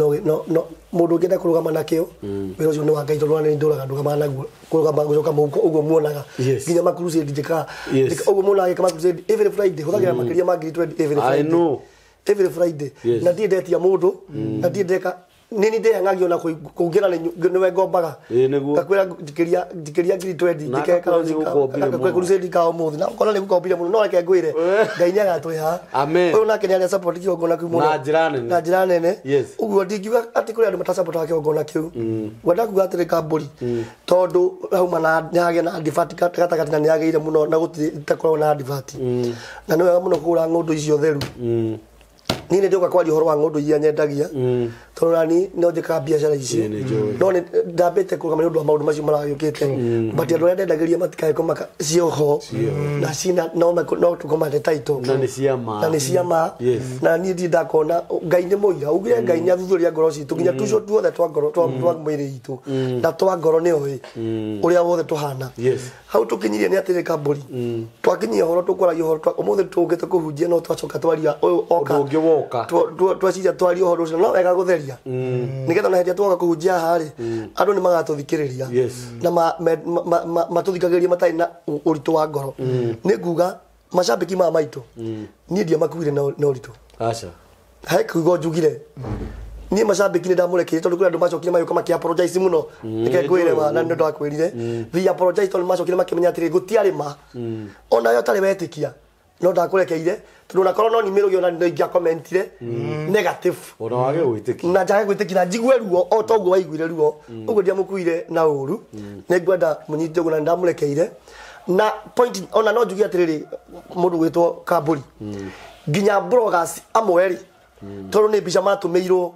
Speaker 3: må ndå å ngä enda kå rå gama na kä o wä ra å cio nä wa ngai tondå ona ndå raga ndå gamana naguo kå rå gama gå coka må huko å guo muonaga nginya makurucändi njä kaga å guo muonaga gä ka every friday hå thagä ra makä ria every friday na ndiä ndetia må ndå na ndiä ndeka nä nä ndehang'agio na kå ngä ra nä ngombaga ngakwä ra ndikä ria ngiri twendi må thä no reke ngwä re ngai nä agatwä ha å yå nake nä arä a kä u na njä ra nene å guo ndingiuga atä kå rä andå matacapotga kä ongona kä u mm. gwenda kuga atä rä kambå mm. tondå hauma nä hagä na ndibati gatagati nä agä ire må no na gå takoragwo na ndibati mm. na nä wega må no kå ra ngå ndå icio theru ni nä ndä å ka kwaria å horo wa ngå ndå iria nyendagia mm. tondå nani no njä kaga biacara icio no ndambä te kå gama nä å ndå wa maå but macio maragä å kä te bati mm. andå arä a ndendagä ria matikaä kå cioho na cina no tå kå mate taito na nä ciama na niä ndi ndakona ngai nä må ira å gä re mm. ngai nä athuthå rä a ngoro citå nginya tucio tuothe twa mwä rä itå na twa ngoro nä oä å rä a wothe tå hana hau tukinyire ni atire kamburi mm. twakinyia horo tukora yo horo tå umuthi tugite kuhunjia no twacoka twaria uyu oka ndungi woka twaciria twaria horo ucio no wega gutheria
Speaker 4: mm.
Speaker 3: nigetha mm. na hetia twoka kuhunjia ha ri andu ni magatuthikiriria na ria matarä na å ritå wa ngoro mm. nä nguga macambiki ma maitu niĩ ndiamakuire na å
Speaker 2: ritå
Speaker 3: he kuigo njugire ni macambä nä ndamå rekä ire tondå kwä andå macokire magä ũka makä må no reke ngwä ma na nä ndå ndakwä rire via tondå macokire makä mm. menya atä rä ngå ma ona å tarä wetä no ndakå reke tondå nakorwo no nimä rå gä ona no ingäakomentire na njage gwä tä kira njigue ruo o toguo waiguire ruo å mm. guo ndiamå kuire na å ru nä ngwenda må nyite å guo na nä ndamå rekeire na point ona no njuge atä rä rä må ndå gwä two kambå ri mm. nginya amwe tondå nä mbica matå mä irwo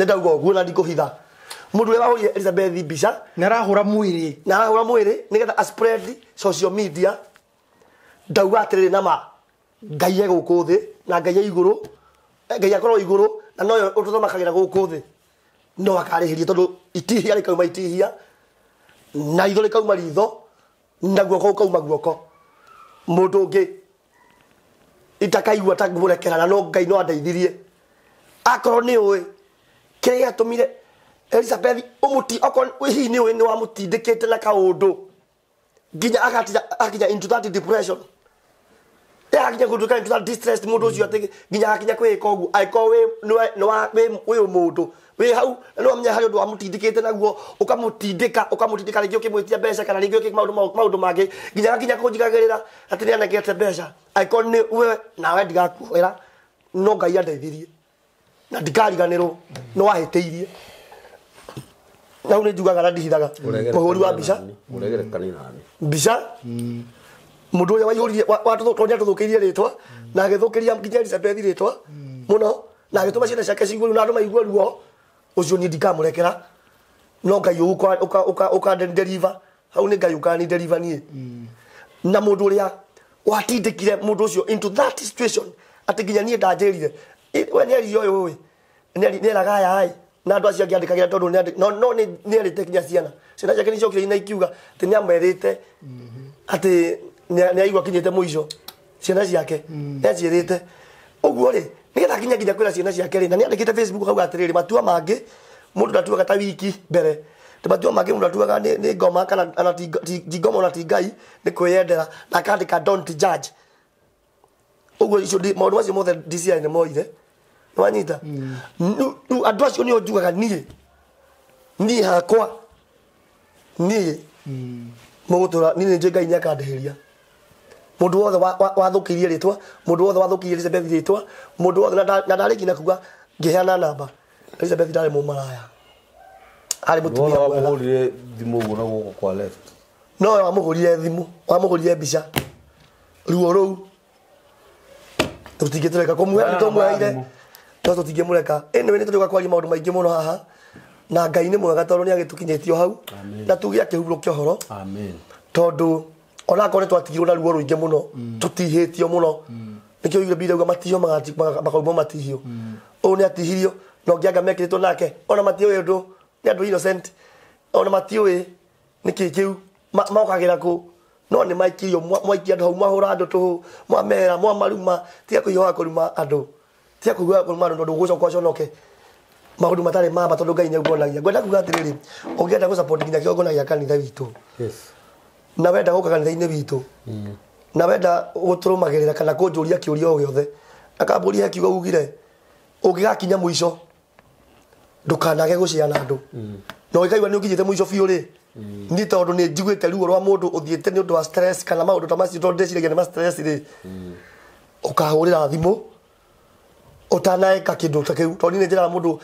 Speaker 3: nä ndauga å guo na ndikå hitha må ndå å elizabeth mbica nä arahå ra mwä rä na arahå ra mwä social media ndauga atä rä rä na ma ngai egå kå na ngai e iguru rå ngai akorwo igå na noyo å tå thomakagä ra gå kå thä no akarä hä ria tondå itihia rä kauma itihia na itho rä kauma ritho na guoko gå guoko må ndå å ngä itakaigua ta må no ngai no andeithirie akorwo nä å kä rä gäatåmire elizabethi å må ti okorwo hihi nä nä wamå tindä kä te na kaå ndå nginya agakinya into that depression gå tuä ka distress må ndå å cio atä nginya agakinya kwä ka å guo angäkorwo wä må ndå wä hau nä wamenya harä å ndå wamå tindä kä te naguo å kamå tindä ka å kamå tindä ka rä ngä å kä mwä tia mbeca kana rä ngä å kä maå ndå mangä nginya agakinya kå njigagä rä ra atä nä anengete mbeca angäkorwo nä we nawe ndigakuoera no ngai andeithirie na ndikariganirwo no wahitiirie na u nä na ndihithaga må hå ri wa mbica mbica må ndå å rä a waihå ririe tå thå kä irie na agä thå kä ria kinya elizabeth rä twa na agä tå ma ciana ciake ciguo na andå maigua ruo å cio niä ndikamå rekera no ngai uka kandenderiva hau nä ngai å kaninderiva niä na må ndå å rä a watindä kire må ndå into that situation ati nginya niä ndanjä ikwe nä eri å yå nä eragaya ä na andå acio angä andä kagä ni tondå no nä erä te kinya ciana ciana ciake nä ciokire ina ikiuga atä nä amerä te atä nä aigua kinyä te må ico ciana ciake nä aciä te å guo rä nä getha kinya nginya kwä na ciana ciake rä na ni andä kä te kauga atä rä matua mangä må ndå ndatuaga ta wiki mbere matua mangä må ndå atuaga ni goma kana ana ti ti goma na ti gai ni kwä yendera na akandä ka don't judge å guo maå ndå macio mothe dci nä moire wanyita andå acio nä o njugaga niä niä hakwa niä må gå tå ra niä nä njä ngai nä akandehä ria må ndå wothe wathå kä irie rä twa må ndå wothe wathå kä irie elizabeth rä twa må ndå wothe na ndarä ngina kuga ngä heana namba elizabeth ndarä må maraya
Speaker 2: arä må tumia mwega thimå guo kwa left
Speaker 3: no wa wamå hå rire thimå wamå hå rire mbica ruo rå u tå tingä tå reka kå muoya tå muoyaire no tutingämureka ä nä tå rä kwaria maå ndå maingä må no haha na ngai nä mwega tondå nä agä tå kinyä hau na tugä akä hurå kia å horo tondå onakorwo nä twatigirwo na ruo rå ingä må no mm. tå tihä tio må no mm. nä kä oigire mbirauga matihio makauma matihio å mm. nä atihirio na ngä anga mekä rä two nake ona matiå ä ndå nä andå innocent ona matiå ä nä kä kä u mokagä ra kå no nä maikirio mwaikia andå hau mwahå ra andå tå hå mwamera mwamaruma tiga kå ihåga kå ruma andå tia kuigua kå marå ndå gå coka ũconoke maå ndå matarä ma matondå ngai nä aguonagia ngwenda kuga atä rä rä å ngä enda gå nginya kä ogona gä kanitha witå na wenda gå ka kanitha-inä witå mm. na wenda gå tå rå magä rä ra kana kå njå ria kä å ria o gä othe akambå ria kiuga ugire å ngä gakinya må ico ndå kanage gå ciana andå na å mm. gä kaigua nä å kinyä te må ico biå rä mm. niä tondå nä njiguä te ruo rwa må ndå å thiä te nä å ndå wa kana maå ndå ta macio tondå ndeciragia nä ma å kahå rä ra thimå utanaika kindu ta kiu to ni njira mundu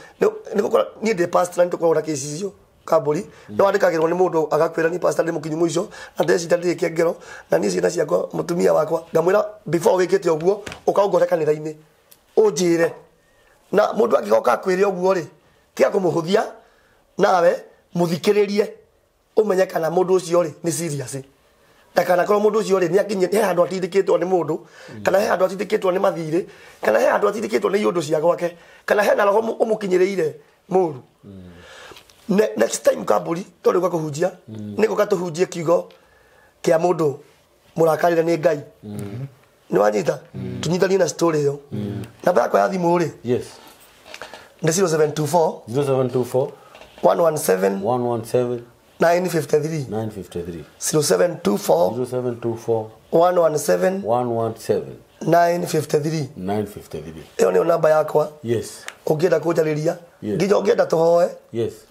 Speaker 3: ni gukora ni ndi pastor ni tukora kesi cio kamburi no andikagirwo ni mundu agakwira ni pastor ni mukinyu muicio na ndecita ndirike ngero na ni ciana ciakwa mutumia wakwa ngamwira before wikite uguo ukaungore kanitha-ini unjire na mundu angigoka akwire uguo ri tiga kumuhuthia nawe muthikiririe umenye kana mundu ucio ri ni serious ndakanakorwo må ndå å cio rä nä he handå atindä nä må ndå kana he handå atindä kä two nä mathirä kana he handå atindä kä two nä iå ndå cia gwake kana hena roho å må kinyä rä ire må ru next time kamburi tondå hunjia nä gå ka tå mm. hunjie kiugo kä a må ndå må rakarä re nä ngai mm. nä wanyita mm. tå nyitanie na ä yo namba yakwa ya thimå rä nä ä yo nä yo namba yakwa å ngä enda kå njarä nginya å ngä enda tå hoe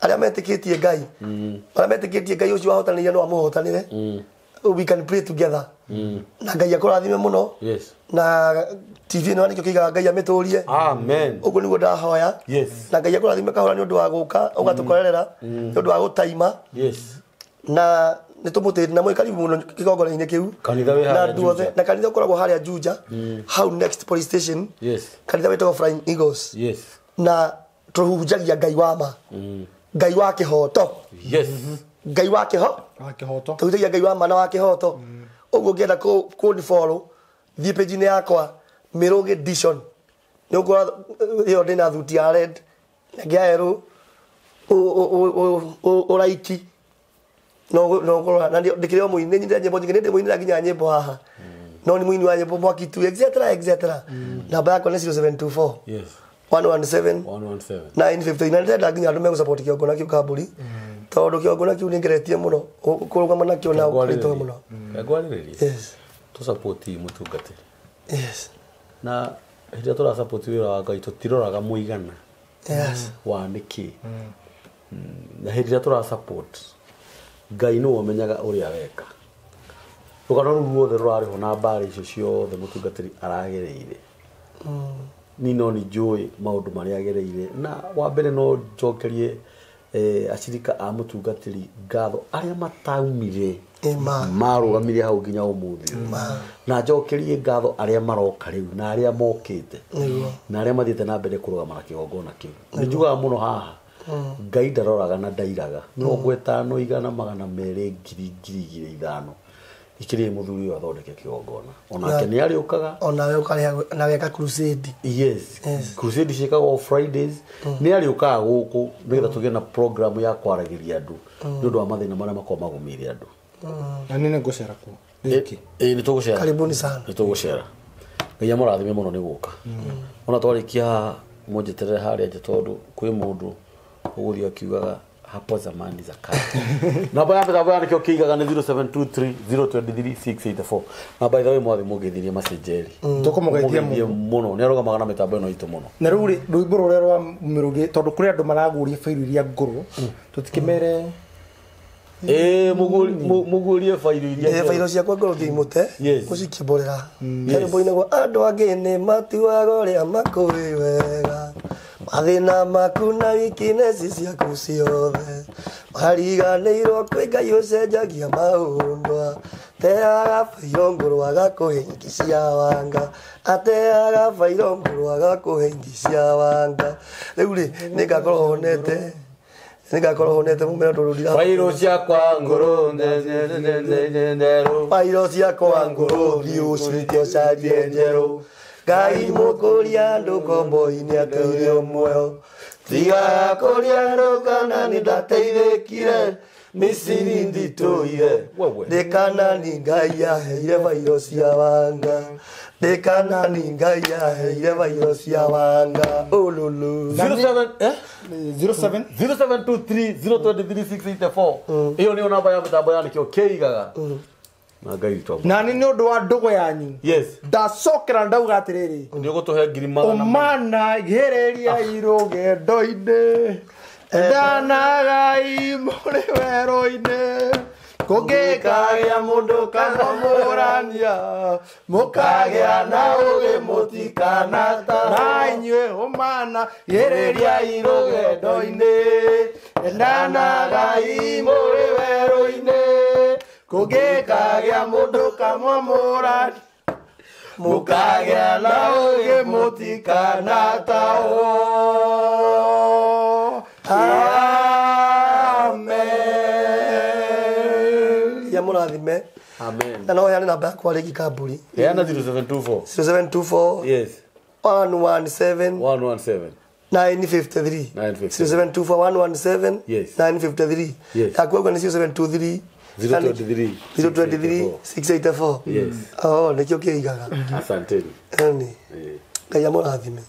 Speaker 3: arä a metä kä tie ngai mm. arä a metä kä tie ngai å cio wahotanä ria no amå hotanä re mm we can pray together mm. na ngai akurathime muno yes. na tv ä no nä kä kiigaga ngai amä amen ugo å guo nä guo ndahoya na ngai akå rathime kahå ra nä å ndå wa gå ka å gatå korerera nä mm. å ndå wa gå taima na nä tå må tä na mwä karibu må no kä gongona-inä kä u na andå othe na kanitha å koragwo harä a juja mm. hau next police station kanitha wä tagwo flying eagles na tå hunjagia ngai wa ma mm. ngai wa kä hoto mm-hmm ngai wa kĩho tũhutagia ngai wa mana wa kä hoto å guo boro thiĩ pĩnjinĩ yakwa mĩrũgĩ dishon nĩ ũkora ĩyo ndĩ na thuti ya na ngĩaerũ ũraiki na ndĩkĩrĩ o mũini haha mm. no ni mũini wa nyĩmbo mwaki tu etc etc mm. namba yakwa nĩ 0724 117 950 na nĩndĩrenda nginya andũ megũcapoti kĩongo na kĩu kambũri mm tondå kä ongo nakä u nä ngeretie må no kå rå gama nakä o na kå må no tå
Speaker 2: må tungate na hä ndä ä rä a tå wä ra wa ngai tå tiroraga må igana wa nä kä mm. mm. na hä ndä ä rä a tå ra ngai nä womenyaga å rä a weka rå rä u ruothe rå rarä ho na mbarä icio ciothe må tungatä ri aragereire mm. ni no nä njå ä maå ndå marä agereire na wambere no njokerie Eh, acirika a mutungatiri ngatho aria mataumire
Speaker 4: marũgamire
Speaker 2: hau nginya ũmũthĩ na njokerie ngatho a maroka u na mokä te na arĩa mathiĩte na mbere gongona kä u nä njugaga no haha hmm. ngai ndaroraga na ndairaga ä hmm. tano igana magana merä ngiri ngiri ithano ikiri muthuri uyu athondeke kigongona onake nä arä å kaga
Speaker 3: onawe na weka crusade
Speaker 2: yes crusade ciäkagwo fridays mm. nä arä å kaga gå kå nä getha mm. tå gä na program ya kwaragä ria andå mm. nä å ndå wa mathä na marä a makorwo magå mä re andå
Speaker 5: na nä nä ngå cera
Speaker 2: kuo nä tå gå cera nä tå ngai amå rathime må no nä gå ka ona twarä kia må njeterere harä anje tondå kwä må ndå å gå thiä akiugaga hapo zamani za kale namba yambe namba yandike ukingagane 0723023684 na by the way mwathi mungithire macenjeri tukumugethie muno ni arugamaga na mitambo ino itu muno
Speaker 5: na riu rwimbo ruria rwa mirugi tondu kuri andu maraguria faili iria nguru mm. tutikimere ee mm.
Speaker 3: mugurie failo iria failo ciakwa ngoro thiimute gucikiborera karimbo-inagwo mm. andu angĩ nĩ matuaga ũrĩa makũĩ wega mathina maku na wikinesi ciaku ciothe mariganĩirwo kwĩ ngai ũcenjagia maũndwa teaga bairo ngũrwaga kũhe ingi cia wanga ateaga bairo ngũrwaga kũhe ingi cia wanga rĩu rĩ nĩ ngakorwo honete ningakorwo honete mumera ndururira bairo ciakwa ngoro nderu bairo ciakwa ngoro thiu ciritio carie njeru ngai mukuria ndu komboini ateire mwoyo tiga ya kuria rugana ni ndateithikire misiri ndituire ndikanani ngai yaheire bairo cia wanga ndikanani ngai aheire bairo cia wanga ululu 0723023684
Speaker 2: eh? mm. iyo niyo namba ya mitambo kä igaga na ngai
Speaker 5: na ni ni undu wa ndugu yanyu yes ndacokera ndauga atiriri
Speaker 2: ni ugutuhe ngiri magana
Speaker 5: mana igereria ah. iruge ndoini eh, eh. ndanagai ngä kagä a må ndå kana må må rania kagä a na å gä
Speaker 3: må tikana ta na
Speaker 5: inyuä å mana inyuĩ ũmana gĩrĩriai rũgendo-inĩ
Speaker 3: ndanagai rä werå-inä kogekagia mudu kamwa murani mukagya
Speaker 5: na ugi mutikana tao amen
Speaker 3: ya murathime amen na no yale namba yakwa rĩgi kamburi yana 0724 0724 yes 117 117 953 953 0724 117 yes yes nikio oh, kä igaga asanteni yani eh. ngai amå rathime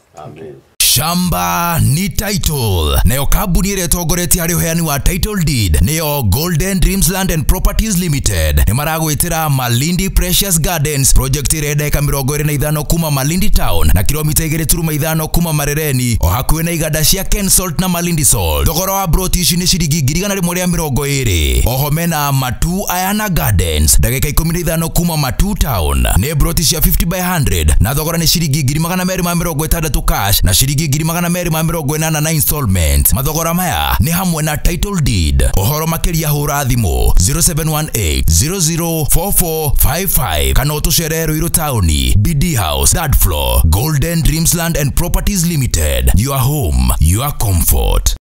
Speaker 1: shamba ni title nayo kambuni ĩrĩa ĩtongoretie harĩ ũheani wa title deed nĩyo Golden Dreams Land and Properties Limited nĩ maragwĩtĩra Malindi Precious Gardens project ĩrĩa ndeka mĩrongo ĩrĩ na ithano kuma Malindi town na kilomita igĩrĩ turuma ithano kuma Marereni o hakuhĩ na iganda cia Kensalt na Malindi Salt thogora wa broti ici nĩ ciringi ngirigana igana rĩmwe rĩa mĩrongo ĩrĩ oho mena Matu Ayana Gardens ndagĩka ikũmi na ithano kuma Matu town nĩ broti cia 50 by 100 na thogora nĩ ciringi ngiri magana merĩ ma mĩrongo ĩtandatũ cash na ciringi ngiri magana merĩ ma mĩrongo na installment mathogora maya nĩ hamwe na title deed ũhoro makĩria hura thimũ 0718004455 kana ũtũcere rũirũ taũni bd house third floor golden dreamsland and properties limited your home your comfort